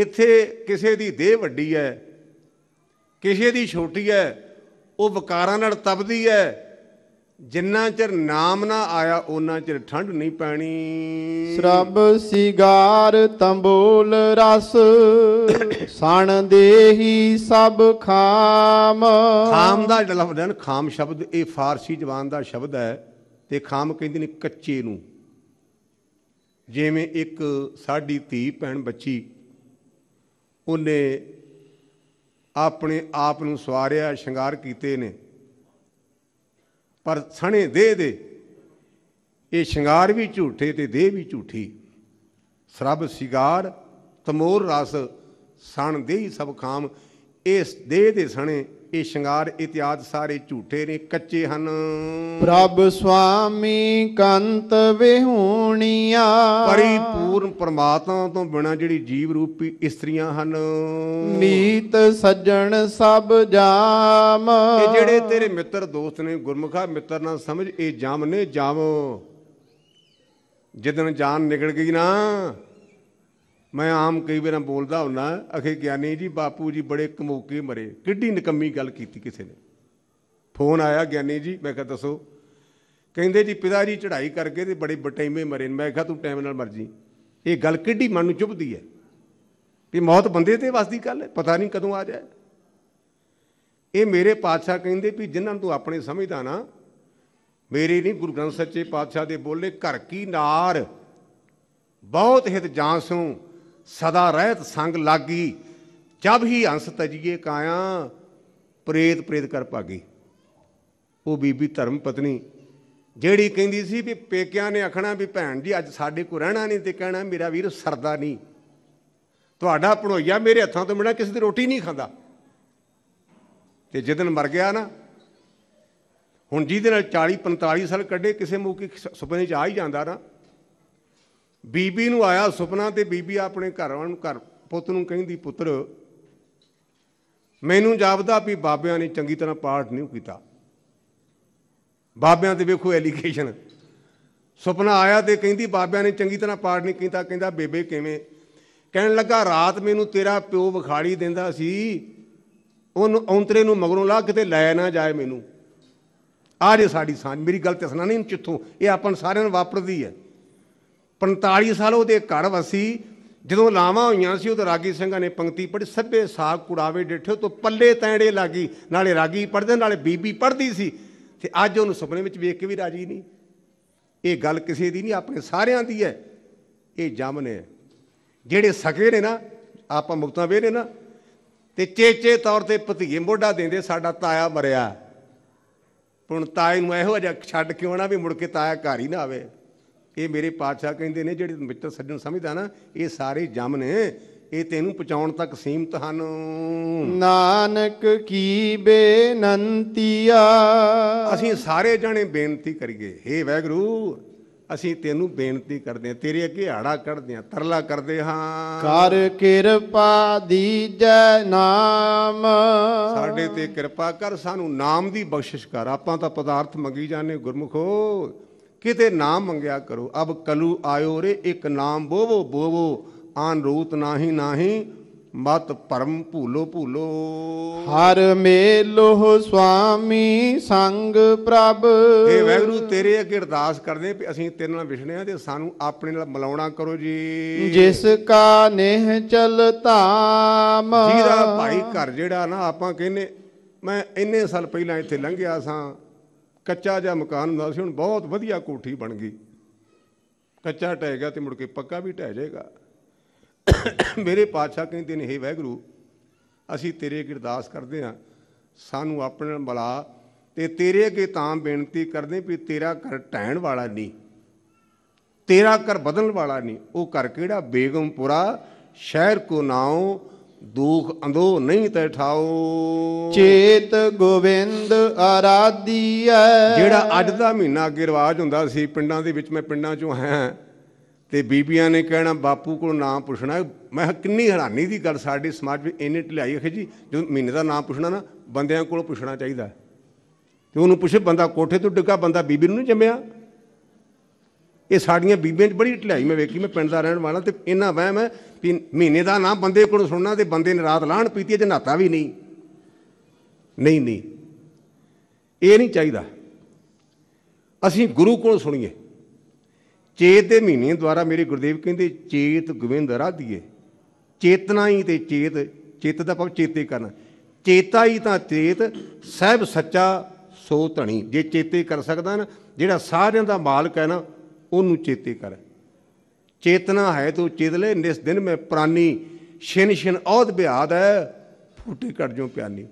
ਇੱਥੇ ਕਿਸੇ ਦੀ ਦੇਹ ਵੱਡੀ ਹੈ ਕਿਸੇ ਦੀ ਛੋਟੀ ਹੈ ਉਹ ਵਿਕਾਰਾਂ ਨਾਲ ਤਪਦੀ ਹੈ ਜਿੰਨਾ ਚਿਰ ਨਾਮ ਨਾ ਆਇਆ ਉਹਨਾਂ ਚਿਰ ਠੰਡ ਨਹੀਂ ਪੈਣੀ ਸ਼ਰਬ ਸਿਗਾਰ ਤੰਬੂਲ ਰਸ ਸਣ ਦੇਹੀ ਸਭ ਖਾਮ ਖਾਮ ਦਾ ਜਿਹੜਾ ਲਫ਼ਜ਼ ਹੈ ਨਾ ਖਾਮ ਸ਼ਬਦ ਇਹ ਫਾਰਸੀ ਜ਼ਬਾਨ ਦਾ ਸ਼ਬਦ ਹੈ ਤੇ ਖਾਮ ਕਹਿੰਦੇ ਨੇ ਕੱਚੇ ਨੂੰ ਜਿਵੇਂ ਇੱਕ ਸਾਡੀ ਧੀ ਭੈਣ ਬੱਚੀ ਉਹਨੇ ਆਪਣੇ ਆਪ ਨੂੰ ਸਵਾਰਿਆ ਸ਼ਿੰਗਾਰ ਕੀਤੇ ਨੇ ਪਰ ਸਣੇ ਦੇ ਦੇ ਇਹ ਸ਼ਿੰਗਾਰ ਵੀ ਝੂਠੇ ਤੇ ਦੇਹ ਵੀ ਝੂਠੀ ਸਰਬ ਸਿਗਾਰ ਤਮੋਰ ਰਸ ਸਣ ਦੇ ਹੀ ਸਭ ਖਾਮ ਇਸ ਦੇਹ ਦੇ ਸਣੇ ਇਹ ਸ਼ਿੰਗਾਰ ਇਤਿਆਦ ਸਾਰੇ ਝੂਠੇ ਨੇ ਕੱਚੇ ਹਨ ਪ੍ਰਭ ਸੁਆਮੀ ਕੰਤ ਵਿਹੂਣੀਆਂ ਪਰਿਪੂਰਨ ਪ੍ਰਮਾਤਮਾ ਤੋਂ ਬਿਨਾ ਜਿਹੜੀ ਜੀਵ ਰੂਪੀ ਇਸਤਰੀਆਂ ਹਨ ਨੀਤ ਸੱਜਣ ਸਭ ਜਾਮ ਇਹ ਜਿਹੜੇ ਤੇਰੇ ਮਿੱਤਰ ਦੋਸਤ ਨੇ ਗੁਰਮੁਖਾ ਮਿੱਤਰ ਨਾਲ ਸਮਝ ਇਹ ਜਾਮ ਨੇ ਜਾਮ ਜਿੱਦਨ ਜਾਨ ਨਿਕਲ ਗਈ ਨਾ ਮੈਂ ਆਮ ਕਈ ਵਾਰ ਬੋਲਦਾ ਹੁੰਨਾ ਅਖੇ ਗਿਆਨੀ ਜੀ ਬਾਪੂ ਜੀ ਬੜੇ ਕਮੋਕੇ ਮਰੇ ਕਿੱਡੀ ਨਕੰਮੀ ਗੱਲ ਕੀਤੀ ਕਿਸੇ ਨੇ ਫੋਨ ਆਇਆ ਗਿਆਨੀ ਜੀ ਮੈਂ ਕਿਹਾ ਦੱਸੋ ਕਹਿੰਦੇ ਜੀ ਪਿਤਾ ਜੀ ਚੜ੍ਹਾਈ ਕਰਕੇ ਤੇ ਬੜੇ ਬਟੈਵੇਂ ਮਰੇ ਮੈਂ ਕਿਹਾ ਤੂੰ ਟਾਈਮ ਨਾਲ ਮਰ ਜੀ ਇਹ ਗੱਲ ਕਿੱਡੀ ਮਨ ਨੂੰ ਚੁਭਦੀ ਹੈ ਵੀ ਮੌਤ ਬੰਦੇ ਤੇ ਵਸਦੀ ਗੱਲ ਹੈ ਪਤਾ ਨਹੀਂ ਕਦੋਂ ਆ ਜਾਏ ਇਹ ਮੇਰੇ ਪਾਤਸ਼ਾਹ ਕਹਿੰਦੇ ਵੀ ਜਿਨ੍ਹਾਂ ਨੂੰ ਤੂੰ ਆਪਣੇ ਸਮਝਦਾ ਨਾ ਮੇਰੇ ਨਹੀਂ ਗੁਰੂ ਗ੍ਰੰਥ ਸੱਚੇ ਪਾਤਸ਼ਾਹ ਦੇ ਬੋਲੇ ਘਰ ਕੀ ਨਾਰ ਬਹੁਤ ਹਿਤ ਜਾਂਸੂ ਸਦਾ ਰਹਿਤ ਸੰਗ ਲਾਗੀ ਜਬ ਹੀ ਹੰਸ ਤਜੀਏ ਕਾਇਆ ਪ੍ਰੇਤ ਪ੍ਰੇਤ ਕਰ ਭਾਗੀ ਉਹ ਬੀਬੀ ਧਰਮ ਪਤਨੀ ਜਿਹੜੀ ਕਹਿੰਦੀ ਸੀ ਵੀ ਪੇਕਿਆਂ ਨੇ ਅਖਣਾ ਵੀ ਭੈਣ ਜੀ ਅੱਜ ਸਾਡੇ ਕੋ ਰਹਿਣਾ ਨਹੀਂ ਤੇ ਕਹਿਣਾ ਮੇਰਾ ਵੀਰ ਸਰਦਾ ਨਹੀਂ ਤੁਹਾਡਾ ਭਣੋਈਆ ਮੇਰੇ ਹੱਥਾਂ ਤੋਂ ਮਿਲਣਾ ਕਿਸੇ ਦੀ ਰੋਟੀ ਨਹੀਂ ਖਾਂਦਾ ਤੇ ਜਦਨ ਮਰ ਗਿਆ ਨਾ ਹੁਣ ਜਿਹਦੇ ਨਾਲ 40 45 ਸਾਲ ਕੱਢੇ ਕਿਸੇ ਮੂਕੀ ਸੁਪਨੇ 'ਚ ਆ ਹੀ ਜਾਂਦਾ ਨਾ ਬੀਬੀ ਨੂੰ ਆਇਆ ਸੁਪਨਾ ਤੇ ਬੀਬੀ ਆਪਣੇ ਘਰਵਾਂ ਨੂੰ ਘਰ ਪੁੱਤ ਨੂੰ ਕਹਿੰਦੀ ਪੁੱਤਰ ਮੈਨੂੰ ਜਾਪਦਾ ਵੀ ਬਾਬਿਆਂ ਨੇ ਚੰਗੀ ਤਰ੍ਹਾਂ ਪਾਠ ਨਹੀਂ ਕੀਤਾ ਬਾਬਿਆਂ ਤੇ ਵੇਖੋ ਐਲੀਗੇਸ਼ਨ ਸੁਪਨਾ ਆਇਆ ਤੇ ਕਹਿੰਦੀ ਬਾਬਿਆਂ ਨੇ ਚੰਗੀ ਤਰ੍ਹਾਂ ਪਾਠ ਨਹੀਂ ਕੀਤਾ ਕਹਿੰਦਾ ਬੇਬੇ ਕਿਵੇਂ ਕਹਿਣ ਲੱਗਾ ਰਾਤ ਮੈਨੂੰ ਤੇਰਾ ਪਿਓ ਵਿਖਾੜੀ ਦਿੰਦਾ ਸੀ ਉਹਨੂੰ ਔਂਤਰੇ ਨੂੰ ਮਗਰੋਂ ਲਾ ਕਿਤੇ ਲੈ ਨਾ ਜਾਏ ਮੈਨੂੰ ਆ ਜੇ ਸਾਡੀ ਸਾਂਝ ਮੇਰੀ ਗੱਲ ਤੇ ਸੁਣਾ ਨਹੀਂ ਚਿੱਥੋਂ ਇਹ ਆਪਾਂ ਸਾਰਿਆਂ ਨੂੰ ਵਾਪਰਦੀ ਹੈ 45 ਸਾਲ ਉਹਦੇ ਘਰ ਵਸੀ ਜਦੋਂ ਲਾਵਾਂ ਹੋਈਆਂ ਸੀ ਤੇ ਰਾਗੀ ਸਿੰਘਾਂ ਨੇ ਪੰਕਤੀ ਪੜ੍ਹੀ ਸੱਬੇ ਸਾਗ ਕੁੜਾਵੇ ਡੇਠੋ ਤੋਂ ਪੱਲੇ ਤੈਂੜੇ ਲਾਗੀ ਨਾਲੇ ਰਾਗੀ ਪੜਦੇ ਨਾਲੇ ਬੀਬੀ ਪੜਦੀ ਸੀ ਤੇ ਅੱਜ ਉਹਨੂੰ ਸੁਪਨੇ ਵਿੱਚ ਵੇਖ ਕੇ ਵੀ ਰਾਜੀ ਨਹੀਂ ਇਹ ਗੱਲ ਕਿਸੇ ਦੀ ਨਹੀਂ ਆਪਣੇ ਸਾਰਿਆਂ ਦੀ ਹੈ ਇਹ ਜੰਮ ਨੇ ਜਿਹੜੇ ਸਕੇ ਨੇ ਨਾ ਆਪਾਂ ਮੁਕਤਾਂ ਵੇ ਨੇ ਨਾ ਤੇ ਚੇਚੇ ਤੌਰ ਤੇ ਭਤੀਏ ਮੋਢਾ ਦੇਂਦੇ ਸਾਡਾ ਤਾਇਆ ਮਰਿਆ ਹੁਣ ਤਾਏ ਨੂੰ ਇਹੋ ਜਿਹਾ ਛੱਡ ਕੇ ਆਉਣਾ ਵੀ ਮੁੜ ਕੇ ਤਾਇਆ ਘਰ ਹੀ ਨਾ ਆਵੇ ਇਹ ਮੇਰੇ ਪਾਤਸ਼ਾਹ ਕਹਿੰਦੇ ਨੇ ਜਿਹੜੇ ਮਿੱਤਰ ਸੱਜਣ ਸਮਝਦਾ ਨਾ ਇਹ ਸਾਰੇ ਜਮ ਨੇ ਇਹ ਤੈਨੂੰ ਪਹੁੰਚਾਉਣ ਤੱਕ ਸੀਮਤ ਹਨ ਨਾਨਕ ਕੀ ਬੇਨੰਤੀਆ ਅਸੀਂ ਸਾਰੇ ਜਣੇ ਬੇਨਤੀ ਕਰੀਏ हे ਵੈਗਰੂ ਅਸੀਂ ਤੈਨੂੰ ਬੇਨਤੀ ਕਰਦੇ ਹਾਂ ਤੇਰੇ ਅੱਗੇ ਹਾੜਾ ਕੱਢਦੇ ਹਾਂ ਤਰਲਾ ਕਰਦੇ ਹਾਂ ਕਰ ਕਿਰਪਾ ਦੀਜੈ ਨਾਮ ਸਾਡੇ ਤੇ ਕਿਰਪਾ ਕਰ ਸਾਨੂੰ ਨਾਮ ਦੀ ਬਖਸ਼ਿਸ਼ ਕਰ ਆਪਾਂ ਤਾਂ ਪਦਾਰਥ ਮੰਗੀ ਜਾਂਦੇ ਗੁਰਮੁਖੋ ਕਿਤੇ ਨਾਮ ਮੰਗਿਆ ਕਰੋ ਅਬ ਕਲੂ ਆਇਓ ਰੇ ਇੱਕ ਨਾਮ ਬੋਵੋ ਬੋਵੋ ਆਨ ਰੂਤ ਨਾਹੀ ਨਾਹੀ ਮਤ ਪਰਮ ਭੂਲੋ ਭੂਲੋ ਹਰ ਮੇਲੋ ਸੁਆਮੀ ਸੰਗ ਪ੍ਰਭ ਇਹ ਵੈਰੂ ਤੇਰੇ ਅਗੇ ਅਰਦਾਸ ਕਰਦੇ ਵੀ ਅਸੀਂ ਤੇਰੇ ਨਾਲ ਵਿਛਣੇ ਆ ਤੇ ਸਾਨੂੰ ਆਪਣੇ ਨਾਲ ਮਿਲਾਉਣਾ ਕਰੋ ਜੀ ਜਿਸ ਕਾ ਨੇਹ ਚਲ ਧਾਮ ਦਾ ਭਾਈ ਘਰ ਜਿਹੜਾ ਨਾ ਆਪਾਂ ਕਹਿੰਨੇ ਮੈਂ ਇੰਨੇ ਸਾਲ ਪਹਿਲਾਂ ਇੱਥੇ ਲੰਘਿਆ ਸਾਂ ਕੱਚਾ ਜਿਹਾ ਮਕਾਨ ਹੁੰਦਾ ਸੀ ਹੁਣ ਬਹੁਤ ਵਧੀਆ ਕੋਠੀ ਬਣ ਗਈ ਕੱਚਾ ਟਹਿ ਗਿਆ ਤੇ ਮੁੜ ਕੇ ਪੱਕਾ ਵੀ ਟਹਿ ਜਾਏਗਾ ਮੇਰੇ ਪਾਤਸ਼ਾਹ ਕਹਿੰਦੇ ਨੇ ਹੇ ਵੈਗਰੂ ਅਸੀਂ ਤੇਰੇ ਗਿਰਦਾਸ ਅਰਦਾਸ ਕਰਦੇ ਆ ਸਾਨੂੰ ਆਪਣੇ ਨਾਲ ਬੁਲਾ ਤੇ ਤੇਰੇ ਅਗੇ ਤਾਂ ਬੇਨਤੀ ਕਰਦੇ ਵੀ ਤੇਰਾ ਘਰ ਟਹਿਣ ਵਾਲਾ ਨਹੀਂ ਤੇਰਾ ਘਰ ਬਦਲਣ ਵਾਲਾ ਨਹੀਂ ਉਹ ਘਰ ਕਿਹੜਾ ਬੇਗਮਪੁਰਾ ਸ਼ਹਿਰ ਕੋ ਨਾਉ ਦੁਖ ਅੰਧੋ ਨਹੀਂ ਤੈ ਠਾਓ ਚੇਤ ਗੋਵਿੰਦ ਆਰਾਧੀਐ ਜਿਹੜਾ ਅੱਜ ਦਾ ਮਹੀਨਾ ਅੱਗੇ ਰਿਵਾਜ ਹੁੰਦਾ ਸੀ ਪਿੰਡਾਂ ਦੇ ਵਿੱਚ ਮੈਂ ਪਿੰਡਾਂ ਚੋਂ ਆਇਆ ਤੇ ਬੀਬੀਆਂ ਨੇ ਕਹਿਣਾ ਬਾਪੂ ਕੋਲ ਨਾਮ ਪੁੱਛਣਾ ਮੈਂ ਕਿੰਨੀ ਹੈਰਾਨੀ ਦੀ ਗੱਲ ਸਾਡੇ ਸਮਾਜ ਵਿੱਚ ਇੰਨੇ ਢਲਾਈ ਅਖੇ ਜੀ ਜਦੋਂ ਮਹੀਨੇ ਦਾ ਨਾਮ ਪੁੱਛਣਾ ਨਾ ਬੰਦਿਆਂ ਕੋਲ ਪੁੱਛਣਾ ਚਾਹੀਦਾ ਤੇ ਉਹਨੂੰ ਪੁੱਛੇ ਬੰਦਾ ਕੋਠੇ ਤੋਂ ਡਿੱਗਾ ਬੰਦਾ ਬੀਬੀ ਨੂੰ ਨਹੀਂ ਜੰਮਿਆ ਇਹ ਸਾਡੀਆਂ ਬੀਬੀਆਂ 'ਚ ਬੜੀ ਢਲਾਈ ਮੈਂ ਵੇਖੀ ਮੈਂ ਪਿੰਡ ਦਾ ਰਹਿਣ ਵਾਲਾ ਤੇ ਇਹਨਾਂ ਵਹਿਮ ਹੈ ਵੀ ਮਹੀਨੇ ਦਾ ਨਾਮ ਬੰਦੇ ਕੋਲ ਸੁਣਨਾ ਤੇ ਬੰਦੇ ਨੇ ਰਾਤ ਲਾਣ ਪੀਤੀ ਜੇ ਨਹਾਤਾ ਵੀ ਨਹੀਂ ਨਹੀਂ ਨਹੀਂ ਇਹ ਨਹੀਂ ਚਾਹੀਦਾ ਅਸੀਂ ਗੁਰੂ ਕੋਲ ਸੁਣੀਏ ਚੇਤ ਦੇ ਮਹੀਨੇ ਦੁਆਰਾ ਮੇਰੇ ਗੁਰਦੇਵ ਕਹਿੰਦੇ ਚੇਤ ਗੋਵਿੰਦ ਰਾਧੀਏ ਚੇਤਨਾ ਹੀ ਤੇ ਚੇਤ ਚਿੱਤ ਦਾ ਪਵ ਚੇਤੇ ਕਰਨ ਚੇਤਾ ਹੀ ਤਾਂ ਚੇਤ ਸਹਿਬ ਸੱਚਾ ਸੋ ਧਣੀ ਜੇ ਚੇਤੇ ਕਰ ਸਕਦਾ ਨਾ ਜਿਹੜਾ ਸਾਰਿਆਂ ਦਾ ਮਾਲਕ ਹੈ ਨਾ ਉਹਨੂੰ ਚੇਤੇ ਕਰ ਚੇਤਨਾ ਹੈ ਤੂੰ ਚਿਦਲੇ ਨਿਸ ਦਿਨ ਮੈਂ ਪ੍ਰਾਨੀ ਛਿਨ ਛਿਨ ਔਦ ਬਿਆਦ ਹੈ ਫੂਟੀ ਘੜ ਜੋ ਪਿਆਨੀ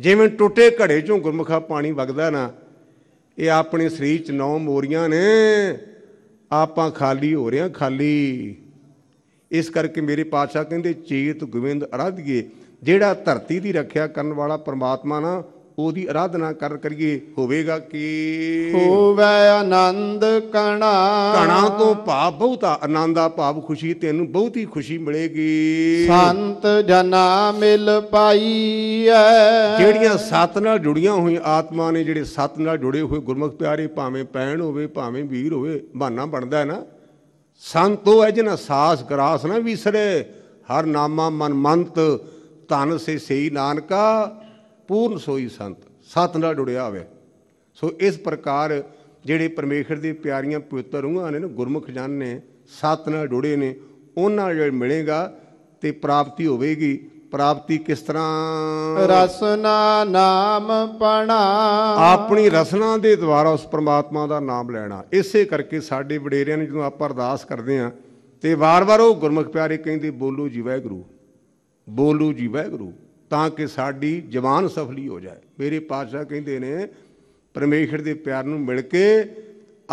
ਜਿਵੇਂ ਟੁੱਟੇ ਘੜੇ ਚੋਂ ਗੁਰਮੁਖਾ ਪਾਣੀ ਵਗਦਾ ਨਾ ਇਹ ਆਪਣੇ ਸਰੀਰ ਚ ਨੌ ਮੋਰੀਆਂ ਨੇ ਆਪਾਂ ਖਾਲੀ ਹੋ ਰਹੇ ਖਾਲੀ ਇਸ ਕਰਕੇ ਮੇਰੇ ਪਾਤਸ਼ਾਹ ਕਹਿੰਦੇ ਚੇਤ ਗੋਬਿੰਦ ਅਰਾਧਿਏ ਜਿਹੜਾ ਧਰਤੀ ਦੀ ਰੱਖਿਆ ਕਰਨ ਵਾਲਾ ਪਰਮਾਤਮਾ ਨਾ ਉਹਦੀ ਆਰਾਧਨਾ ਕਰ ਕਰੀਏ ਹੋਵੇਗਾ ਕਿ ਹੋਵੇ ਆਨੰਦ ਕਣਾ ਕਣਾ ਤੋਂ ਭਾਵ ਬਹੁਤਾ ਆਨੰਦ ਦਾ ਭਾਵ ਖੁਸ਼ੀ ਤੈਨੂੰ ਬਹੁਤੀ ਖੁਸ਼ੀ ਮਿਲੇਗੀ ਸੰਤ ਜਨਾ ਮਿਲ ਪਾਈ ਐ ਜਿਹੜੀਆਂ ਸਤ ਨਾਲ ਜੁੜੀਆਂ ਹੋਈਆਂ ਆਤਮਾ ਨੇ ਜਿਹੜੇ ਸਤ ਨਾਲ ਜੁੜੇ ਹੋਏ ਗੁਰਮੁਖ ਪਿਆਰੇ ਭਾਵੇਂ ਪੈਣ ਹੋਵੇ ਭਾਵੇਂ ਵੀਰ ਹੋਵੇ ਬਹਾਨਾ ਬਣਦਾ ਨਾ ਸੰਤ ਉਹ ਹੈ ਜਿਹਨਾਂ ਸਾਸ ਗਰਾਸ ਨਾ ਵਿਸਰੇ ਹਰ ਨਾਮਾ ਮਨ ਮੰਤ ਧਨ ਸੇ ਸਹੀ ਨਾਨਕਾ ਪੂਰਨ ਸੋਈ ਸੰਤ ਸਤ ਨਾਲ ਜੁੜਿਆ ਹੋਵੇ ਸੋ ਇਸ ਪ੍ਰਕਾਰ ਜਿਹੜੇ ਪਰਮੇਸ਼ਰ ਦੀ ਪਿਆਰੀਆਂ ਪਵਿੱਤਰ ਰੂਹਾਂ ਨੇ ਨਾ ਗੁਰਮੁਖ ਜਨ ਨੇ ਸਤ ਨਾਲ ਜੁੜੇ ਨੇ ਉਹਨਾਂ ਨਾਲ ਮਿਲੇਗਾ ਤੇ ਪ੍ਰਾਪਤੀ ਹੋਵੇਗੀ ਪ੍ਰਾਪਤੀ ਕਿਸ ਤਰ੍ਹਾਂ ਰਸਨਾ ਨਾਮ ਪਣਾ ਆਪਣੀ ਰਸਨਾ ਦੇ ਦੁਆਰਾ ਉਸ ਪ੍ਰਮਾਤਮਾ ਦਾ ਨਾਮ ਲੈਣਾ ਇਸੇ ਕਰਕੇ ਸਾਡੇ ਵਡੇਰਿਆਂ ਨੇ ਜਦੋਂ ਆਪਾਂ ਅਰਦਾਸ ਕਰਦੇ ਆ ਤੇ ਵਾਰ-ਵਾਰ ਉਹ ਗੁਰਮੁਖ ਪਿਆਰੇ ਕਹਿੰਦੇ ਬੋਲੋ ਜੀ ਵਾਹਿਗੁਰੂ ਬੋਲੋ ਜੀ ਵਾਹਿਗੁਰੂ ਤਾਂ ਕਿ ਸਾਡੀ ਜਵਾਨ ਸਫਲੀ ਹੋ ਜਾਏ ਮੇਰੇ ਪਾਤਸ਼ਾਹ ਕਹਿੰਦੇ ਨੇ ਪਰਮੇਸ਼ਰ ਦੇ ਪਿਆਰ ਨੂੰ ਮਿਲ ਕੇ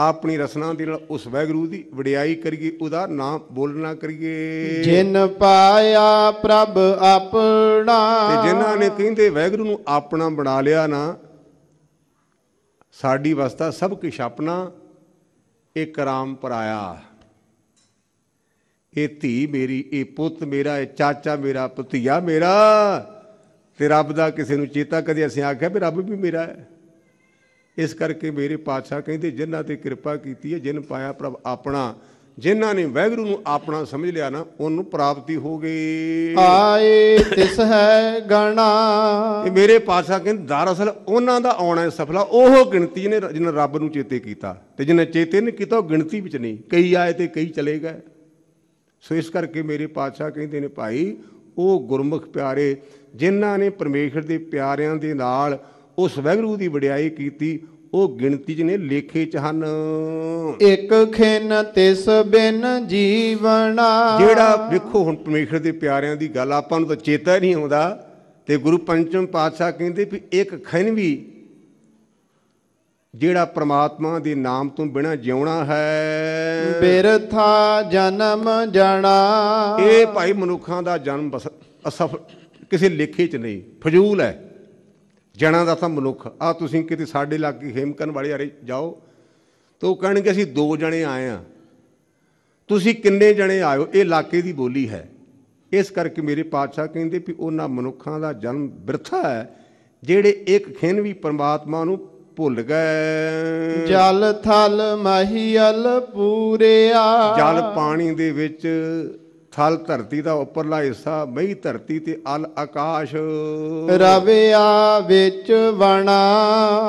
ਆਪਣੀ ਰਸਨਾ ਦੇ ਨਾਲ ਉਸ ਵੈਗਰੂ ਦੀ ਵਡਿਆਈ ਕਰੀਏ ਉਹਦਾ ਨਾਮ ਬੋਲਣਾ ਕਰੀਏ ਜਿਨ ਪਾਇਆ ਪ੍ਰਭ ਆਪਣਾ ਤੇ ਜਿਨ੍ਹਾਂ ਨੇ ਕਹਿੰਦੇ ਵੈਗਰੂ ਨੂੰ ਆਪਣਾ ਬਣਾ ਲਿਆ ਨਾ ਸਾਡੀ ਵਸਤਾ ਸਭ ਕੁਝ ਆਪਣਾ ਇਹ ਕਰਾਮ ਪਰਾਇਆ ਇਹ ਧੀ ਮੇਰੀ ਇਹ ਪੁੱਤ ਮੇਰਾ ਇਹ ਚਾਚਾ ਮੇਰਾ ਭਤੀਆ ਮੇਰਾ ਤੇ ਰੱਬ ਦਾ ਕਿਸੇ ਨੂੰ ਚੇਤਾ ਕਦੇ ਅਸੀਂ ਆਖਿਆ ਵੀ ਰੱਬ ਵੀ ਮੇਰਾ ਹੈ ਇਸ ਕਰਕੇ ਮੇਰੇ ਪਾਤਸ਼ਾਹ ਕਹਿੰਦੇ ਜਿਨ੍ਹਾਂ ਤੇ ਕਿਰਪਾ ਕੀਤੀ ਹੈ ਜਿਨ ਪਾਇਆ ਪ੍ਰਭ ਆਪਣਾ ਜਿਨ੍ਹਾਂ ਨੇ ਵੈਗਰੂ ਨੂੰ ਆਪਣਾ ਸਮਝ ਲਿਆ ਨਾ ਉਹਨੂੰ ਪ੍ਰਾਪਤੀ ਹੋ ਗਈ ਆਏ ਤਿਸ ਹੈ ਗਣਾ ਇਹ ਮੇਰੇ ਪਾਤਸ਼ਾਹ ਕਹਿੰਦੇ ਦਰਅਸਲ ਉਹਨਾਂ ਦਾ ਆਉਣਾ ਸਫਲਾ ਉਹ ਗਿਣਤੀ ਨੇ ਜਿਨ੍ਹਾਂ ਰੱਬ ਨੂੰ ਚੇਤੇ ਕੀਤਾ ਤੇ ਜਿਨ੍ਹਾਂ ਚੇਤੇ ਨਹੀਂ ਕੀਤਾ ਉਹ ਗਿਣਤੀ ਵਿੱਚ ਨਹੀਂ ਕਈ ਆਏ ਤੇ ਕਈ ਚਲੇ ਗਏ ਸੋ ਇਸ ਕਰਕੇ ਮੇਰੇ ਪਾਤਸ਼ਾਹ ਕਹਿੰਦੇ ਨੇ ਭਾਈ ਉਹ ਗੁਰਮੁਖ ਪਿਆਰੇ ਜਿਨ੍ਹਾਂ ਨੇ ਪਰਮੇਸ਼ਰ ਦੇ ਪਿਆਰਿਆਂ ਦੇ ਨਾਲ ਉਸ ਵੈਗਰੂ ਦੀ ਵਡਿਆਈ ਕੀਤੀ ਉਹ ਗਿਣਤੀ 'ਚ ਨੇ ਲੇਖੇ 'ਚ ਹਨ ਇੱਕ ਖਿੰਨ ਤਿਸ ਬਿਨ ਜੀਵਣਾ ਜਿਹੜਾ ਵੇਖੋ ਹੁਣ ਪਰਮੇਸ਼ਰ ਦੇ ਪਿਆਰਿਆਂ ਦੀ ਗੱਲ ਆਪਾਂ ਨੂੰ ਤਾਂ ਚੇਤਾ ਨਹੀਂ ਆਉਂਦਾ ਤੇ ਗੁਰੂ ਪੰਚਮ ਪਾਤਸ਼ਾਹ ਕਹਿੰਦੇ ਵੀ ਇੱਕ ਖਿੰਨ ਵੀ ਜਿਹੜਾ ਪ੍ਰਮਾਤਮਾ ਦੇ ਨਾਮ ਤੋਂ ਬਿਨਾ ਜਿਉਣਾ ਹੈ ਬਿਰਥਾ ਜਨਮ ਜਣਾ ਇਹ ਭਾਈ ਮਨੁੱਖਾਂ ਦਾ ਜਨਮ ਅਸਫਲ ਕਿਸੇ ਲੇਖੇ 'ਚ ਨਹੀਂ ਫਜ਼ੂਲ ਹੈ ਜਣਾ ਦਾ ਤਾਂ ਮਨੁੱਖ ਆ ਤੁਸੀਂ ਕਿਤੇ ਸਾਡੇ ਲਾਗੇ ਹੇਮਕਨ ਵਾਲੇ ਆਰੇ ਜਾਓ ਤਾਂ ਉਹ ਕਹਿਣਗੇ ਅਸੀਂ ਦੋ ਜਣੇ ਆਏ ਆ ਤੁਸੀਂ ਕਿੰਨੇ ਜਣੇ ਆਇਓ ਇਹ ਇਲਾਕੇ ਦੀ ਬੋਲੀ ਹੈ ਇਸ ਕਰਕੇ ਮੇਰੇ ਪਾਤਸ਼ਾਹ ਕਹਿੰਦੇ ਵੀ ਉਹਨਾਂ ਮਨੁੱਖਾਂ ਦਾ ਜਨਮ ਬਿਰਥਾ ਹੈ ਜਿਹੜੇ ਇੱਕ ਖਿੰਨ ਵੀ ਪਰਮਾਤਮਾ ਨੂੰ ਭੁੱਲ ਗਏ ਜਲ ਥਲ ਮਹੀਲ ਪੂਰਿਆ ਜਲ ਪਾਣੀ ਦੇ ਵਿੱਚ ਥਲ ਧਰਤੀ ਦਾ ਉੱਪਰਲਾ ਹਿੱਸਾ ਮਈ ਧਰਤੀ ਤੇ ਅਲ ਆਕਾਸ਼ ਰਵਿਆ ਵਿੱਚ ਵਣਾ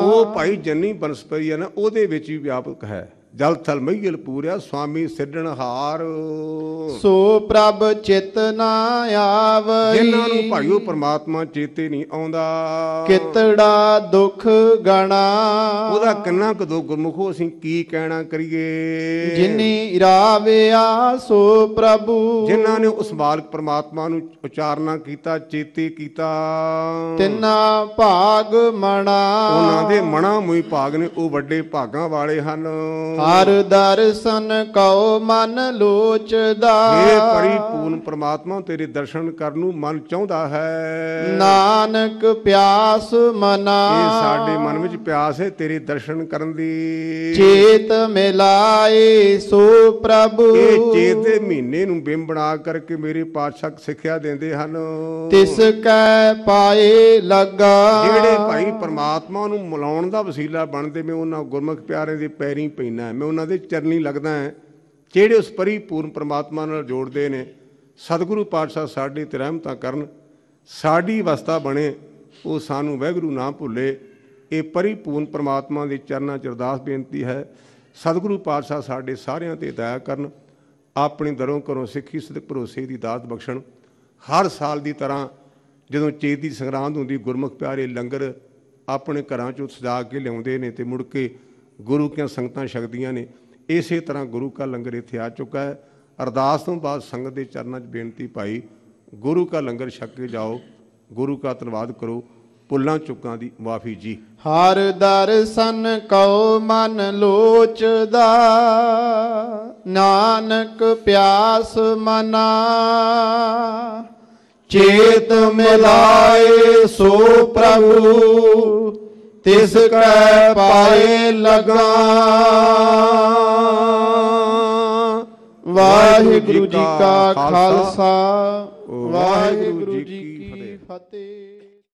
ਉਹ ਭਾਈ ਜੰਨੀ ਬਨਸਪਰੀ ਹੈ ਨਾ ਉਹਦੇ ਵਿੱਚ ਵੀ ਵਿਆਪਕ ਹੈ ਜਲ ਥਲ ਮਈਲ ਪੂਰਿਆ ਸੁਆਮੀ ਸਿੱਧਣ ਹਾਰ ਸੋ ਪ੍ਰਭ ਚਿਤ ਨਾ ਆਵਈ ਜਿਨ੍ਹਾਂ ਨੂੰ ਭਾਈਓ ਪਰਮਾਤਮਾ ਚੇਤੇ ਨਹੀਂ ਆਉਂਦਾ ਕਿਤੜਾ ਦੁੱਖ ਗਣਾ ਉਹਦਾ ਕਿੰਨਾ ਕੁ ਦੁੱਖ ਗੁਰਮੁਖੋ ਅਸੀਂ ਕੀ ਕਹਿਣਾ ਕਰੀਏ ਜਿਨੀ ਰਾਵਿਆ ਸੋ ਪ੍ਰਭੂ ਜਿਨ੍ਹਾਂ ਨੇ ਉਸ ਮਾਲਕ ਪਰਮਾਤਮਾ ਨੂੰ ਉਚਾਰਨਾ ਕੀਤਾ ਚੇਤੇ ਕੀਤਾ ਤਿੰਨਾ ਭਾਗ ਮਣਾ ਉਹਨਾਂ ਦੇ ਮਣਾ ਮੁਈ ਭਾਗ ਨੇ ਉਹ ਵੱਡੇ ਭਾਗਾਂ ਵਾਲੇ ਹਨ ਹਰ ਦਰਸ਼ਨ ਕਉ ਮਨ ਲੋਚਦਾ ਇਹ ਪੜੀ ਪੂਰਨ ਪ੍ਰਮਾਤਮਾ ਤੇਰੇ ਦਰਸ਼ਨ ਕਰਨ ਨੂੰ ਮਨ ਚਾਹੁੰਦਾ ਹੈ ਨਾਨਕ ਪਿਆਸ ਮਨਾ ਇਹ ਸਾਡੇ ਮਨ ਵਿੱਚ ਪਿਆਸ ਹੈ ਤੇਰੇ ਦਰਸ਼ਨ ਕਰਨ ਦੀ ਚੇਤ ਮਿਲਾਏ ਸੋ ਪ੍ਰਭੂ ਇਹ ਚੇਤ ਦੇ ਮਹੀਨੇ ਨੂੰ ਬਿੰਬ ਬਣਾ ਕਰਕੇ ਮੇਰੇ ਪਾਤਸ਼ਾਹ ਸਿੱਖਿਆ ਦਿੰਦੇ ਹਨ ਤਿਸ ਕੈ ਪਾਏ ਲੱਗਾ ਜਿਹੜੇ ਭਾਈ ਪ੍ਰਮਾਤਮਾ ਨੂੰ ਮਿਲਾਉਣ ਦਾ ਵਸੀਲਾ ਬਣਦੇ ਮੈਂ ਉਹਨਾਂ ਗੁਰਮੁਖ ਪਿਆਰੇ ਦੇ ਪੈਰੀ ਪੈਣਾ ਮੈਂ ਉਹਨਾਂ ਦੇ ਚਰਨੀ ਲੱਗਦਾ ਹਾਂ ਜਿਹੜੇ ਉਸ ਪਰਿਪੂਰਨ ਪ੍ਰਮਾਤਮਾ ਨਾਲ ਜੋੜਦੇ ਨੇ ਸਤਿਗੁਰੂ ਪਾਤਸ਼ਾਹ ਸਾਡੀ ਤੇ ਰਹਿਮਤਾਂ ਕਰਨ ਸਾਡੀ ਵਸਤਾ ਬਣੇ ਉਹ ਸਾਨੂੰ ਵਹਿਗੁਰੂ ਨਾ ਭੁੱਲੇ ਇਹ ਪਰਿਪੂਰਨ ਪ੍ਰਮਾਤਮਾ ਦੇ ਚਰਨਾਂ 'ਚ ਅਰਦਾਸ ਬੇਨਤੀ ਹੈ ਸਤਿਗੁਰੂ ਪਾਤਸ਼ਾਹ ਸਾਡੇ ਸਾਰਿਆਂ ਤੇ ਦਇਆ ਕਰਨ ਆਪਣੀ ਦਰੋਂ ਕਰੋ ਸਿੱਖੀ ਸਦਕ ਭਰੋਸੇ ਦੀ ਦਾਤ ਬਖਸ਼ਣ ਹਰ ਸਾਲ ਦੀ ਤਰ੍ਹਾਂ ਜਦੋਂ ਚੇਤੀ ਸੰਗਰਾਂਦ ਹੁੰਦੀ ਗੁਰਮੁਖ ਪਿਆਰੇ ਲੰਗਰ ਆਪਣੇ ਘਰਾਂ ਚੋਂ ਸਜਾ ਕੇ ਲਿਆਉਂਦੇ ਨੇ ਤੇ ਮੁੜ ਕੇ ਗੁਰੂ ਕਿਆਂ ਸੰਗਤਾਂ ਸ਼ਕਤੀਆਂ ਨੇ ਇਸੇ ਤਰ੍ਹਾਂ ਗੁਰੂ ਕਾ ਲੰਗਰ ਇੱਥੇ ਆ ਚੁੱਕਾ ਹੈ ਅਰਦਾਸ ਤੋਂ ਬਾਅਦ ਸੰਗਤ ਦੇ ਚਰਨਾਂ 'ਚ ਬੇਨਤੀ ਪਾਈ ਗੁਰੂ ਕਾ ਲੰਗਰ ਛਕ ਕੇ ਜਾਓ ਗੁਰੂ ਕਾ ਧੰਨਵਾਦ ਕਰੋ ਪੁੱਲਾਂ ਚੁੱਕਾਂ ਦੀ ਮਾਫੀ ਜੀ ਹਰ ਦਰਸ਼ਨ ਕਉ ਮਨ ਲੋਚਦਾ ਨਾਨਕ ਪਿਆਸ ਮਨਾ ਚੇਤ ਮਿਲਾਏ ਸੋ ਪ੍ਰਭੂ ਤਿਸ ਕੈ ਪਾਏ ਲਗਾ ਵਾਹਿਗੁਰੂ ਜੀ ਕਾ ਖਾਲਸਾ ਵਾਹਿਗੁਰੂ ਜੀ ਕੀ ਫਤਿਹ